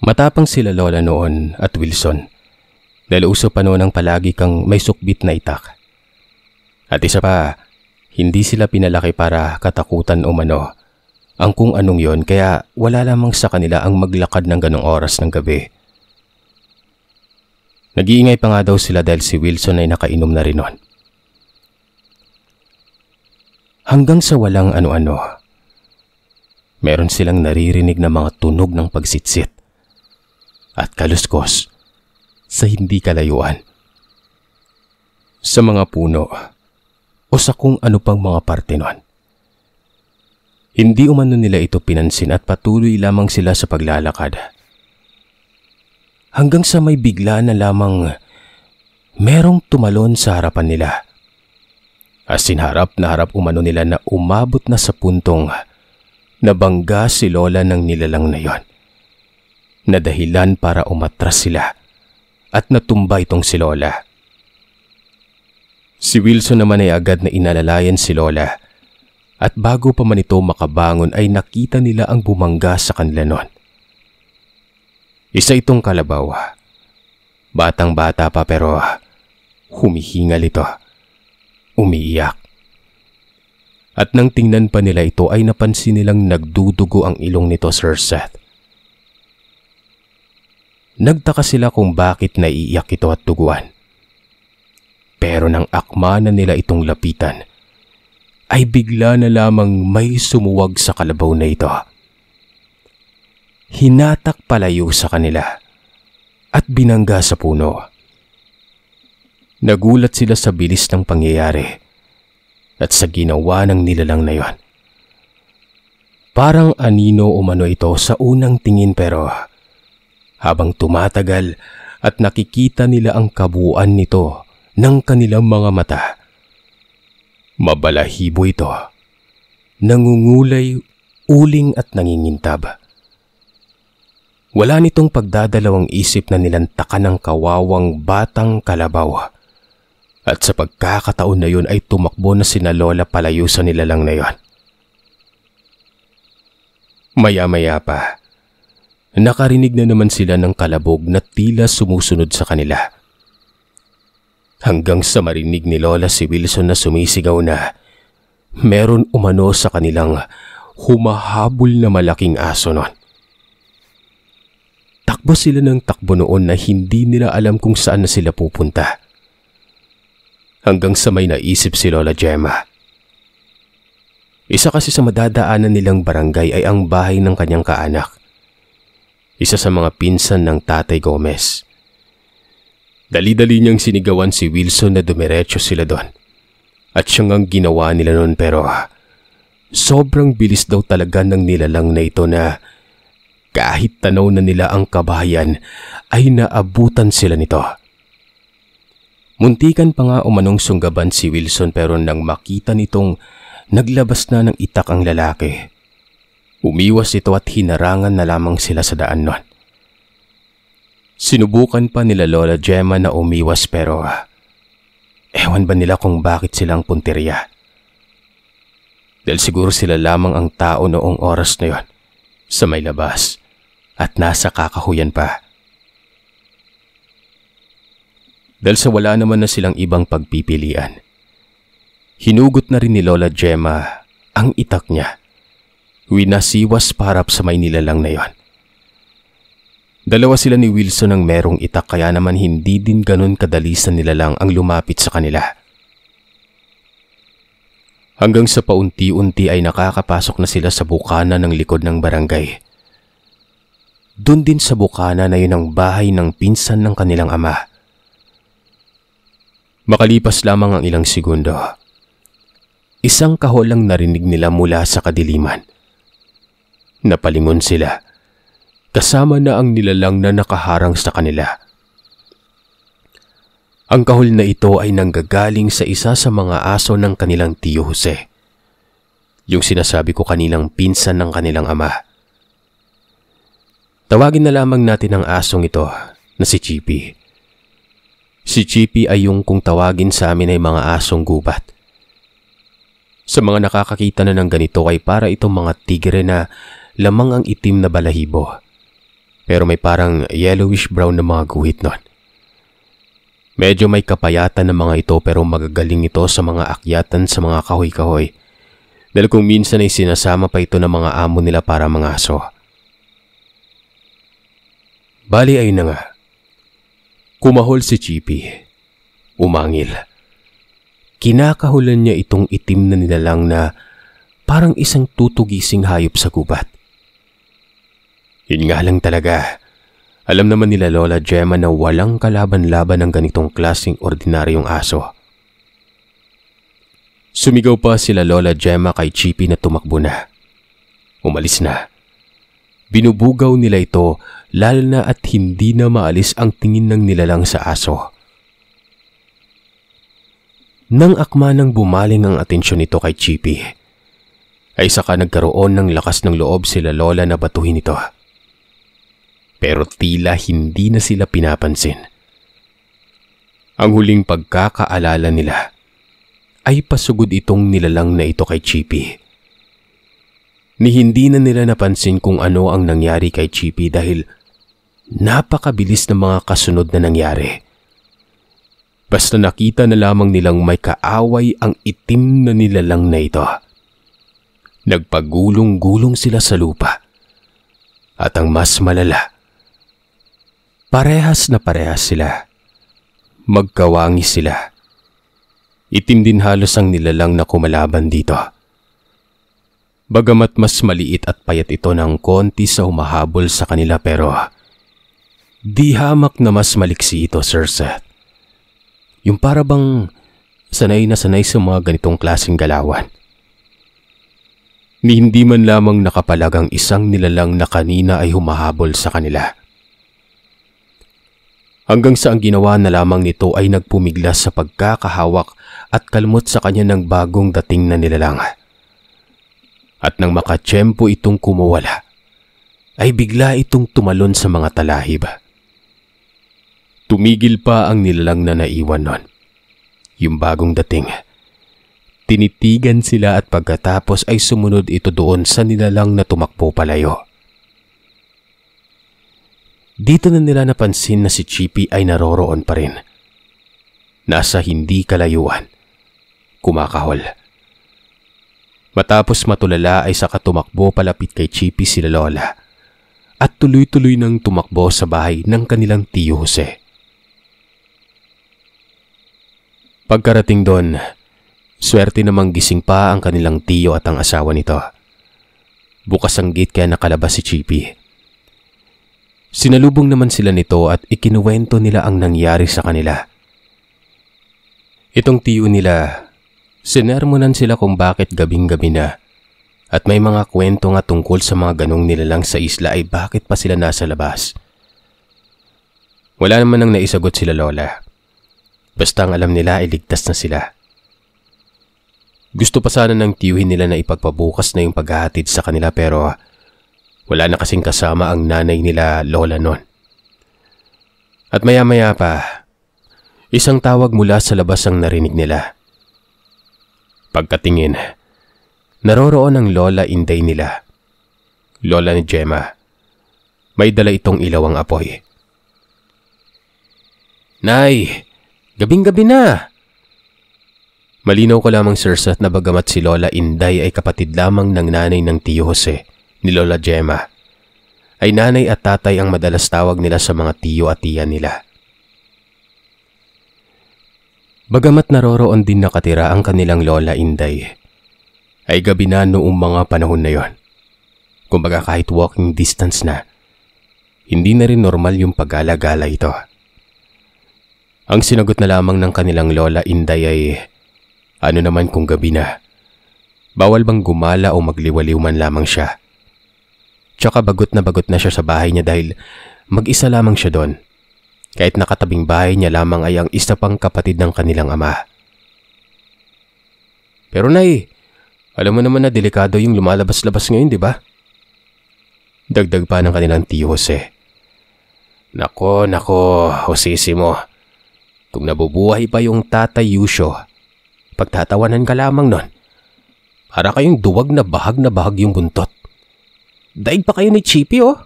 Matapang sila Lola noon at Wilson. Dahil uso pa noon ang palagi kang may sukbit na itak. At isa pa, hindi sila pinalaki para katakutan o mano. Ang kung anong yon kaya wala lamang sa kanila ang maglakad ng ganong oras ng gabi. Nag-iingay pa nga daw sila dahil si Wilson ay nakainom na rin nun. Hanggang sa walang ano-ano, meron silang naririnig na mga tunog ng pagsitsit at kaluskos sa hindi kalayuan. Sa mga puno, o sa kung ano pang mga parte noon. Hindi umano nila ito pinansin at patuloy lamang sila sa paglalakad. Hanggang sa may bigla na lamang merong tumalon sa harapan nila. As in harap na harap umano nila na umabot na sa puntong nabangga si Lola ng nilalang na yon. dahilan para umatras sila at natumba itong si Lola. Si Wilson naman ay agad na inalalayan si Lola at bago pa man ito makabangon ay nakita nila ang bumangga sa kanila noon. Isa itong kalabaw. Ah. Batang bata pa pero ah, humihingal ito. Umiiyak. At nang tingnan pa nila ito ay napansin nilang nagdudugo ang ilong nito Sir Seth. Nagtaka sila kung bakit naiiyak ito at duguan. Pero nang akma na nila itong lapitan, ay bigla na lamang may sumuwag sa kalabaw na ito. Hinatak palayo sa kanila at binangga sa puno. Nagulat sila sa bilis ng pangyayari at sa ginawa ng nilalang na yon. Parang anino umano ito sa unang tingin pero habang tumatagal at nakikita nila ang kabuuan nito ng kanilang mga mata. Mabalahibo ito. Nangungulay, uling at nangingintab. Wala nitong pagdadalawang isip na nilantaka ng kawawang batang kalabaw. At sa pagkakataon na yun ay tumakbo na sina Lola palayo sa lang na yun. Maya-maya pa, nakarinig na naman sila ng kalabog na tila sumusunod sa kanila. Hanggang sa marinig ni Lola si Wilson na sumisigaw na meron umano sa kanilang humahabol na malaking aso nun. Takbo sila ng takbo noon na hindi nila alam kung saan na sila pupunta. Hanggang sa may naisip si Lola Gemma. Isa kasi sa madadaanan nilang barangay ay ang bahay ng kanyang kaanak. Isa sa mga pinsan ng tatay Gomez. Dali-dali niyang sinigawan si Wilson na dumiretso sila doon. At siyang ang ginawa nila noon pero ah, sobrang bilis daw talaga ng nilalang na ito na kahit tanaw na nila ang kabahayan ay naabutan sila nito. Muntikan pa nga umanong sunggaban si Wilson pero nang makita nitong naglabas na ng itak ang lalaki. Umiwas ito at hinarangan na lamang sila sa daan noon. Sinubukan pa nila Lola Gemma na umiwas pero ah, ewan ba nila kung bakit silang punteriya. Dahil siguro sila lamang ang tao noong oras na yon sa may labas at nasa kakahuyan pa. Dahil sa wala naman na silang ibang pagpipilian, hinugot na rin ni Lola Gemma ang itak niya. Winasiwas parap sa may nilalang na yon. Dalawa sila ni Wilson ang merong itak kaya naman hindi din ganun kadalisan na nilalang ang lumapit sa kanila. Hanggang sa paunti-unti ay nakakapasok na sila sa bukana ng likod ng barangay. Doon din sa bukana na yun ang bahay ng pinsan ng kanilang ama. Makalipas lamang ang ilang segundo, isang kahol lang narinig nila mula sa kadiliman. Napalingon sila kasama na ang nilalang na nakaharang sa kanila. Ang kahol na ito ay nanggagaling sa isa sa mga aso ng kanilang tiyo Jose. Yung sinasabi ko kanilang pinsan ng kanilang ama. Tawagin na lamang natin ang asong ito na si Chippy. Si Chippy ay yung kung tawagin sa amin ay mga asong gubat. Sa mga nakakakita na ng ganito ay para itong mga tigre na lamang ang itim na balahibo pero may parang yellowish brown na mga guhit nun. Medyo may kapayatan ng mga ito pero magagaling ito sa mga akyatan sa mga kahoy-kahoy dahil kung minsan ay sinasama pa ito ng mga amo nila para mga aso. Bali ay na nga. Kumahol si Chippy. Umangil. Kinakahulan niya itong itim na nilalang na parang isang tutugising hayop sa gubat. Yun nga lang talaga. Alam naman nila Lola Gemma na walang kalaban-laban ng ganitong klasing ordinaryong aso. Sumigaw pa sila Lola Gemma kay Chippy na tumakbo na. Umalis na. Binubugaw nila ito lalo na at hindi na maalis ang tingin ng nilalang sa aso. Nang akma nang bumaling ang atensyon nito kay Chippy, ay saka nagkaroon ng lakas ng loob sila Lola na batuhin ito pero tila hindi na sila pinapansin. Ang huling pagkakaalala nila ay pasugod itong nilalang na ito kay Chippy. Ni hindi na nila napansin kung ano ang nangyari kay Chippy dahil napakabilis ng mga kasunod na nangyari. Basta nakita na lamang nilang may kaaway ang itim na nilalang na ito. Nagpagulong-gulong sila sa lupa. At ang mas malala Parehas na parehas sila. Magkawangi sila. Itim din halos ang nilalang na kumalaban dito. Bagamat mas maliit at payat ito ng konti sa humahabol sa kanila pero di hamak na mas maliksi ito, Sir Seth. Yung parabang sanay na sanay sa mga ganitong klaseng galawan. Ni hindi man lamang nakapalagang isang nilalang na kanina ay humahabol sa kanila. Hanggang sa ang ginawa na lamang nito ay nagpumiglas sa pagkakahawak at kalmot sa kanya ng bagong dating na nilalang. At nang makatsyempo itong kumawala, ay bigla itong tumalon sa mga talahib. Tumigil pa ang nilalang na naiwan nun. Yung bagong dating. Tinitigan sila at pagkatapos ay sumunod ito doon sa nilalang na tumakbo palayo. Dito na nila napansin na si Chippy ay naroroon pa rin. Nasa hindi kalayuan. Kumakahol. Matapos matulala ay saka tumakbo palapit kay Chippy sila Lola at tuloy-tuloy nang tumakbo sa bahay ng kanilang tiyo Jose. Pagkarating doon, swerte namang gising pa ang kanilang tiyo at ang asawa nito. Bukas ang gate kaya nakalabas si Chippy Sinalubong naman sila nito at ikinuwento nila ang nangyari sa kanila. Itong tiyo nila, sinermonan sila kung bakit gabing-gabi na at may mga kwento nga tungkol sa mga ganong nilalang sa isla ay bakit pa sila nasa labas. Wala naman ang naisagot sila Lola. Basta ang alam nila ay ligtas na sila. Gusto pa sana ng tiyuhin nila na ipagpabukas na yung paghahatid sa kanila pero wala na kasing kasama ang nanay nila Lola noon. At maya-maya pa, isang tawag mula sa labas ang narinig nila. Pagkatingin, naroroon ang Lola Inday nila. Lola ni Gemma. May dala itong ilawang apoy. Nay, gabing-gabi na! Malinaw ko lamang sir Seth na bagamat si Lola Inday ay kapatid lamang ng nanay ng tiyo Jose ni Lola Gemma ay nanay at tatay ang madalas tawag nila sa mga tiyo at tiya nila. Bagamat naroroon din nakatira ang kanilang Lola Inday, ay gabi na noong mga panahon na yon. Kumbaga kahit walking distance na, hindi na rin normal yung pag-alagala ito. Ang sinagot na lamang ng kanilang Lola Inday ay, ano naman kung gabi na, bawal bang gumala o magliwaliw man lamang siya. Tsaka bagot na bagot na siya sa bahay niya dahil mag-isa lamang siya doon. Kahit nakatabing bahay niya lamang ay ang isa pang kapatid ng kanilang ama. Pero nay, alam mo naman na delikado yung lumalabas-labas ngayon, di ba? Dagdag pa ng kanilang tiyo Jose. Nako, nako, Josisi mo. Kung nabubuhay pa yung tatay Yusho, pagtatawanan ka lamang nun. Para kayong duwag na bahag na bahag yung buntot. Daig pa kayo ni Chippy, oh.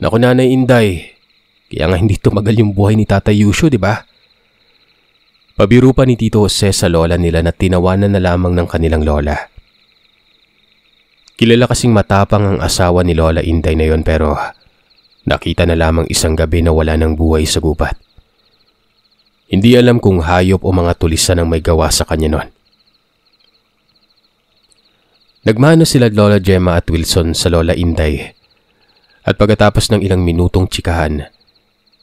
Naku, Nanay Inday. Kaya nga hindi tumagal yung buhay ni Tata Yusho, di ba? Pabiro pa ni Tito Jose sa lola nila na tinawanan na lamang ng kanilang lola. Kilala kasing matapang ang asawa ni Lola Inday na yon pero nakita na lamang isang gabi na wala ng buhay sa gubat. Hindi alam kung hayop o mga tulisan ang may gawa sa kanya noon. Nagmano sila Lola Gemma at Wilson sa Lola Inday. At pagkatapos ng ilang minutong tsikahan,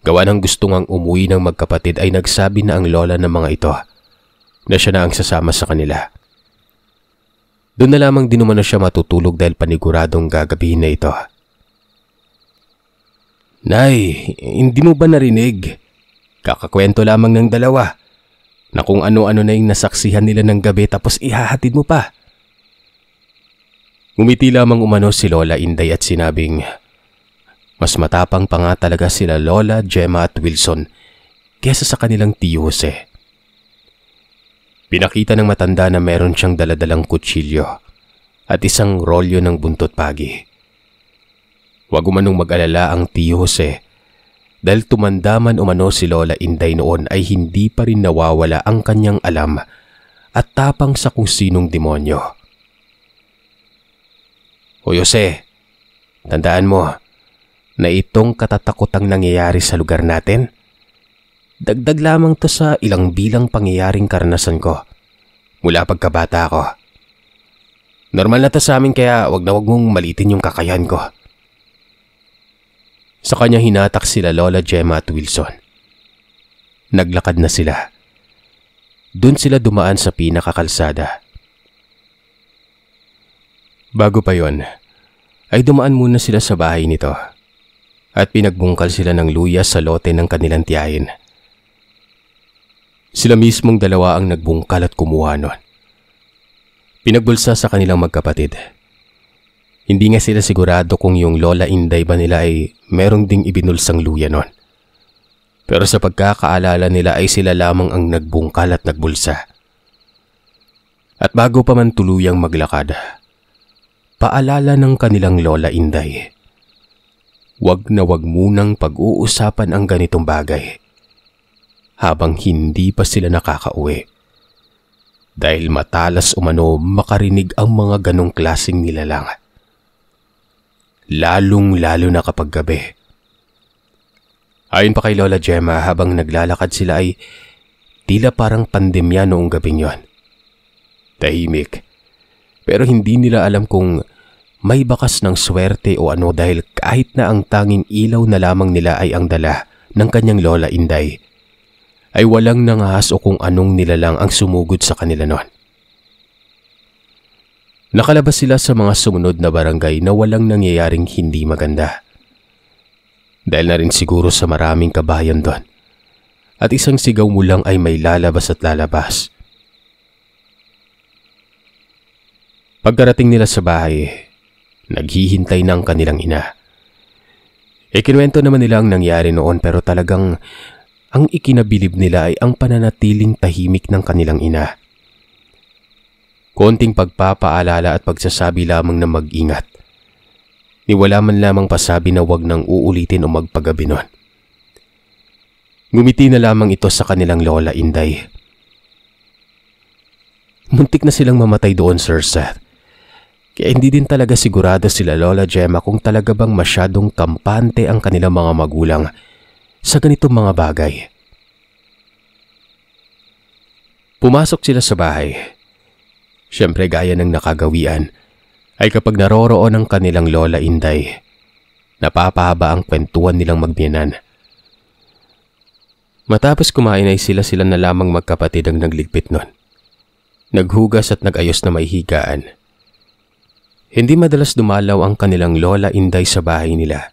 gawa ng gustong ang umuwi ng magkapatid ay nagsabi na ang Lola ng mga ito na siya na ang sasama sa kanila. Doon na lamang dinuman na siya matutulog dahil paniguradong gagabihin na ito. Nay, hindi mo ba narinig? Kakakwento lamang ng dalawa na kung ano-ano na yung nasaksihan nila ng gabi tapos ihahatid mo pa. Ngumiti lamang umano si Lola Inday at sinabing, Mas matapang pa nga talaga sila Lola, Gemma at Wilson kesa sa kanilang tiyo Jose. Pinakita ng matanda na meron siyang daladalang kutsilyo at isang rolyo ng buntot pagi. Huwag umanong mag-alala ang tiyo Jose dahil tumanda man umano si Lola Inday noon ay hindi pa rin nawawala ang kanyang alam at tapang sa kung sinong demonyo. O Jose, tandaan mo na itong katatakotang nangyayari sa lugar natin, dagdag lamang to sa ilang bilang pangyayaring karanasan ko mula pagkabata ko. Normal na to sa amin kaya wag na wag mong malitin yung kakayahan ko. Sa kanya hinatak sila Lola Gemma at Wilson. Naglakad na sila. Doon sila dumaan sa pinakakalsada Bago pa yon, ay dumaan muna sila sa bahay nito at pinagbungkal sila ng luya sa lote ng kanilang tiyahin. Sila mismong dalawa ang nagbungkal at kumuha nun. Pinagbulsa sa kanilang magkapatid. Hindi nga sila sigurado kung yung lola Inday ba nila ay merong ding ibinulsang luya nun. Pero sa pagkakaalala nila ay sila lamang ang nagbungkal at nagbulsa. At bago pa man tuluyang maglakad, paalala ng kanilang lola Inday. Wag na wag munang pag-uusapan ang ganitong bagay habang hindi pa sila nakakauwi. Dahil matalas umano makarinig ang mga ganong klasing nilalang. Lalong-lalo na kapag gabi. Ayon pa kay Lola Gemma habang naglalakad sila ay tila parang pandemya noong gabing yon. Tahimik pero hindi nila alam kung may bakas ng swerte o ano dahil kahit na ang tanging ilaw na lamang nila ay ang dala ng kanyang lola Inday ay walang nangahas o kung anong nilalang ang sumugod sa kanila noon. Nakalabas sila sa mga sumunod na barangay na walang nangyayaring hindi maganda. Dahil na rin siguro sa maraming kabayan doon. At isang sigaw mo lang ay may lalabas at lalabas. Pagkarating nila sa bahay, naghihintay na kanilang ina. Ikinwento naman nila ang nangyari noon pero talagang ang ikinabilib nila ay ang pananatiling tahimik ng kanilang ina. Konting pagpapaalala at pagsasabi lamang na mag-ingat. Ni wala man lamang pasabi na wag nang uulitin o magpagabi nun. Gumiti na lamang ito sa kanilang lola Inday. Muntik na silang mamatay doon, Sir Seth. Kaya hindi din talaga sigurado sila Lola Gemma kung talaga bang masyadong kampante ang kanilang mga magulang sa ganitong mga bagay. Pumasok sila sa bahay. Siyempre gaya ng nakagawian ay kapag naroroon ang kanilang Lola Inday, napapahaba ang kwentuhan nilang magbiyanan. Matapos kumain ay sila sila na lamang magkapatid ang nagligpit nun. Naghugas at nagayos na may higaan hindi madalas dumalaw ang kanilang lola Inday sa bahay nila.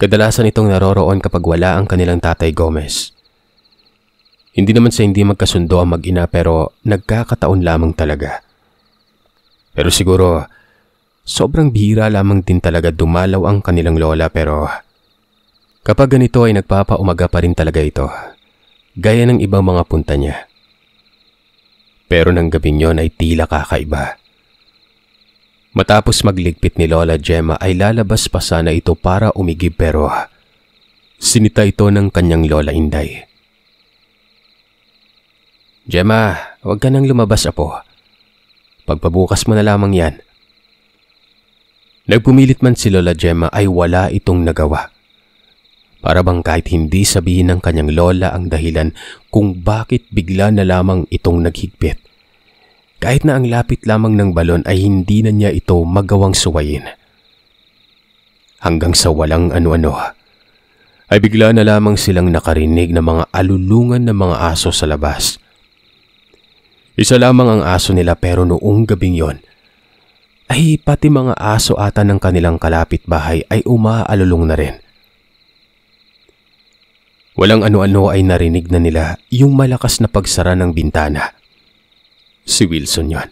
Kadalasan itong naroroon kapag wala ang kanilang tatay Gomez. Hindi naman sa hindi magkasundo ang mag-ina pero nagkakataon lamang talaga. Pero siguro, sobrang bihira lamang din talaga dumalaw ang kanilang lola pero kapag ganito ay nagpapaumaga pa rin talaga ito, gaya ng ibang mga punta niya. Pero nang gabing yon ay tila kakaiba. Matapos magligpit ni Lola Gemma ay lalabas pa sana ito para umigib pero sinita ito ng kanyang Lola Inday. Gemma, huwag ka nang lumabas apo. Pagpabukas mo na lamang yan. Nagpumilit man si Lola Gemma ay wala itong nagawa. Para bang kahit hindi sabihin ng kanyang lola ang dahilan kung bakit bigla na lamang itong naghigpit. Kahit na ang lapit lamang ng balon ay hindi na niya ito magawang suwayin. Hanggang sa walang ano-ano, ay bigla na lamang silang nakarinig ng mga alulungan ng mga aso sa labas. Isa lamang ang aso nila pero noong gabing yon, ay pati mga aso ata ng kanilang kalapit-bahay ay umaalulong na rin. Walang ano-ano ay narinig na nila yung malakas na pagsara ng bintana Si Wilson yon.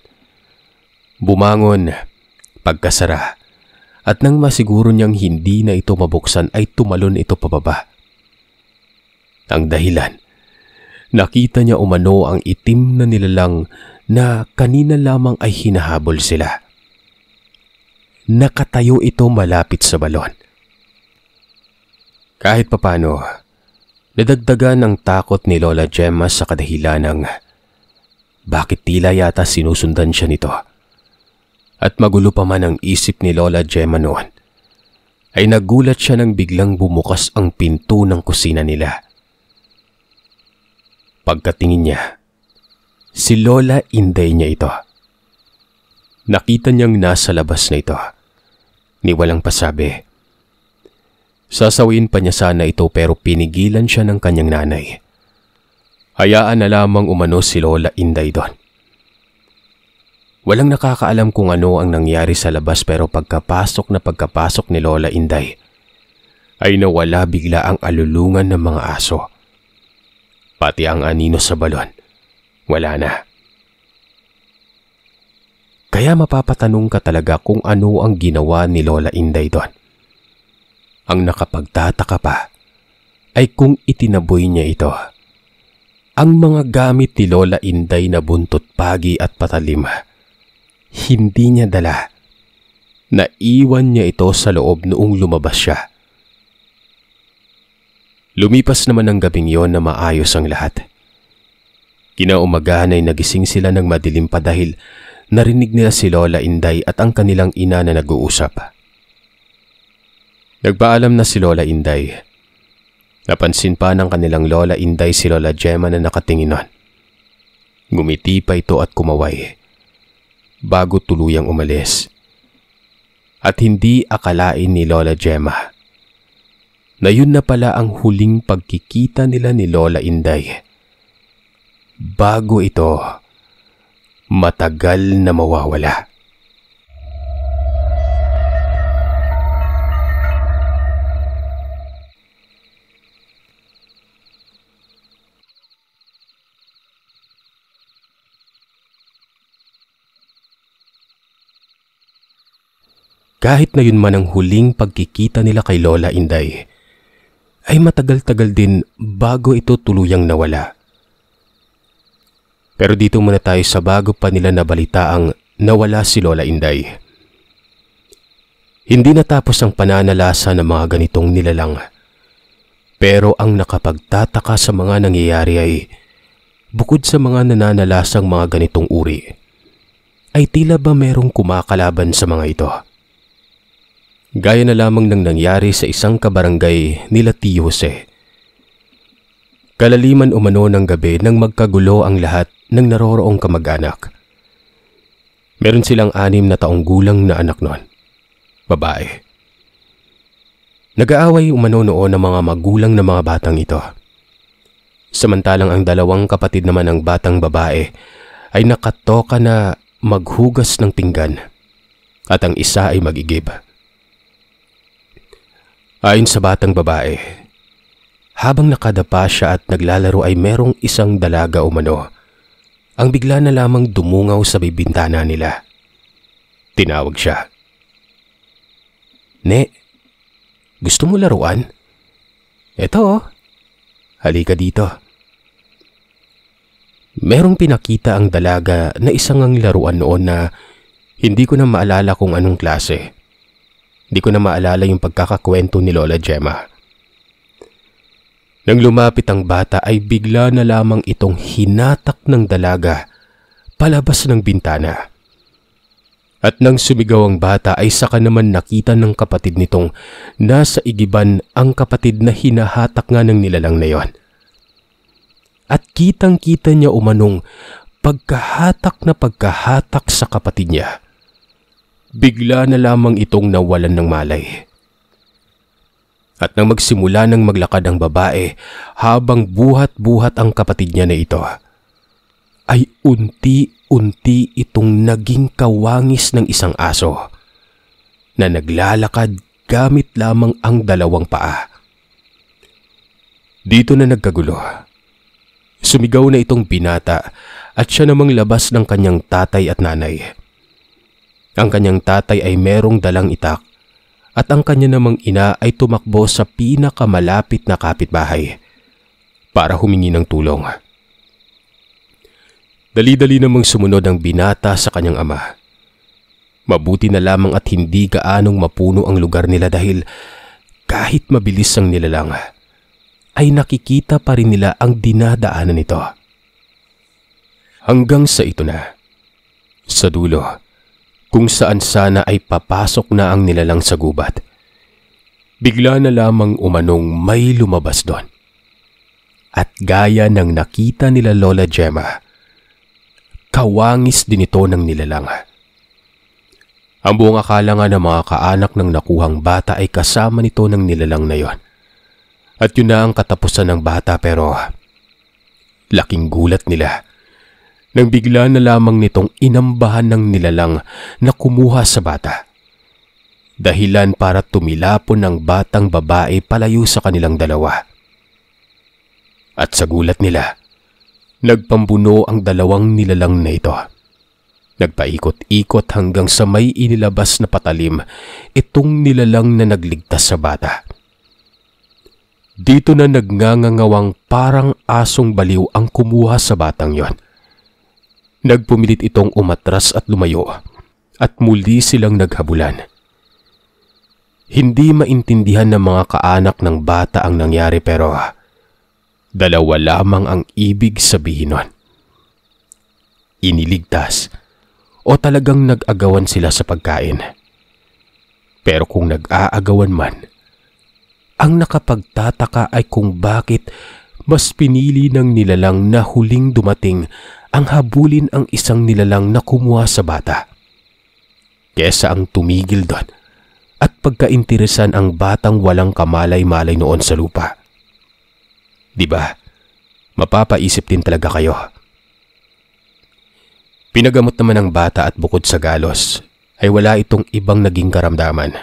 Bumangon, pagkasara, at nang masiguro niyang hindi na ito mabuksan ay tumalon ito pababa. Ang dahilan, nakita niya umano ang itim na nilalang na kanina lamang ay hinahabol sila. Nakatayo ito malapit sa balon. Kahit papano, nadagdagan ang takot ni Lola Gemma sa kadahilan ng bakit tila yata sinusundan siya nito? At magulo pa man ang isip ni Lola Gemma noon, ay nagulat siya nang biglang bumukas ang pinto ng kusina nila. Pagkatingin niya, si Lola inday niya ito. Nakita niyang nasa labas na ito. Ni walang pasabi. Sasawin pa niya sana ito pero pinigilan siya ng kanyang nanay. Hayaan na lamang umano si Lola Inday doon. Walang nakakaalam kung ano ang nangyari sa labas pero pagkapasok na pagkapasok ni Lola Inday ay nawala bigla ang alulungan ng mga aso. Pati ang anino sa balon. Wala na. Kaya mapapatanong ka talaga kung ano ang ginawa ni Lola Inday doon. Ang nakapagtataka pa ay kung itinaboy niya ito ang mga gamit ni Lola Inday na buntot pagi at patalim, hindi niya dala. Naiwan niya ito sa loob noong lumabas siya. Lumipas naman ang gabing yon na maayos ang lahat. Kinaumagahan ay nagising sila ng madilim pa dahil narinig nila si Lola Inday at ang kanilang ina na nag-uusap. Nagpaalam na si Lola Inday Napansin pa ng kanilang lola Inday si Lola Gemma na nakatingin nun. Gumiti pa ito at kumaway bago tuluyang umalis. At hindi akalain ni Lola Gemma na yun na pala ang huling pagkikita nila ni Lola Inday. Bago ito, matagal na mawawala. Kahit na yun man ang huling pagkikita nila kay Lola Inday, ay matagal-tagal din bago ito tuluyang nawala. Pero dito muna tayo sa bago pa nila nabalita ang nawala si Lola Inday. Hindi natapos ang pananalasa ng mga ganitong nilalang. Pero ang nakapagtataka sa mga nangyayari ay bukod sa mga nananalasang mga ganitong uri, ay tila ba merong kumakalaban sa mga ito? gaya na lamang nang nangyari sa isang kabarangay nila T. Jose. Kalaliman umano ng gabi nang magkagulo ang lahat ng naroroong kamag-anak. Meron silang anim na taong gulang na anak noon. Babae. Nag-aaway umano noon ng mga magulang ng mga batang ito. Samantalang ang dalawang kapatid naman ng batang babae ay nakatoka na maghugas ng tinggan at ang isa ay magigib. Ayon sa batang babae, habang nakadapa siya at naglalaro ay merong isang dalaga umano ang bigla na lamang dumungaw sa bibintana nila. Tinawag siya. Ne, gusto mo laruan? Eto, oh. halika dito. Merong pinakita ang dalaga na isang ang laruan noon na hindi ko na maalala kung anong klase. Di ko na maalala yung pagkakakwento ni Lola Gemma. Nang lumapit ang bata ay bigla na lamang itong hinatak ng dalaga palabas ng bintana. At nang sumigaw ang bata ay saka naman nakita ng kapatid nitong nasa igiban ang kapatid na hinahatak nga ng nilalang na yon. At kitang kita niya umanong pagkahatak na pagkahatak sa kapatid niya. Bigla na lamang itong nawalan ng malay. At nang magsimula ng maglakad ang babae habang buhat-buhat ang kapatid niya na ito, ay unti-unti itong naging kawangis ng isang aso na naglalakad gamit lamang ang dalawang paa. Dito na nagkagulo. Sumigaw na itong binata at siya namang labas ng kanyang tatay at nanay. Ang kanyang tatay ay merong dalang itak at ang kanya namang ina ay tumakbo sa pinakamalapit na kapitbahay para humingi ng tulong. Dali-dali namang sumunod ang binata sa kanyang ama. Mabuti na lamang at hindi gaanong mapuno ang lugar nila dahil kahit mabilis ang nilalang, ay nakikita pa rin nila ang dinadaanan nito. Hanggang sa ito na, sa dulo, kung saan sana ay papasok na ang nilalang sa gubat. Bigla na lamang umanong may lumabas doon. At gaya ng nakita nila Lola Gemma, kawangis din ito ng nilalang. Ang buong akala nga ng mga kaanak ng nakuhang bata ay kasama nito ng nilalang na yon. At yun na ang katapusan ng bata pero laking gulat nila nang bigla na lamang nitong inambahan ng nilalang na kumuha sa bata. Dahilan para tumilapon ng batang babae palayo sa kanilang dalawa. At sa gulat nila, nagpambuno ang dalawang nilalang na ito. Nagpaikot-ikot hanggang sa may inilabas na patalim itong nilalang na nagligtas sa bata. Dito na nagngangangawang parang asong baliw ang kumuha sa batang yon. Nagpumilit itong umatras at lumayo at muli silang naghabulan. Hindi maintindihan ng mga kaanak ng bata ang nangyari pero dalawa lamang ang ibig sabihin nun. Iniligtas o talagang nag-agawan sila sa pagkain. Pero kung nag-aagawan man, ang nakapagtataka ay kung bakit mas pinili ng nilalang na huling dumating ang habulin ang isang nilalang na kumuha sa bata. Kesa ang tumigil doon at pagkainteresan ang batang walang kamalay-malay noon sa lupa. Di ba? Mapapaisip din talaga kayo. Pinagamot naman ng bata at bukod sa galos ay wala itong ibang naging karamdaman.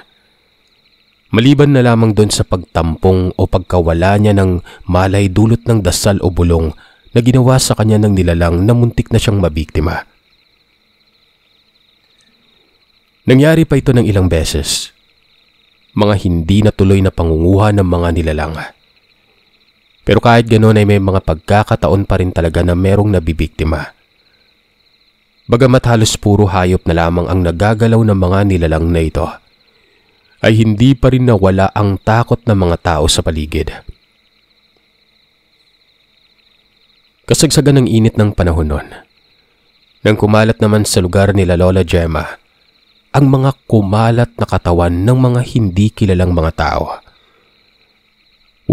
Maliban na lamang doon sa pagtampong o pagkawala niya ng malay dulot ng dasal o bulong na ginawa sa kanya ng nilalang na muntik na siyang mabiktima. Nangyari pa ito ng ilang beses. Mga hindi natuloy na pangunguha ng mga nilalang. Pero kahit ganoon ay may mga pagkakataon pa rin talaga na merong nabibiktima. Bagamat halos puro hayop na lamang ang nagagalaw ng mga nilalang na ito, ay hindi pa rin nawala ang takot ng mga tao sa paligid. Kasagsagan ng init ng panahon nun. Nang kumalat naman sa lugar nila Lola Gemma, ang mga kumalat na katawan ng mga hindi kilalang mga tao.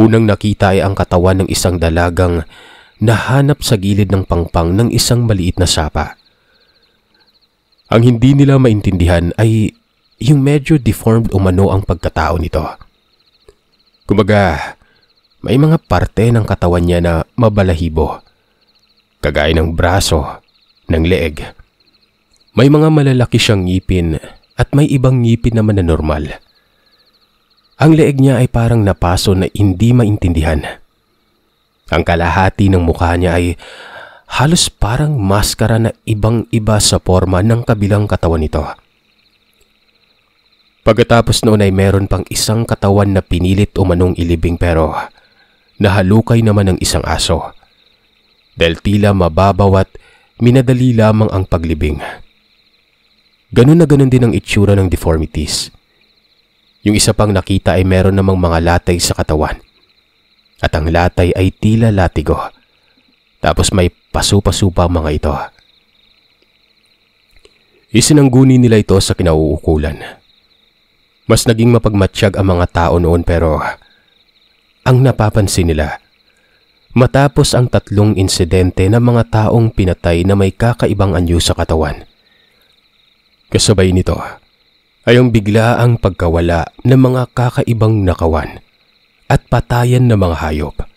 Unang nakita ay ang katawan ng isang dalagang nahanap sa gilid ng pangpang ng isang maliit na sapa. Ang hindi nila maintindihan ay yung medyo deformed umano ang pagkatao nito. Kumbaga, may mga parte ng katawan niya na mabalahibo kagaya ng braso, ng leeg. May mga malalaki siyang ngipin at may ibang ngipin naman na normal. Ang leeg niya ay parang napaso na hindi maintindihan. Ang kalahati ng mukha niya ay halos parang maskara na ibang-iba sa forma ng kabilang katawan nito. Pagkatapos noon ay meron pang isang katawan na pinilit umanong ilibing pero nahalukay naman ng isang aso dahil tila mababaw at minadali lamang ang paglibing. Ganun na ganun din ang itsura ng deformities. Yung isa pang nakita ay meron namang mga latay sa katawan. At ang latay ay tila latigo. Tapos may pasu-pasu mga ito. Isinangguni nila ito sa kinauukulan. Mas naging mapagmatsyag ang mga tao noon pero ang napapansin nila Matapos ang tatlong insidente ng mga taong pinatay na may kakaibang anyo sa katawan. Kasabay nito ay ang bigla ang pagkawala ng mga kakaibang nakawan at patayan ng mga hayop.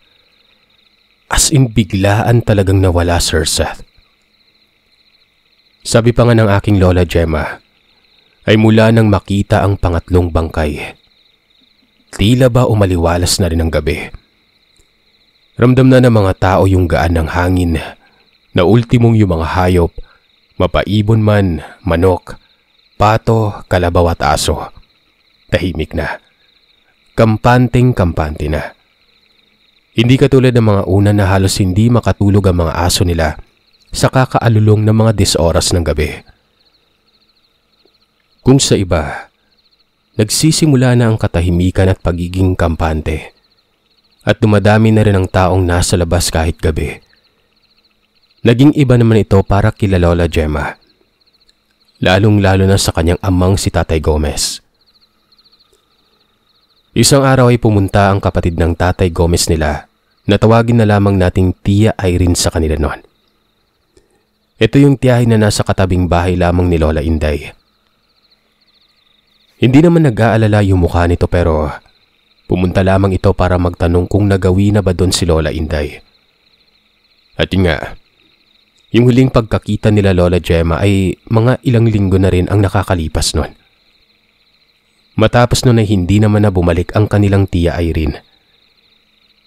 As in biglaan talagang nawala Sir Seth. Sabi pa nga ng aking lola Gemma, ay mula nang makita ang pangatlong bangkay. Tila ba umaliwalas na rin ang gabi Ramdam na ng mga tao yung gaan ng hangin na ultimong yung mga hayop, mapaibon man, manok, pato, kalabaw at aso. Tahimik na. Kampanting-kampante na. Hindi katulad ng mga una na halos hindi makatulog ang mga aso nila sa kakaalulong ng mga disoras ng gabi. Kung sa iba, nagsisimula na ang katahimikan at pagiging kampante at dumadami na rin ang taong nasa labas kahit gabi. Naging iba naman ito para kila Lola Gemma. Lalong-lalo na sa kanyang amang si Tatay Gomez. Isang araw ay pumunta ang kapatid ng Tatay Gomez nila na tawagin na lamang nating Tia Irene sa kanila noon. Ito yung tiyahin na nasa katabing bahay lamang ni Lola Inday. Hindi naman nag-aalala yung mukha nito pero Pumunta lamang ito para magtanong kung nagawi na ba doon si Lola Inday. At yun nga, yung huling pagkakita nila Lola Gemma ay mga ilang linggo na rin ang nakakalipas noon. Matapos noon ay hindi naman na bumalik ang kanilang tiya Irene.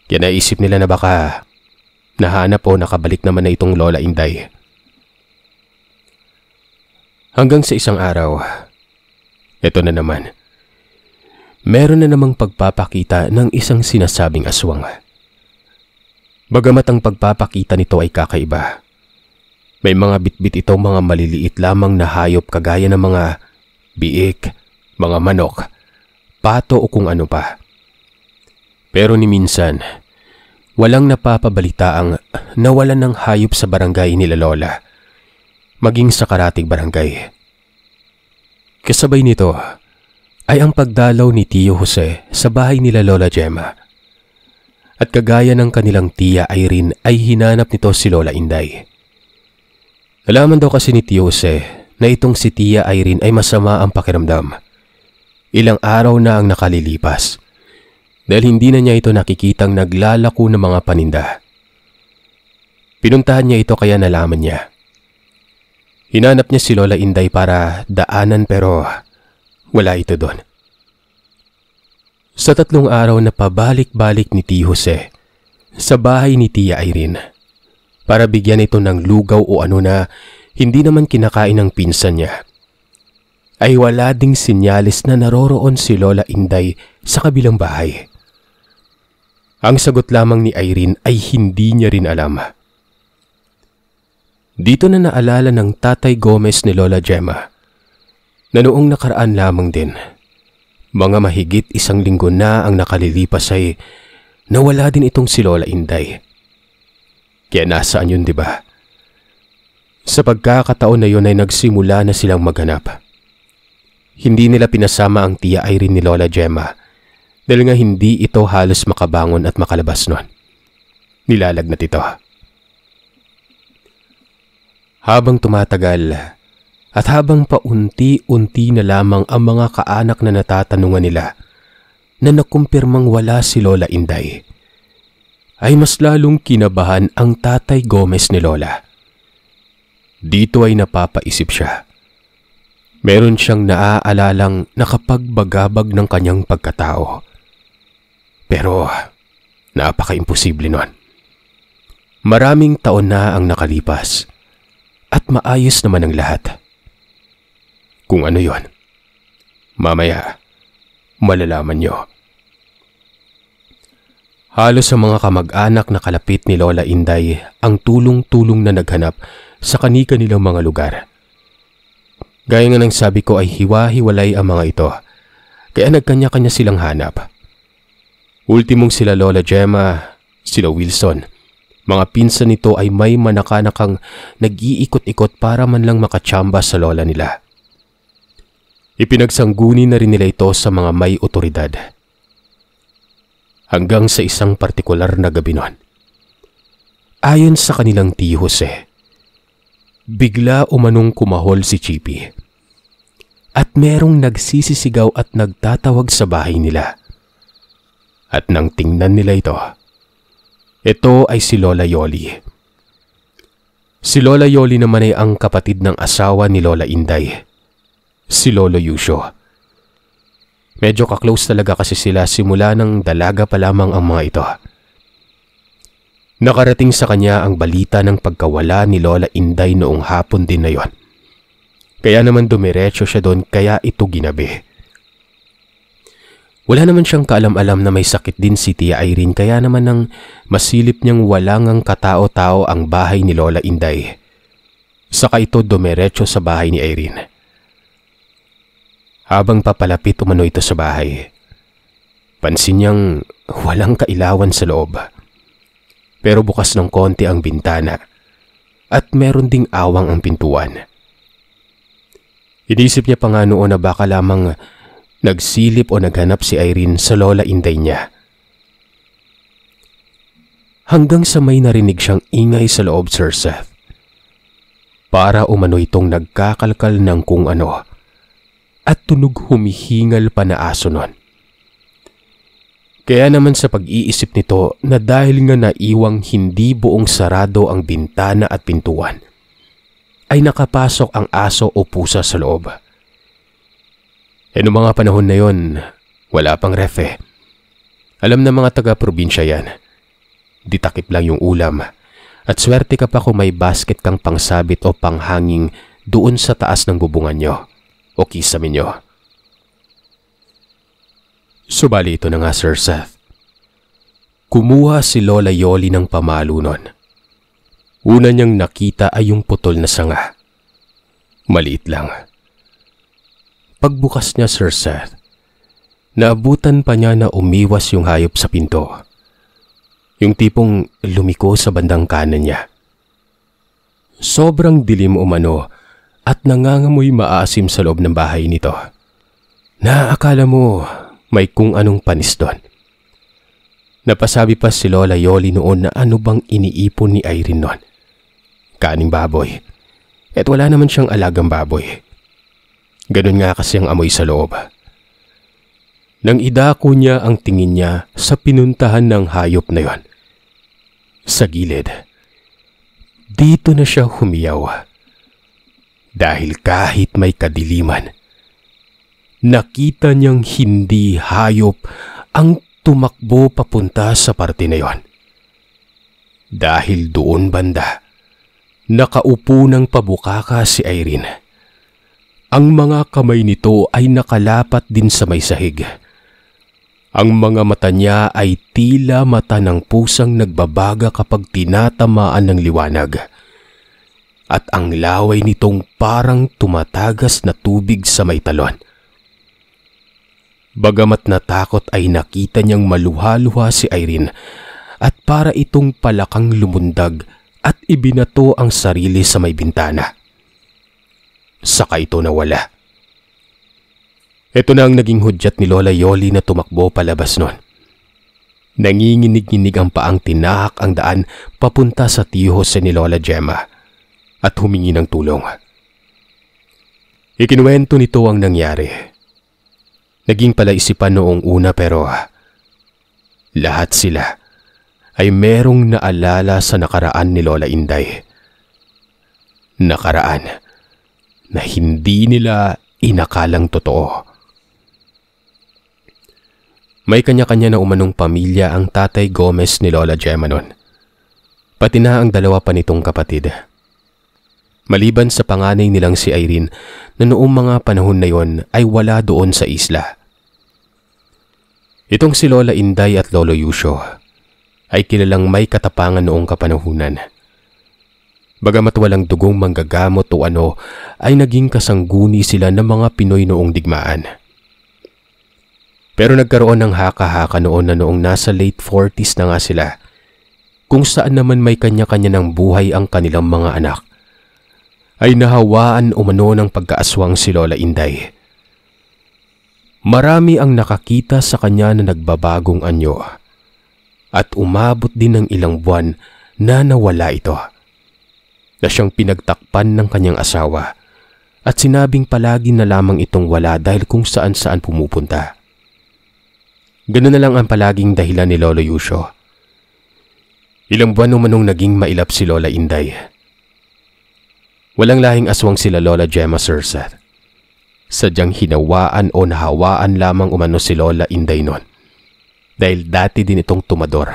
Kaya naisip nila na baka nahanap o nakabalik naman na itong Lola Inday. Hanggang sa isang araw, ito na naman meron na namang pagpapakita ng isang sinasabing aswang. Bagamat ang pagpapakita nito ay kakaiba, may mga bitbit ito mga maliliit lamang na hayop kagaya ng mga biik, mga manok, pato o kung ano pa. Pero ni minsan, walang napapabalita ang nawalan ng hayop sa barangay nila Lola, maging sa karatig barangay. Kasabay nito, ay ang pagdalaw ni Tio Jose sa bahay nila Lola Gemma. At kagaya ng kanilang tiya Irene ay hinanap nito si Lola Inday. Alaman daw kasi ni Tio Jose na itong si tiya Irene ay masama ang pakiramdam. Ilang araw na ang nakalilipas dahil hindi na niya ito nakikitang naglalako ng mga paninda. Pinuntahan niya ito kaya nalaman niya. Hinanap niya si Lola Inday para daanan pero wala ito doon. Sa tatlong araw na pabalik-balik ni T. Jose sa bahay ni Tia Irene para bigyan ito ng lugaw o ano na hindi naman kinakain ng pinsan niya ay wala ding sinyalis na naroroon si Lola Inday sa kabilang bahay. Ang sagot lamang ni Irene ay hindi niya rin alam. Dito na naalala ng tatay Gomez ni Lola Gemma na noong nakaraan lamang din, mga mahigit isang linggo na ang nakalilipas ay nawala din itong si Lola Inday. Kaya nasaan yun, di ba? Sa pagkakataon na yun ay nagsimula na silang maghanap. Hindi nila pinasama ang tiya Irene ni Lola Gemma dahil nga hindi ito halos makabangon at makalabas nun. Nilalagnat ito. Habang tumatagal, at habang paunti-unti na lamang ang mga kaanak na natatanungan nila na nakumpirmang wala si Lola Inday, ay mas lalong kinabahan ang tatay Gomez ni Lola. Dito ay napapaisip siya. Meron siyang naaalalang nakapagbagabag ng kanyang pagkatao. Pero napaka-imposible nun. Maraming taon na ang nakalipas at maayos naman ang lahat kung ano yon. Mamaya, malalaman nyo. Halos sa mga kamag-anak na kalapit ni Lola Inday ang tulong-tulong na naghanap sa kanika nilang mga lugar. Gaya nga ng sabi ko ay hiwa-hiwalay ang mga ito, kaya nagkanya-kanya silang hanap. Ultimong sila Lola Gemma, sila Wilson. Mga pinsan nito ay may manakanakang nag-iikot-ikot para man lang makachamba sa lola nila. Ipinagsangguni na rin nila ito sa mga may otoridad. Hanggang sa isang partikular na gabi noon. Ayon sa kanilang ti Jose, bigla umanong kumahol si Chippy. At merong nagsisisigaw at nagtatawag sa bahay nila. At nang tingnan nila ito, ito ay si Lola Yoli. Si Lola Yoli naman ay ang kapatid ng asawa ni Lola Inday si Lolo Yusho. Medyo kaklose talaga kasi sila simula ng dalaga pa lamang ang mga ito. Nakarating sa kanya ang balita ng pagkawala ni Lola Inday noong hapon din na yon. Kaya naman dumiretso siya doon kaya ito ginabi. Wala naman siyang kaalam-alam na may sakit din si Tia Irene kaya naman nang masilip niyang wala ngang katao-tao ang bahay ni Lola Inday. Saka ito dumiretso sa bahay ni Irene. Habang papalapit umano ito sa bahay, pansin niyang walang kailawan sa loob. Pero bukas ng konti ang bintana at meron ding awang ang pintuan. Inisip niya pa nga noon na baka lamang nagsilip o naghanap si Irene sa lola inday niya. Hanggang sa may narinig siyang ingay sa loob, Sir Seth. Para umano itong nagkakalkal ng kung ano at tunog humihingal pa na aso nun. Kaya naman sa pag-iisip nito na dahil nga naiwang hindi buong sarado ang bintana at pintuan, ay nakapasok ang aso o pusa sa loob. E noong mga panahon na yon, wala pang refe. Eh. Alam na mga taga-probinsya yan. Ditakip lang yung ulam. At swerte ka pa kung may basket kang pangsabit o panghanging doon sa taas ng bubungan nyo okay kisam inyo. Subali ito na nga Sir Seth. Kumuha si Lola Yoli ng pamalo nun. Una niyang nakita ay yung putol na sanga. Maliit lang. Pagbukas niya Sir Seth, naabutan pa niya na umiwas yung hayop sa pinto. Yung tipong lumiko sa bandang kanan niya. Sobrang dilim umano at nangangamoy maasim sa loob ng bahay nito. Naakala mo may kung anong panis doon. Napasabi pa si Lola Yoli noon na ano bang iniipon ni Irene noon. Kaning baboy. At wala naman siyang alagang baboy. Ganun nga kasi ang amoy sa loob. Nang idako niya ang tingin niya sa pinuntahan ng hayop na yon. Sa gilid. Dito na siya humiyaw dahil kahit may kadiliman, nakita niyang hindi hayop ang tumakbo papunta sa parte na yon. Dahil doon banda, nakaupo ng pabukaka si Irene. Ang mga kamay nito ay nakalapat din sa may sahig. Ang mga mata niya ay tila mata ng pusang nagbabaga kapag tinatamaan ng liwanag at ang laway nitong parang tumatagas na tubig sa may talon. Bagamat natakot ay nakita niyang maluha-luha si Irene at para itong palakang lumundag at ibinato ang sarili sa may bintana. Saka ito nawala. Ito na ang naging hudyat ni Lola Yoli na tumakbo palabas noon. Nanginginig-nginig ang paang tinahak ang daan papunta sa tiho sa ni Lola Gemma at humingi ng tulong. Ikinuwento nito ang nangyari. Naging palaisipan noong una pero lahat sila ay merong naalala sa nakaraan ni Lola Inday. Nakaraan na hindi nila inakalang totoo. May kanya-kanya na umanong pamilya ang tatay Gomez ni Lola Gemanon. Pati na ang dalawa pa nitong kapatid. Maliban sa panganay nilang si Irene na noong mga panahon na yon ay wala doon sa isla. Itong si Lola Inday at Lolo Yusho ay kilalang may katapangan noong kapanahunan. Bagamat walang dugong manggagamot o ano, ay naging kasangguni sila ng mga Pinoy noong digmaan. Pero nagkaroon ng haka-haka noon na noong nasa late 40s na nga sila, kung saan naman may kanya-kanya ng buhay ang kanilang mga anak ay nahawaan umano ng pagkaaswang si Lola Inday. Marami ang nakakita sa kanya na nagbabagong anyo at umabot din ng ilang buwan na nawala ito na siyang pinagtakpan ng kanyang asawa at sinabing palagi na lamang itong wala dahil kung saan saan pumupunta. Ganun na lang ang palaging dahilan ni Lolo Yusyo. Ilang buwan umanong naging mailap si Lola Inday Walang lahing aswang sila Lola Gemma Surset. Sadyang hinawaan o nahawaan lamang umano si Lola Inday noon. Dahil dati din itong tumador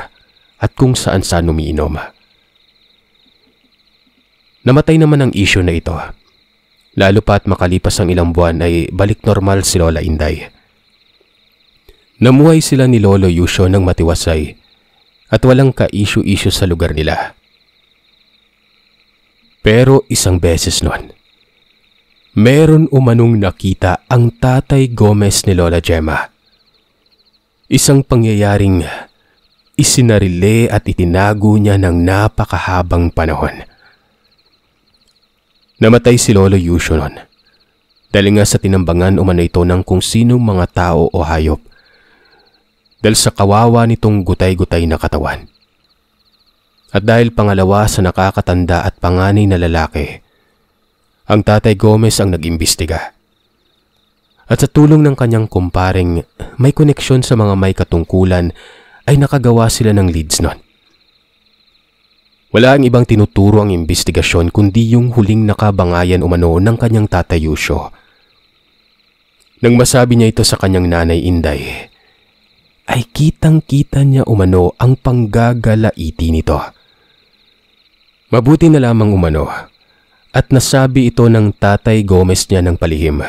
at kung saan saan umiinom. Namatay naman ang isyo na ito. Lalo pa at makalipas ang ilang buwan ay balik normal si Lola Inday. Namuhay sila ni Lolo Yusyo ng matiwasay at walang ka-issue-issue sa lugar nila. Pero isang beses nun, meron umanong nakita ang tatay Gomez ni Lola Gemma. Isang pangyayaring isinarile at itinago niya ng napakahabang panahon. Namatay si Lolo Yusho nun. Dahil nga sa tinambangan umano ito ng kung sino mga tao o hayop. Dahil sa kawawa nitong gutay-gutay na katawan at dahil pangalawa sa nakakatanda at panganay na lalaki. Ang tatay Gomez ang nag-imbestiga. At sa tulong ng kanyang kumparing may koneksyon sa mga may katungkulan ay nakagawa sila ng leads nun. Wala ang ibang tinuturo ang imbestigasyon kundi yung huling nakabangayan umano ng kanyang tatay Yusho. Nang masabi niya ito sa kanyang nanay Inday, ay kitang-kita niya umano ang panggagalaiti nito. Mabuti na lamang umano at nasabi ito ng tatay Gomez niya ng palihim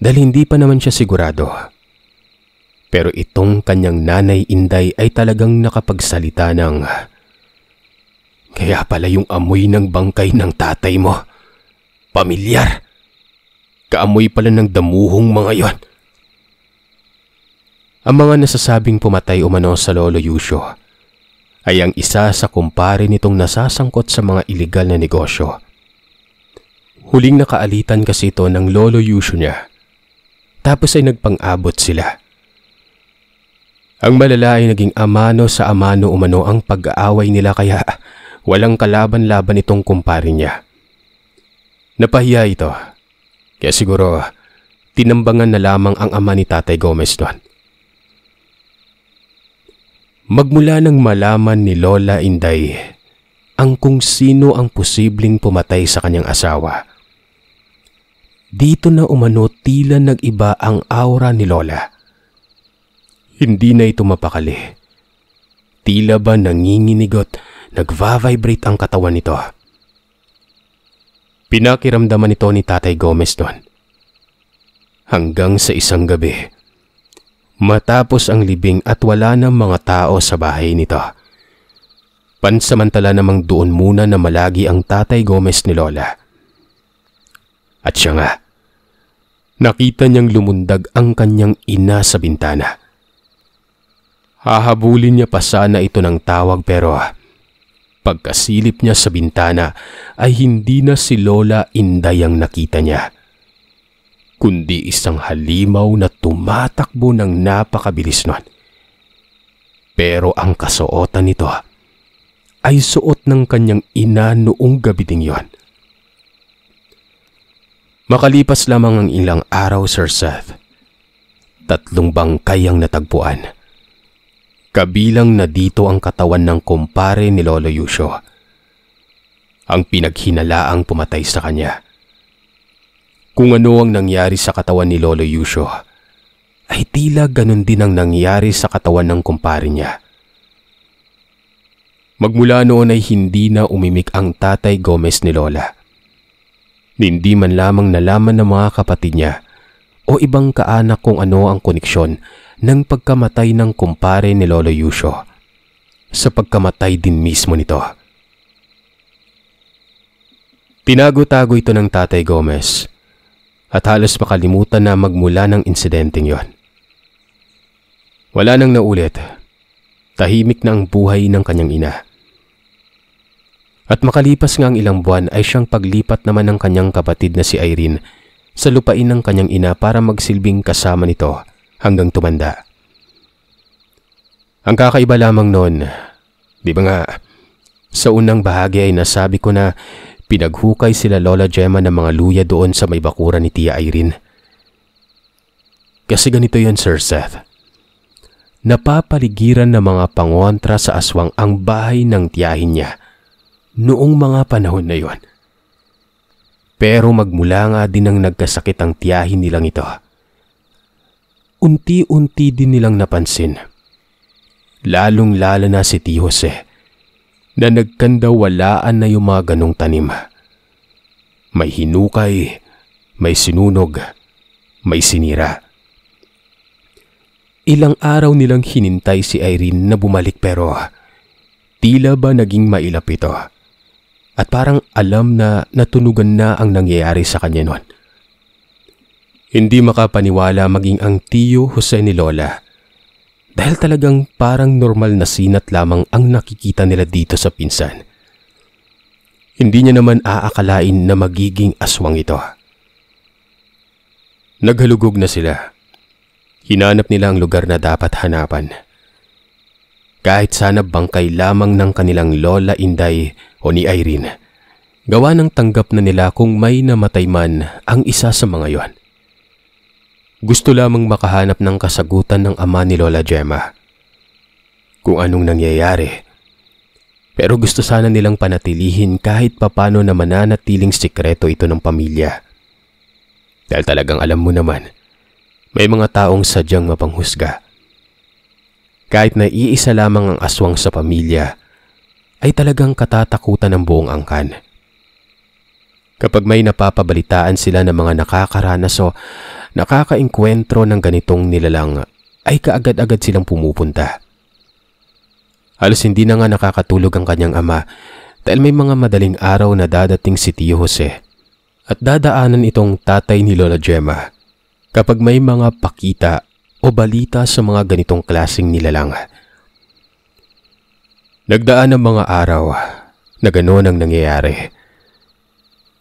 dahil hindi pa naman siya sigurado. Pero itong kanyang nanay Inday ay talagang nakapagsalita ng Kaya pala yung amoy ng bangkay ng tatay mo. Pamilyar. Kaamoy pala ng damuhong mga yon. Ang mga nasasabing pumatay umano sa Lolo Yusyo ay ang isa sa kumpare nitong nasasangkot sa mga ilegal na negosyo. Huling nakaalitan kasi ito ng lolo Yusho niya. Tapos ay nagpang-abot sila. Ang malala ay naging amano sa amano umano ang pag-aaway nila kaya walang kalaban-laban itong kumpare niya. Napahiya ito. Kaya siguro tinambangan na lamang ang ama ni Tatay Gomez doon. Magmula nang malaman ni Lola Inday ang kung sino ang posibleng pumatay sa kanyang asawa. Dito na umano tila nag-iba ang aura ni Lola. Hindi na ito mapakali. Tila ba nanginginigot, nagva-vibrate ang katawan nito. Pinakiramdaman ito ni Tatay Gomez noon. Hanggang sa isang gabi, Matapos ang libing at wala ng mga tao sa bahay nito. Pansamantala namang doon muna na malagi ang tatay Gomez ni Lola. At siya nga, nakita niyang lumundag ang kanyang ina sa bintana. Hahabulin niya pa sana ito ng tawag pero pagkasilip niya sa bintana ay hindi na si Lola Inday ang nakita niya kundi isang halimaw na tumatakbo ng napakabilis nun. Pero ang kasuotan nito ay suot ng kanyang ina noong gabi ding yon. Makalipas lamang ang ilang araw, Sir Seth, tatlong bangkay ang natagpuan. Kabilang na dito ang katawan ng kumpare ni Lolo Yusho. Ang pinaghinalaang pumatay sa kanya kung ano ang nangyari sa katawan ni Lolo Yusho ay tila ganun din ang nangyari sa katawan ng kumpare niya. Magmula noon ay hindi na umimik ang tatay Gomez ni Lola. Hindi man lamang nalaman ng mga kapatid niya o ibang kaanak kung ano ang koneksyon ng pagkamatay ng kumpare ni Lolo Yusho sa pagkamatay din mismo nito. tinago ito ng tatay Gomez at halos makalimutan na magmula ng insidenteng yon. Wala nang naulit. Tahimik na ang buhay ng kanyang ina. At makalipas nga ang ilang buwan ay siyang paglipat naman ng kanyang kapatid na si Irene sa lupain ng kanyang ina para magsilbing kasama nito hanggang tumanda. Ang kakaiba lamang noon, di ba nga, sa unang bahagi ay nasabi ko na Pinaghukay sila Lola Gemma ng mga luya doon sa may bakura ni Tia Irene. Kasi ganito yan Sir Seth. Napapaligiran ng mga pangontra sa aswang ang bahay ng tiyahin niya noong mga panahon na yon. Pero magmula nga din ang nagkasakit ang tiyahin nilang ito. Unti-unti din nilang napansin. Lalong-lala na si Tio Jose na nagkandawalaan na yung mga ganong tanim. May hinukay, may sinunog, may sinira. Ilang araw nilang hinintay si Irene na bumalik pero tila ba naging mailap ito. At parang alam na natunugan na ang nangyayari sa kanya noon. Hindi makapaniwala maging ang tiyo Jose ni Lola dahil talagang parang normal na sinat lamang ang nakikita nila dito sa pinsan. Hindi niya naman aakalain na magiging aswang ito. Naghalugog na sila. Hinanap nila ang lugar na dapat hanapan. Kahit sana bangkay lamang ng kanilang lola Inday o ni Irene, gawa ng tanggap na nila kung may namatay man ang isa sa mga yon. Gusto lamang makahanap ng kasagutan ng ama ni Lola Gemma. Kung anong nangyayari. Pero gusto sana nilang panatilihin kahit papano na mananatiling sikreto ito ng pamilya. Dahil talagang alam mo naman, may mga taong sadyang mapanghusga. Kahit na iisa lamang ang aswang sa pamilya, ay talagang katatakutan ng buong angkan. Kapag may napapabalitaan sila ng mga nakakaranas o nakakaengkwentro ng ganitong nilalang ay kaagad-agad silang pumupunta. Halos hindi na nga nakakatulog ang kanyang ama dahil may mga madaling araw na dadating si Tio Jose at dadaanan itong tatay ni Lola Gemma kapag may mga pakita o balita sa mga ganitong klasing nilalang. Nagdaan ang mga araw na gano'n ang nangyayari.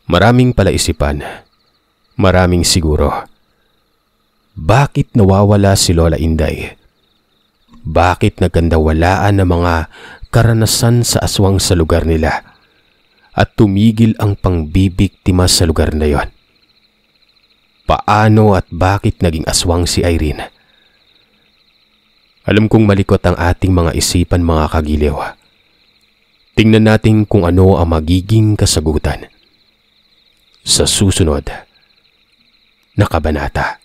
Maraming palaisipan. Maraming siguro. Bakit nawawala si Lola Inday? Bakit nagandawalaan ang mga karanasan sa aswang sa lugar nila? At tumigil ang pangbibiktima sa lugar na yon. Paano at bakit naging aswang si Irene? Alam kong malikot ang ating mga isipan mga kagiliw. Tingnan natin kung ano ang magiging kasagutan. Sa susunod na kabanata.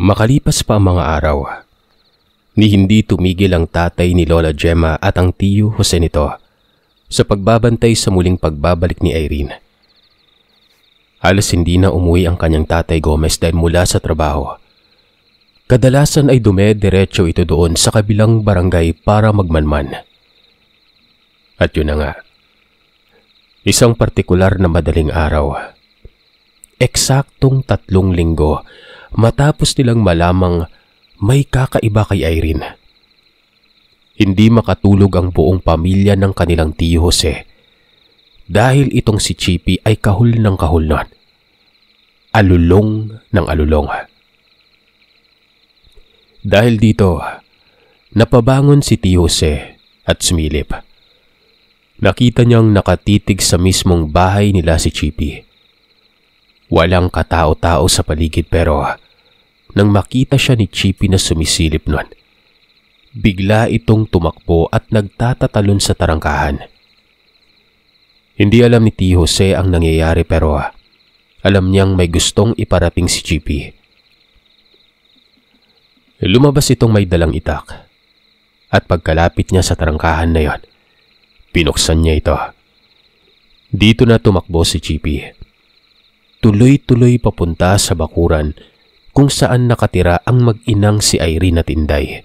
Makalipas pa ang mga araw, ni hindi tumigil ang tatay ni Lola Gemma at ang tiyo Jose nito sa pagbabantay sa muling pagbabalik ni Irene. Alas hindi na umuwi ang kanyang tatay Gomez dahil mula sa trabaho. Kadalasan ay dumediretso ito doon sa kabilang barangay para magmanman. At yun na nga. Isang partikular na madaling araw. Eksaktong tatlong linggo matapos nilang malamang may kakaiba kay Irene. Hindi makatulog ang buong pamilya ng kanilang tiyo Jose dahil itong si Chippy ay kahul ng kahul nun. Alulong ng alulong. Dahil dito, napabangon si Tiyo Jose at sumilip. Nakita niyang nakatitig sa mismong bahay nila si Chippy. Walang katao-tao sa paligid pero ah, nang makita siya ni Chippy na sumisilip nun, bigla itong tumakbo at nagtatatalon sa tarangkahan. Hindi alam ni T. Jose ang nangyayari pero ah, alam niyang may gustong iparating si Chippy. Lumabas itong may dalang itak at pagkalapit niya sa tarangkahan na yon, pinuksan niya ito. Dito na tumakbo si Chippy tuloy-tuloy papunta sa bakuran kung saan nakatira ang mag-inang si Irene at Inday.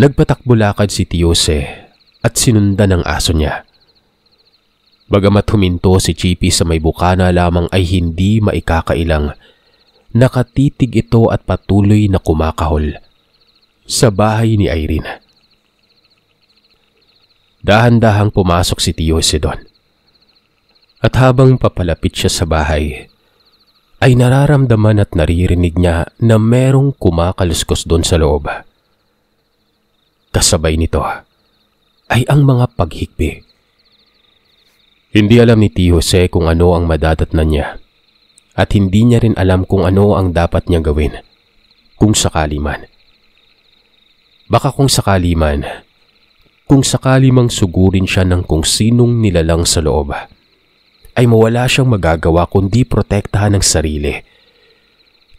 Nagpatakbo si Tiyose at sinundan ng aso niya. Bagamat huminto si Chippy sa may bukana lamang ay hindi maikakailang. Nakatitig ito at patuloy na kumakahol sa bahay ni Irene. Dahan-dahang pumasok si Tiyose doon. At habang papalapit siya sa bahay, ay nararamdaman at naririnig niya na merong kumakaluskos doon sa loob. Kasabay nito ay ang mga paghikbi. Hindi alam ni Tio Jose kung ano ang madadatnan niya at hindi niya rin alam kung ano ang dapat niyang gawin kung sakali man. Baka kung sakali man, kung sakali mang sugurin siya ng kung sinong nilalang sa loob ay mawala siyang magagawa kundi protektahan ang sarili.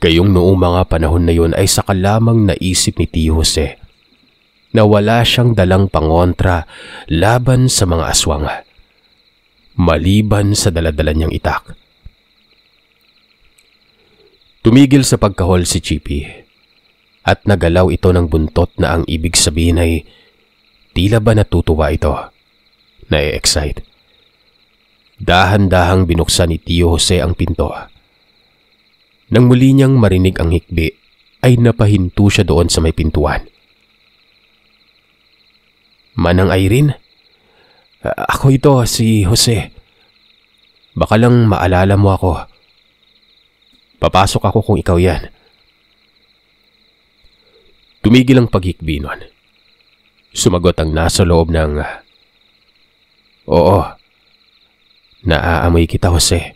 Kayong noong mga panahon na yon ay saka lamang naisip ni Tio Jose na wala siyang dalang pangontra laban sa mga aswang maliban sa daladala niyang itak. Tumigil sa pagkahol si Chippy at nagalaw ito ng buntot na ang ibig sabihin ay tila ba natutuwa ito. nae excite Dahan-dahang binuksan ni Tio Jose ang pinto. Nang muli niyang marinig ang hikbi, ay napahinto siya doon sa may pintuan. Manang Irene? Ako ito, si Jose. Baka lang maalala mo ako. Papasok ako kung ikaw yan. Tumigil ang paghikbi nun. Sumagot ang nasa loob ng... Oo, Naaamoy kita, Jose.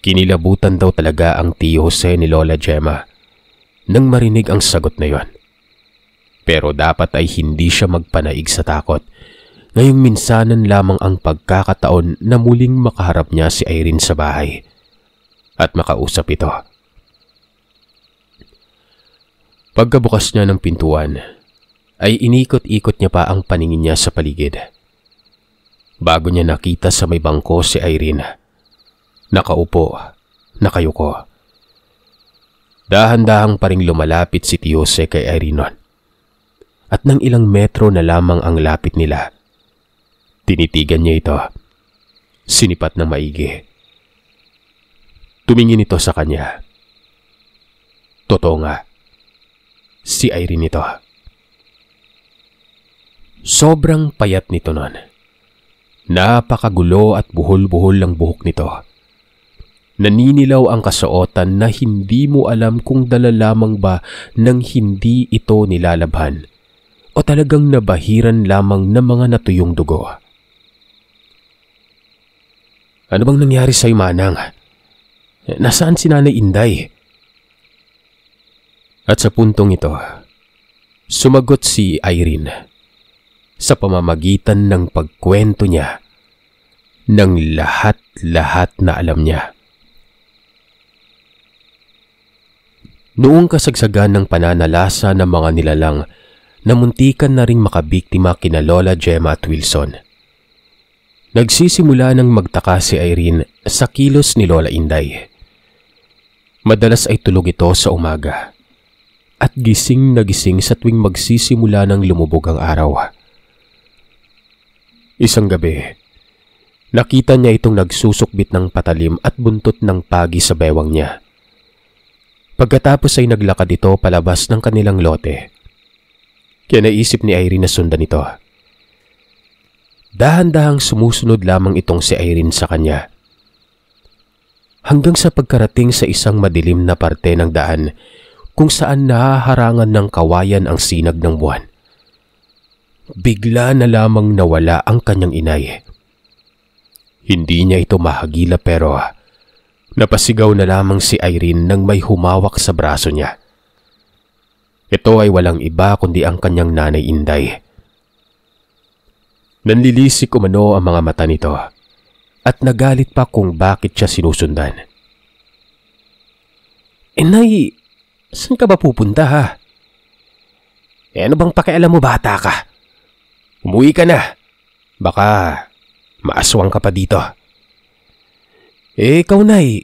Kinilabutan daw talaga ang tiyo Jose ni Lola Gemma nang marinig ang sagot na yon. Pero dapat ay hindi siya magpanaig sa takot. Ngayong minsanan lamang ang pagkakataon na muling makaharap niya si Irene sa bahay at makausap ito. Pagkabukas niya ng pintuan, ay inikot-ikot niya pa ang paningin niya sa paligid bago niya nakita sa may bangko si Irene. Nakaupo, nakayuko. Dahan-dahang pa rin lumalapit si Tiyose kay Irene. At nang ilang metro na lamang ang lapit nila, tinitigan niya ito. Sinipat ng maigi. Tumingin ito sa kanya. Totoo nga. Si Irene ito. Sobrang payat nito noon. Napakagulo at buhol-buhol ang buhok nito. Naninilaw ang kasuotan na hindi mo alam kung dala lamang ba nang hindi ito nilalaban o talagang nabahiran lamang ng mga natuyong dugo. Ano bang nangyari sa'yo, Manang? Nasaan si Nanay Inday? At sa puntong ito, sumagot si Irene sa pamamagitan ng pagkwento niya ng lahat-lahat na alam niya. Noong kasagsagan ng pananalasa ng mga nilalang, namuntikan na ring makabiktima kina Lola Gemma at Wilson. Nagsisimula ng magtaka si Irene sa kilos ni Lola Inday. Madalas ay tulog ito sa umaga at gising na gising sa tuwing magsisimula ng lumubog ang araw. Isang gabi, nakita niya itong nagsusukbit ng patalim at buntot ng pagi sa bewang niya. Pagkatapos ay naglakad ito palabas ng kanilang lote. Kaya naisip ni Irene na sundan ito. Dahan-dahang sumusunod lamang itong si Irene sa kanya. Hanggang sa pagkarating sa isang madilim na parte ng daan kung saan nahaharangan ng kawayan ang sinag ng buwan bigla na lamang nawala ang kanyang inay. Hindi niya ito mahagila pero ah, napasigaw na lamang si Irene nang may humawak sa braso niya. Ito ay walang iba kundi ang kanyang nanay Inday. Nanlilisik umano ang mga mata nito at nagalit pa kung bakit siya sinusundan. Inay, saan ka ba pupunta ha? E ano bang pakialam mo bata ka? Umuwi ka na. Baka maaswang ka pa dito. Eh, ikaw na eh.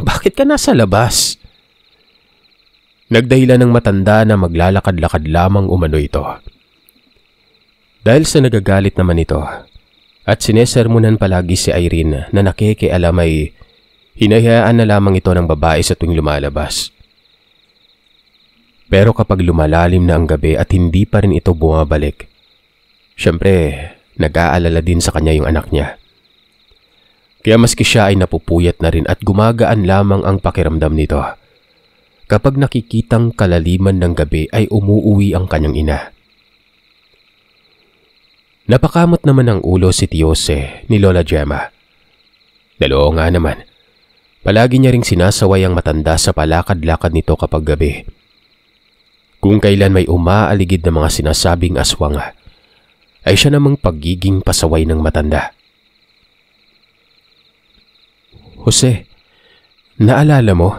Bakit ka nasa labas? Nagdahilan ng matanda na maglalakad-lakad lamang umano ito. Dahil sa nagagalit naman ito, at sinesermonan palagi si Irene na nakikialam ay hinahayaan na lamang ito ng babae sa tuwing lumalabas. Pero kapag lumalalim na ang gabi at hindi pa rin ito bumabalik, Siyempre, nag-aalala din sa kanya yung anak niya. Kaya maski siya ay napupuyat na rin at gumagaan lamang ang pakiramdam nito. Kapag nakikitang kalaliman ng gabi ay umuuwi ang kanyang ina. Napakamot naman ang ulo si Tiyose ni Lola Gemma. Dalo nga naman. Palagi niya ring sinasaway ang matanda sa palakad-lakad nito kapag gabi. Kung kailan may umaaligid ng mga sinasabing aswang ay siya namang pagiging pasaway ng matanda. Jose, naalala mo?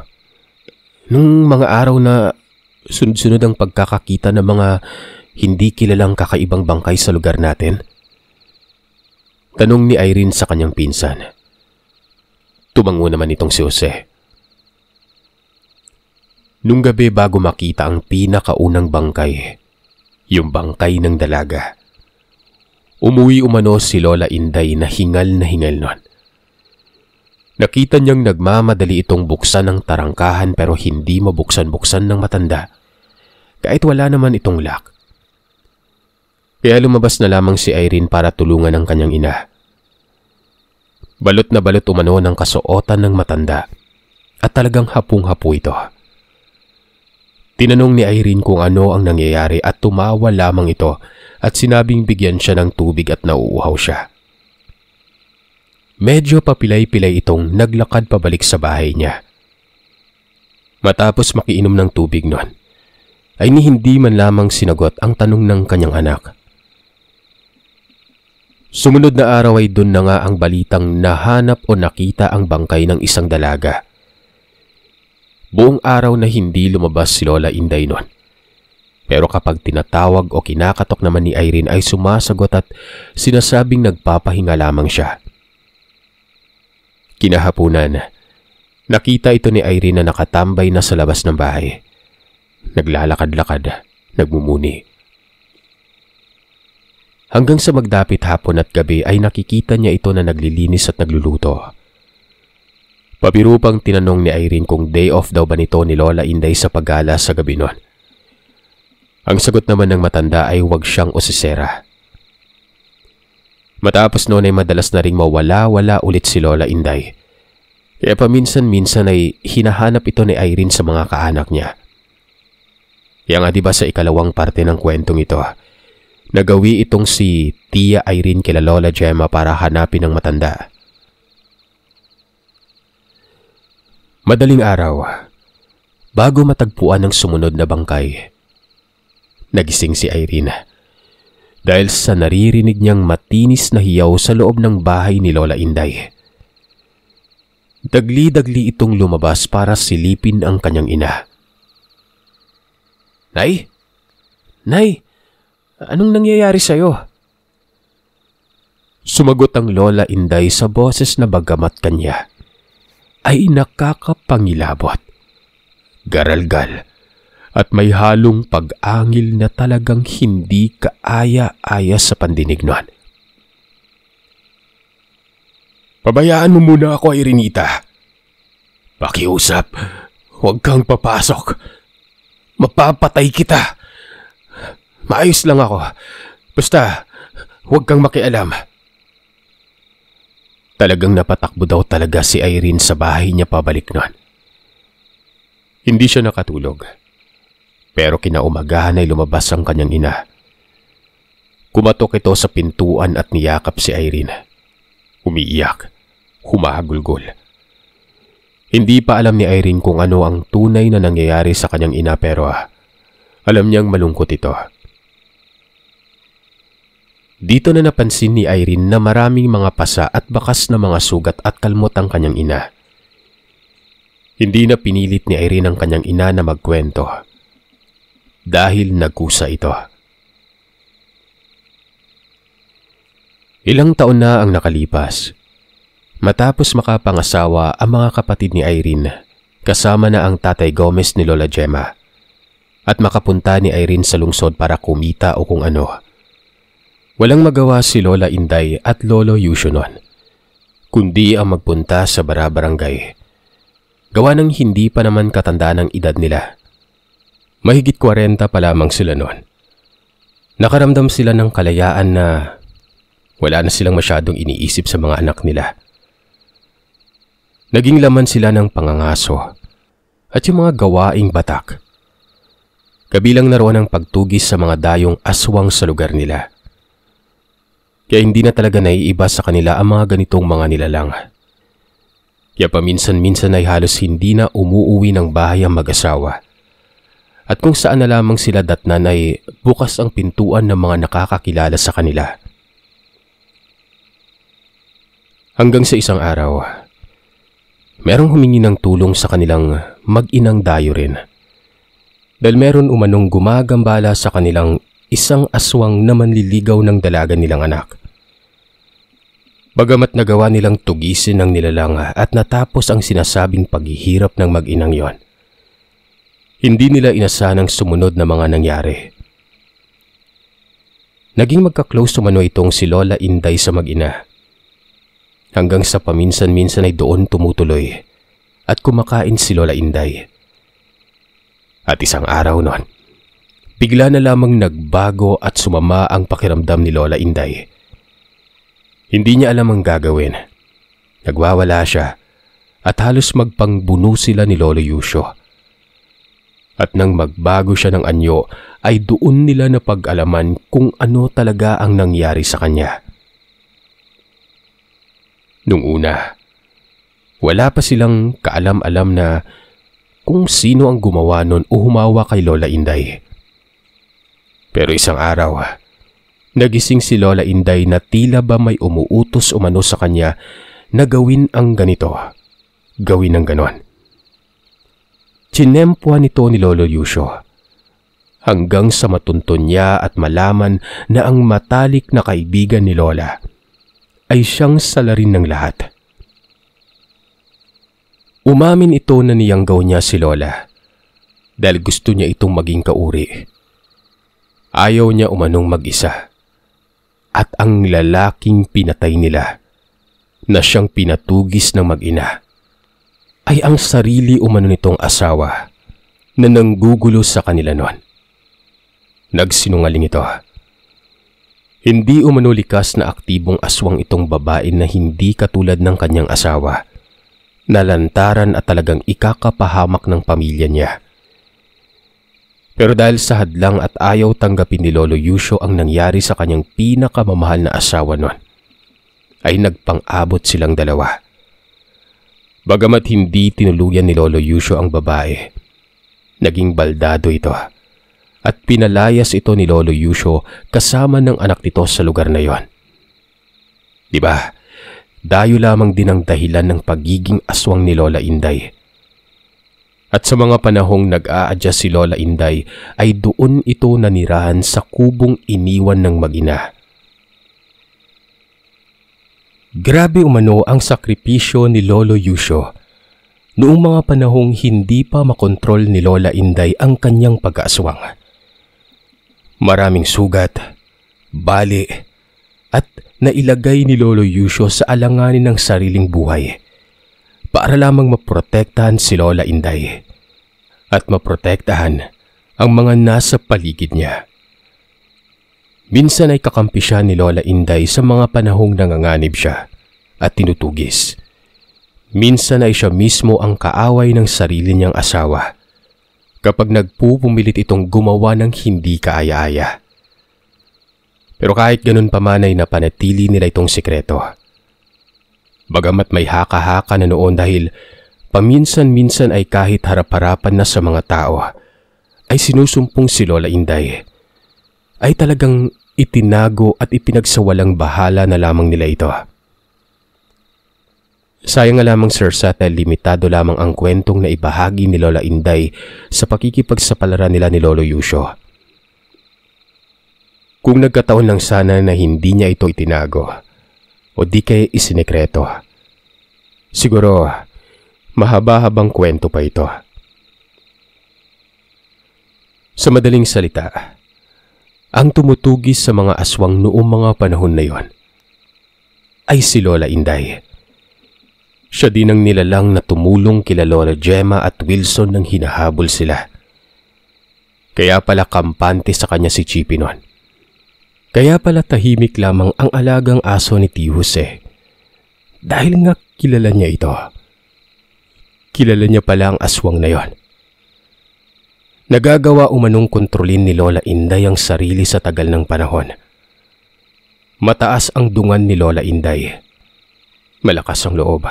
Nung mga araw na sunod-sunod ang pagkakakita ng mga hindi kilalang kakaibang bangkay sa lugar natin? Tanong ni Irene sa kanyang pinsan. Tumango naman itong si Jose. Nung gabi bago makita ang pinakaunang bangkay, yung bangkay ng dalaga. Umuwi umano si Lola Inday na hingal na hingal nun. Nakita niyang nagmamadali itong buksan ng tarangkahan pero hindi mabuksan-buksan ng matanda. Kahit wala naman itong lock. Kaya lumabas na lamang si Irene para tulungan ang kanyang ina. Balot na balot umano ng kasuotan ng matanda at talagang hapong-hapo ito. Tinanong ni Irene kung ano ang nangyayari at tumawa lamang ito at sinabing bigyan siya ng tubig at nauuhaw siya. Medyo papilay-pilay itong naglakad pabalik sa bahay niya. Matapos makiinom ng tubig noon, ay ni hindi man lamang sinagot ang tanong ng kanyang anak. Sumunod na araw ay doon na nga ang balitang nahanap o nakita ang bangkay ng isang dalaga Buong araw na hindi lumabas si Lola Inday noon. Pero kapag tinatawag o kinakatok naman ni Irene ay sumasagot at sinasabing nagpapahinga lamang siya. Kinahapunan, nakita ito ni Irene na nakatambay na sa labas ng bahay. Naglalakad-lakad, nagmumuni. Hanggang sa magdapit hapon at gabi ay nakikita niya ito na naglilinis at nagluluto. Papirupang tinanong ni Irene kung day off daw ba nito ni Lola Inday sa paggala sa gabi noon. Ang sagot naman ng matanda ay huwag siyang osisera. Matapos noon ay madalas na ring mawala-wala ulit si Lola Inday. Kaya paminsan-minsan ay hinahanap ito ni Irene sa mga kaanak niya. Kaya nga diba sa ikalawang parte ng kwentong ito, nagawi itong si Tia Irene kila Lola Gemma para hanapin ang matanda. Madaling araw, bago matagpuan ng sumunod na bangkay, nagising si Irene dahil sa naririnig niyang matinis na hiyaw sa loob ng bahay ni Lola Inday. Dagli-dagli itong lumabas para silipin ang kanyang ina. Nay? Nay, anong nangyayari sa'yo? Sumagot ang Lola Inday sa boses na bagamat kanya ay nakakapangilabot. Garalgal at may halong pag-angil na talagang hindi kaaya-aya sa pandinig noon. Pabayaan mo muna ako, Irinita. Pakiusap, huwag kang papasok. Mapapatay kita. Maayos lang ako. Basta, huwag kang makialam. Talagang napatakbo daw talaga si Irene sa bahay niya pabalik nun. Hindi siya nakatulog. Pero kinaumagahan ay lumabas ang kanyang ina. Kumatok ito sa pintuan at niyakap si Irene. Umiiyak. Humahagulgol. Hindi pa alam ni Irene kung ano ang tunay na nangyayari sa kanyang ina pero ah, alam niyang malungkot ito. Dito na napansin ni Irene na maraming mga pasa at bakas na mga sugat at kalmot ang kanyang ina. Hindi na pinilit ni Irene ang kanyang ina na magkwento. Dahil nagkusa ito. Ilang taon na ang nakalipas. Matapos makapangasawa ang mga kapatid ni Irene, kasama na ang tatay Gomez ni Lola Gemma, at makapunta ni Irene sa lungsod para kumita o kung ano. Walang magawa si Lola Inday at Lolo Yusyo kundi ang magpunta sa barabarangay. Gawa ng hindi pa naman katanda ng edad nila. Mahigit 40 pa lamang sila noon. Nakaramdam sila ng kalayaan na wala na silang masyadong iniisip sa mga anak nila. Naging laman sila ng pangangaso at yung mga gawaing batak. Kabilang naroon ang pagtugis sa mga dayong aswang sa lugar nila kaya hindi na talaga naiiba sa kanila ang mga ganitong mga nilalang. Kaya paminsan-minsan ay halos hindi na umuuwi ng bahay ang mag-asawa. At kung saan na lamang sila datnan ay bukas ang pintuan ng mga nakakakilala sa kanila. Hanggang sa isang araw, merong humingi ng tulong sa kanilang mag-inang dayo rin. Dahil meron umanong gumagambala sa kanilang isang aswang na manliligaw ng dalaga nilang anak. Bagamat nagawa nilang tugisin ang nilalanga at natapos ang sinasabing paghihirap ng mag-inang yon, hindi nila inasanang sumunod na mga nangyari. Naging magka-close umano itong si Lola Inday sa mag-ina. Hanggang sa paminsan-minsan ay doon tumutuloy at kumakain si Lola Inday. At isang araw noon, bigla na lamang nagbago at sumama ang pakiramdam ni Lola Inday. Hindi niya alam ang gagawin. Nagwawala siya at halos magpangbuno sila ni Lolo Yusho. At nang magbago siya ng anyo ay doon nila napag-alaman kung ano talaga ang nangyari sa kanya. Nung una, wala pa silang kaalam-alam na kung sino ang gumawa nun o humawa kay Lola Inday. Pero isang araw, Nagising si Lola Inday na tila ba may umuutos umano sa kanya na gawin ang ganito. Gawin ang ganon. Chinempuan nito ni Lolo Yusyo hanggang sa matunton niya at malaman na ang matalik na kaibigan ni Lola ay siyang salarin ng lahat. Umamin ito na niyanggaw niya si Lola dahil gusto niya itong maging kauri. Ayaw niya umanong mag-isa at ang lalaking pinatay nila na siyang pinatugis ng mag-ina ay ang sarili umano nitong asawa na nanggugulo sa kanila noon. Nagsinungaling ito. Hindi umano likas na aktibong aswang itong babae na hindi katulad ng kanyang asawa. Nalantaran at talagang ikakapahamak ng pamilya niya pero dahil sa hadlang at ayaw tanggapin ni Lolo Yusho ang nangyari sa kanyang pinakamamahal na asawa noon, ay nagpang-abot silang dalawa. Bagamat hindi tinuluyan ni Lolo Yusho ang babae, naging baldado ito at pinalayas ito ni Lolo Yusho kasama ng anak nito sa lugar na yon. Diba, dayo lamang din ang dahilan ng pagiging aswang ni Lola Inday at sa mga panahong nag-aadya si Lola Inday ay doon ito nanirahan sa kubong iniwan ng magina. Grabe umano ang sakripisyo ni Lolo Yusho. Noong mga panahong hindi pa makontrol ni Lola Inday ang kanyang pag-aswang. Maraming sugat, bali, at nailagay ni Lolo Yusho sa alanganin ng sariling buhay para lamang maprotektahan si Lola Inday at maprotektahan ang mga nasa paligid niya. Minsan ay kakampi siya ni Lola Inday sa mga panahong nanganganib siya at tinutugis. Minsan ay siya mismo ang kaaway ng sarili niyang asawa kapag nagpupumilit itong gumawa ng hindi kaaya-aya. Pero kahit ganun pa man ay napanatili nila itong sikreto. Bagamat may haka-haka na noon dahil paminsan-minsan ay kahit harap-harapan na sa mga tao, ay sinusumpong si Lola Inday. Ay talagang itinago at ipinagsawalang bahala na lamang nila ito. Sayang nga lamang Sir Sat limitado lamang ang kwentong na ibahagi ni Lola Inday sa pakikipagsapalaran nila ni Lolo Yusho. Kung nagkataon lang sana na hindi niya ito itinago, o di kaya isinekreto. Siguro, mahaba-habang kwento pa ito. Sa madaling salita, ang tumutugis sa mga aswang noong mga panahon na yon ay si Lola Inday. Siya din ang nilalang na tumulong kila Lola Gemma at Wilson nang hinahabol sila. Kaya pala kampante sa kanya si Chippy noon. Kaya pala tahimik lamang ang alagang aso ni T. Jose. Dahil nga kilala niya ito. Kilala niya pala ang aswang na yon. Nagagawa umanong kontrolin ni Lola Inday ang sarili sa tagal ng panahon. Mataas ang dungan ni Lola Inday. Malakas ang loob.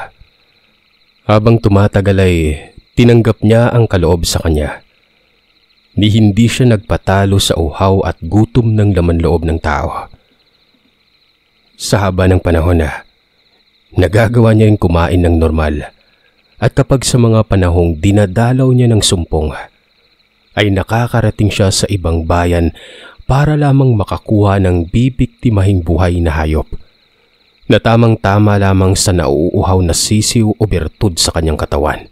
Habang tumatagal ay tinanggap niya ang kaloob sa kanya ni hindi siya nagpatalo sa uhaw at gutom ng laman loob ng tao. Sa haba ng panahon na, nagagawa niya rin kumain ng normal at kapag sa mga panahong dinadalaw niya ng sumpong, ay nakakarating siya sa ibang bayan para lamang makakuha ng bibiktimahing buhay na hayop na tamang-tama lamang sa nauuhaw na sisiw o bertud sa kanyang katawan.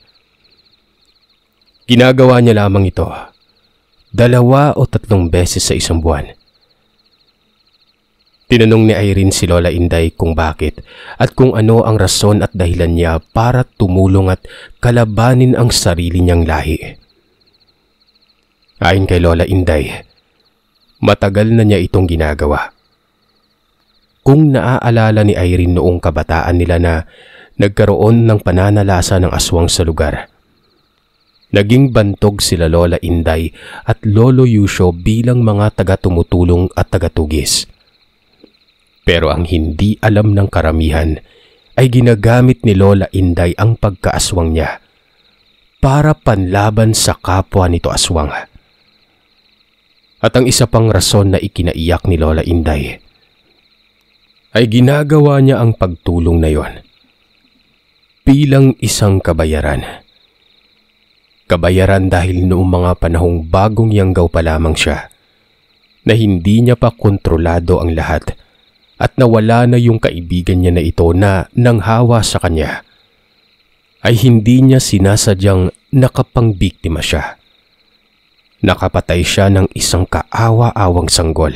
Ginagawa niya lamang ito dalawa o tatlong beses sa isang buwan. Tinanong ni Irene si Lola Inday kung bakit at kung ano ang rason at dahilan niya para tumulong at kalabanin ang sarili niyang lahi. Ayon kay Lola Inday, matagal na niya itong ginagawa. Kung naaalala ni Irene noong kabataan nila na nagkaroon ng pananalasa ng aswang sa lugar, Naging bantog sila Lola Inday at Lolo Yusho bilang mga taga-tumutulong at taga-tugis. Pero ang hindi alam ng karamihan ay ginagamit ni Lola Inday ang pagkaaswang niya para panlaban sa kapwa nito aswang. At ang isa pang rason na ikinaiyak ni Lola Inday ay ginagawa niya ang pagtulong na yon bilang isang kabayaran kabayaran dahil noong mga panahong bagong yanggaw pa lamang siya na hindi niya pa kontrolado ang lahat at nawala na yung kaibigan niya na ito na nanghawa sa kanya ay hindi niya sinasadyang nakapangbiktima siya. Nakapatay siya ng isang kaawa-awang sanggol.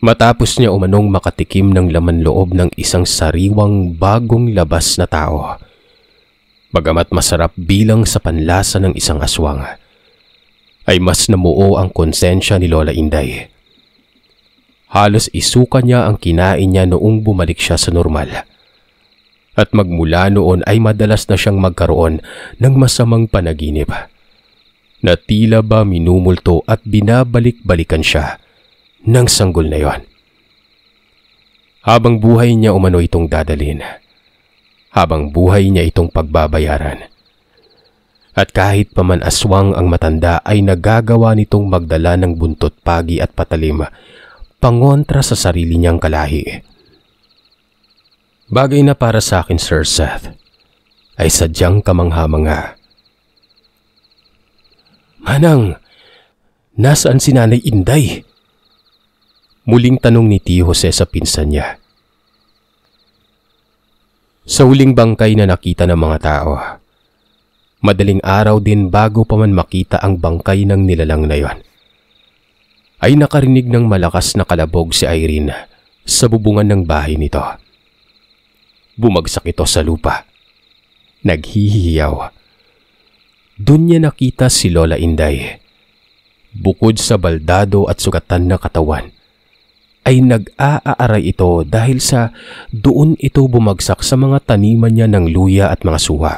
Matapos niya umanong makatikim ng laman loob ng isang sariwang bagong labas na tao bagamat masarap bilang sa panlasa ng isang aswang, ay mas namuo ang konsensya ni Lola Inday. Halos isuka niya ang kinain niya noong bumalik siya sa normal. At magmula noon ay madalas na siyang magkaroon ng masamang panaginip na tila ba minumulto at binabalik-balikan siya ng sanggol na iyon. Habang buhay niya umano itong dadalin, habang buhay niya itong pagbabayaran. At kahit paman aswang ang matanda ay nagagawa nitong magdala ng buntot pagi at patalim pangontra sa sarili niyang kalahi. Bagay na para sa akin, Sir Seth, ay sadyang kamangha-manga. Manang, nasaan si Nanay Inday? Muling tanong ni Tio Jose sa pinsan niya sa huling bangkay na nakita ng mga tao. Madaling araw din bago pa man makita ang bangkay ng nilalang na yon. Ay nakarinig ng malakas na kalabog si Irene sa bubungan ng bahay nito. Bumagsak ito sa lupa. Naghihiyaw. Doon niya nakita si Lola Inday. Bukod sa baldado at sugatan na katawan, ay nag-aaaray ito dahil sa doon ito bumagsak sa mga taniman niya ng luya at mga suwa.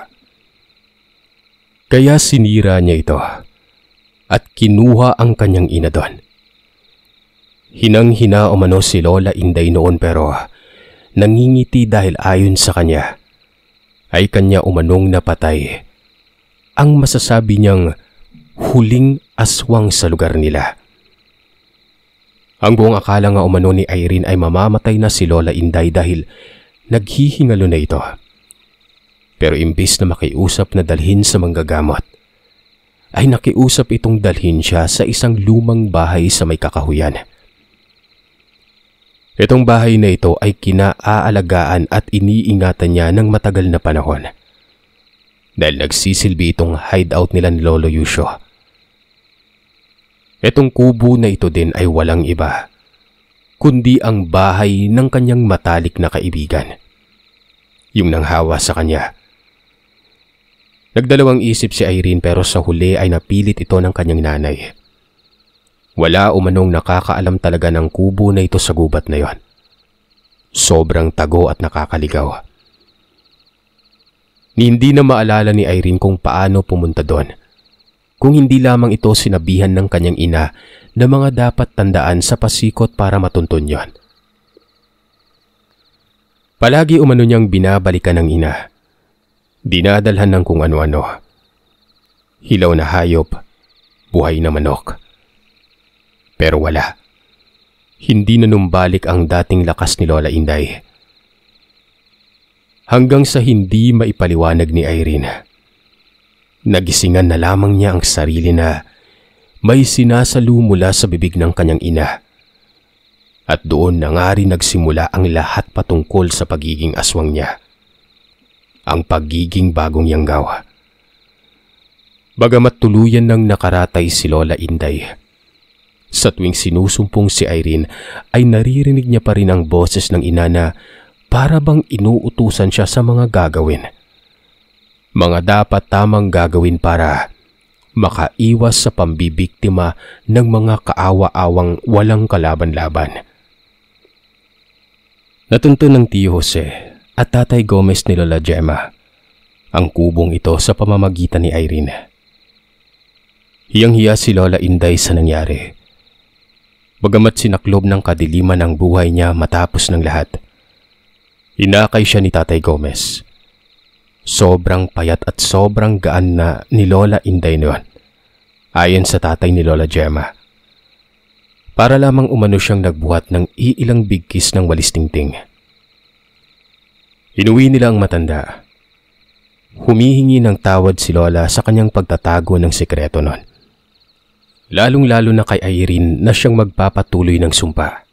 Kaya sinira niya ito at kinuha ang kanyang ina doon. Hinang-hina umano si Lola Inday noon pero nangingiti dahil ayon sa kanya ay kanya umanong napatay ang masasabi niyang huling aswang sa lugar nila. Ang buong akala nga umano ni Irene ay mamamatay na si Lola Inday dahil naghihingalo na ito. Pero imbis na makiusap na dalhin sa manggagamot, ay nakiusap itong dalhin siya sa isang lumang bahay sa may kakahuyan. Itong bahay na ito ay kinaaalagaan at iniingatan niya ng matagal na panahon. Dahil nagsisilbi itong hideout nila ni Lolo Yusho Etong kubo na ito din ay walang iba, kundi ang bahay ng kanyang matalik na kaibigan. Yung nanghawa sa kanya. Nagdalawang isip si Irene pero sa huli ay napilit ito ng kanyang nanay. Wala umanong nakakaalam talaga ng kubo na ito sa gubat na yon. Sobrang tago at nakakaligaw. Ni hindi na maalala ni Irene kung paano pumunta doon kung hindi lamang ito sinabihan ng kanyang ina na mga dapat tandaan sa pasikot para matuntun yon. Palagi umano niyang binabalikan ng ina. Dinadalhan ng kung ano-ano. Hilaw na hayop, buhay na manok. Pero wala. Hindi na numbalik ang dating lakas ni Lola Inday. Hanggang sa hindi maipaliwanag ni Irene Nagisingan na lamang niya ang sarili na may sinasalo mula sa bibig ng kanyang ina. At doon na nga rin nagsimula ang lahat patungkol sa pagiging aswang niya. Ang pagiging bagong yanggawa. Bagamat tuluyan ng nakaratay si Lola Inday, sa tuwing sinusumpong si Irene ay naririnig niya pa rin ang boses ng ina na para bang inuutusan siya sa mga gagawin mga dapat tamang gagawin para makaiwas sa pambibiktima ng mga kaawa-awang walang kalaban-laban. Natunto ng Tio Jose at Tatay Gomez ni Lola Gemma ang kubong ito sa pamamagitan ni Irene. Hiyang-hiya si Lola Inday sa nangyari. Bagamat sinaklob ng kadiliman ang buhay niya matapos ng lahat, inakay siya ni Tatay Gomez. Sobrang payat at sobrang gaan na ni Lola Inday noon. Ayon sa tatay ni Lola Gemma. Para lamang umano siyang nagbuhat ng iilang bigkis ng walis tingting. Inuwi nila ang matanda. Humihingi ng tawad si Lola sa kanyang pagtatago ng sekreto noon. Lalong-lalo na kay Irene na siyang magpapatuloy ng sumpa.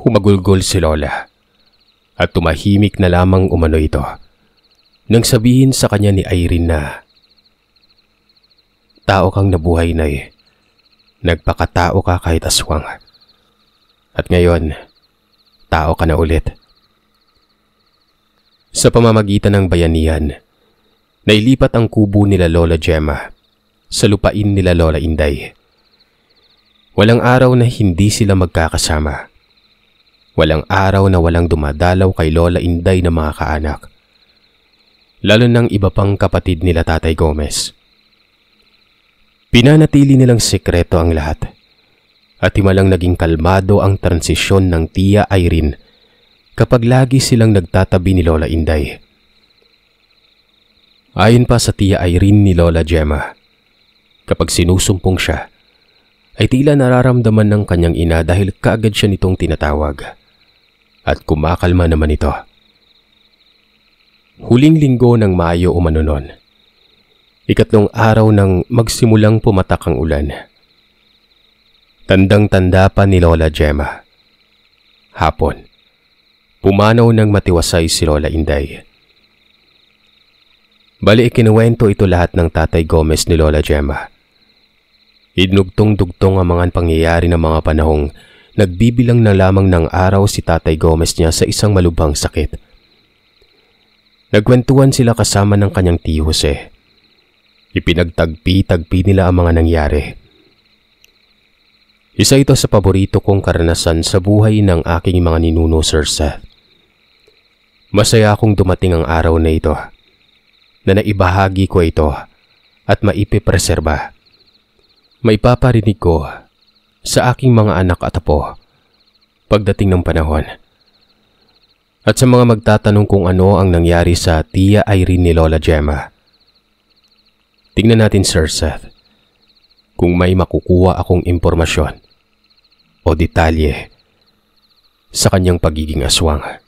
Humagulgol si Lola at tumahimik na lamang umano ito nang sabihin sa kanya ni Irene na Tao kang nabuhay na eh. Nagpakatao ka kahit aswang. At ngayon, tao ka na ulit. Sa pamamagitan ng bayanihan, nailipat ang kubo nila Lola Gemma sa lupain nila Lola Inday. Walang araw na hindi sila magkakasama. Walang araw na walang dumadalaw kay Lola Inday na mga kaanak lalo ng iba pang kapatid nila Tatay Gomez. Pinanatili nilang sekreto ang lahat at himalang naging kalmado ang transisyon ng tiya Irene kapag lagi silang nagtatabi ni Lola Inday. Ayon pa sa tiya Irene ni Lola Gemma, kapag sinusumpong siya, ay tila nararamdaman ng kanyang ina dahil kaagad siya nitong tinatawag. At kumakalma naman ito. Huling linggo ng Mayo umano nun. Ikatlong araw ng magsimulang pumatak ang ulan. Tandang-tanda pa ni Lola Gemma. Hapon, pumanaw ng matiwasay si Lola Inday. Bali ikinuwento ito lahat ng tatay Gomez ni Lola Gemma. Idnugtong-dugtong ang mga pangyayari ng mga panahong nagbibilang na lamang ng araw si tatay Gomez niya sa isang malubhang sakit Nagkwentuhan sila kasama ng kanyang tiyo Jose. Ipinagtagpi-tagpi nila ang mga nangyari. Isa ito sa paborito kong karanasan sa buhay ng aking mga ninuno, Sir Seth. Masaya akong dumating ang araw na ito, na naibahagi ko ito at maipipreserba. Maipaparinig ko sa aking mga anak at apo pagdating ng panahon. At sa mga magtatanong kung ano ang nangyari sa Tia Irene ni Lola Gemma. Tingnan natin Sir Seth kung may makukuha akong impormasyon o detalye sa kanyang pagiging aswang.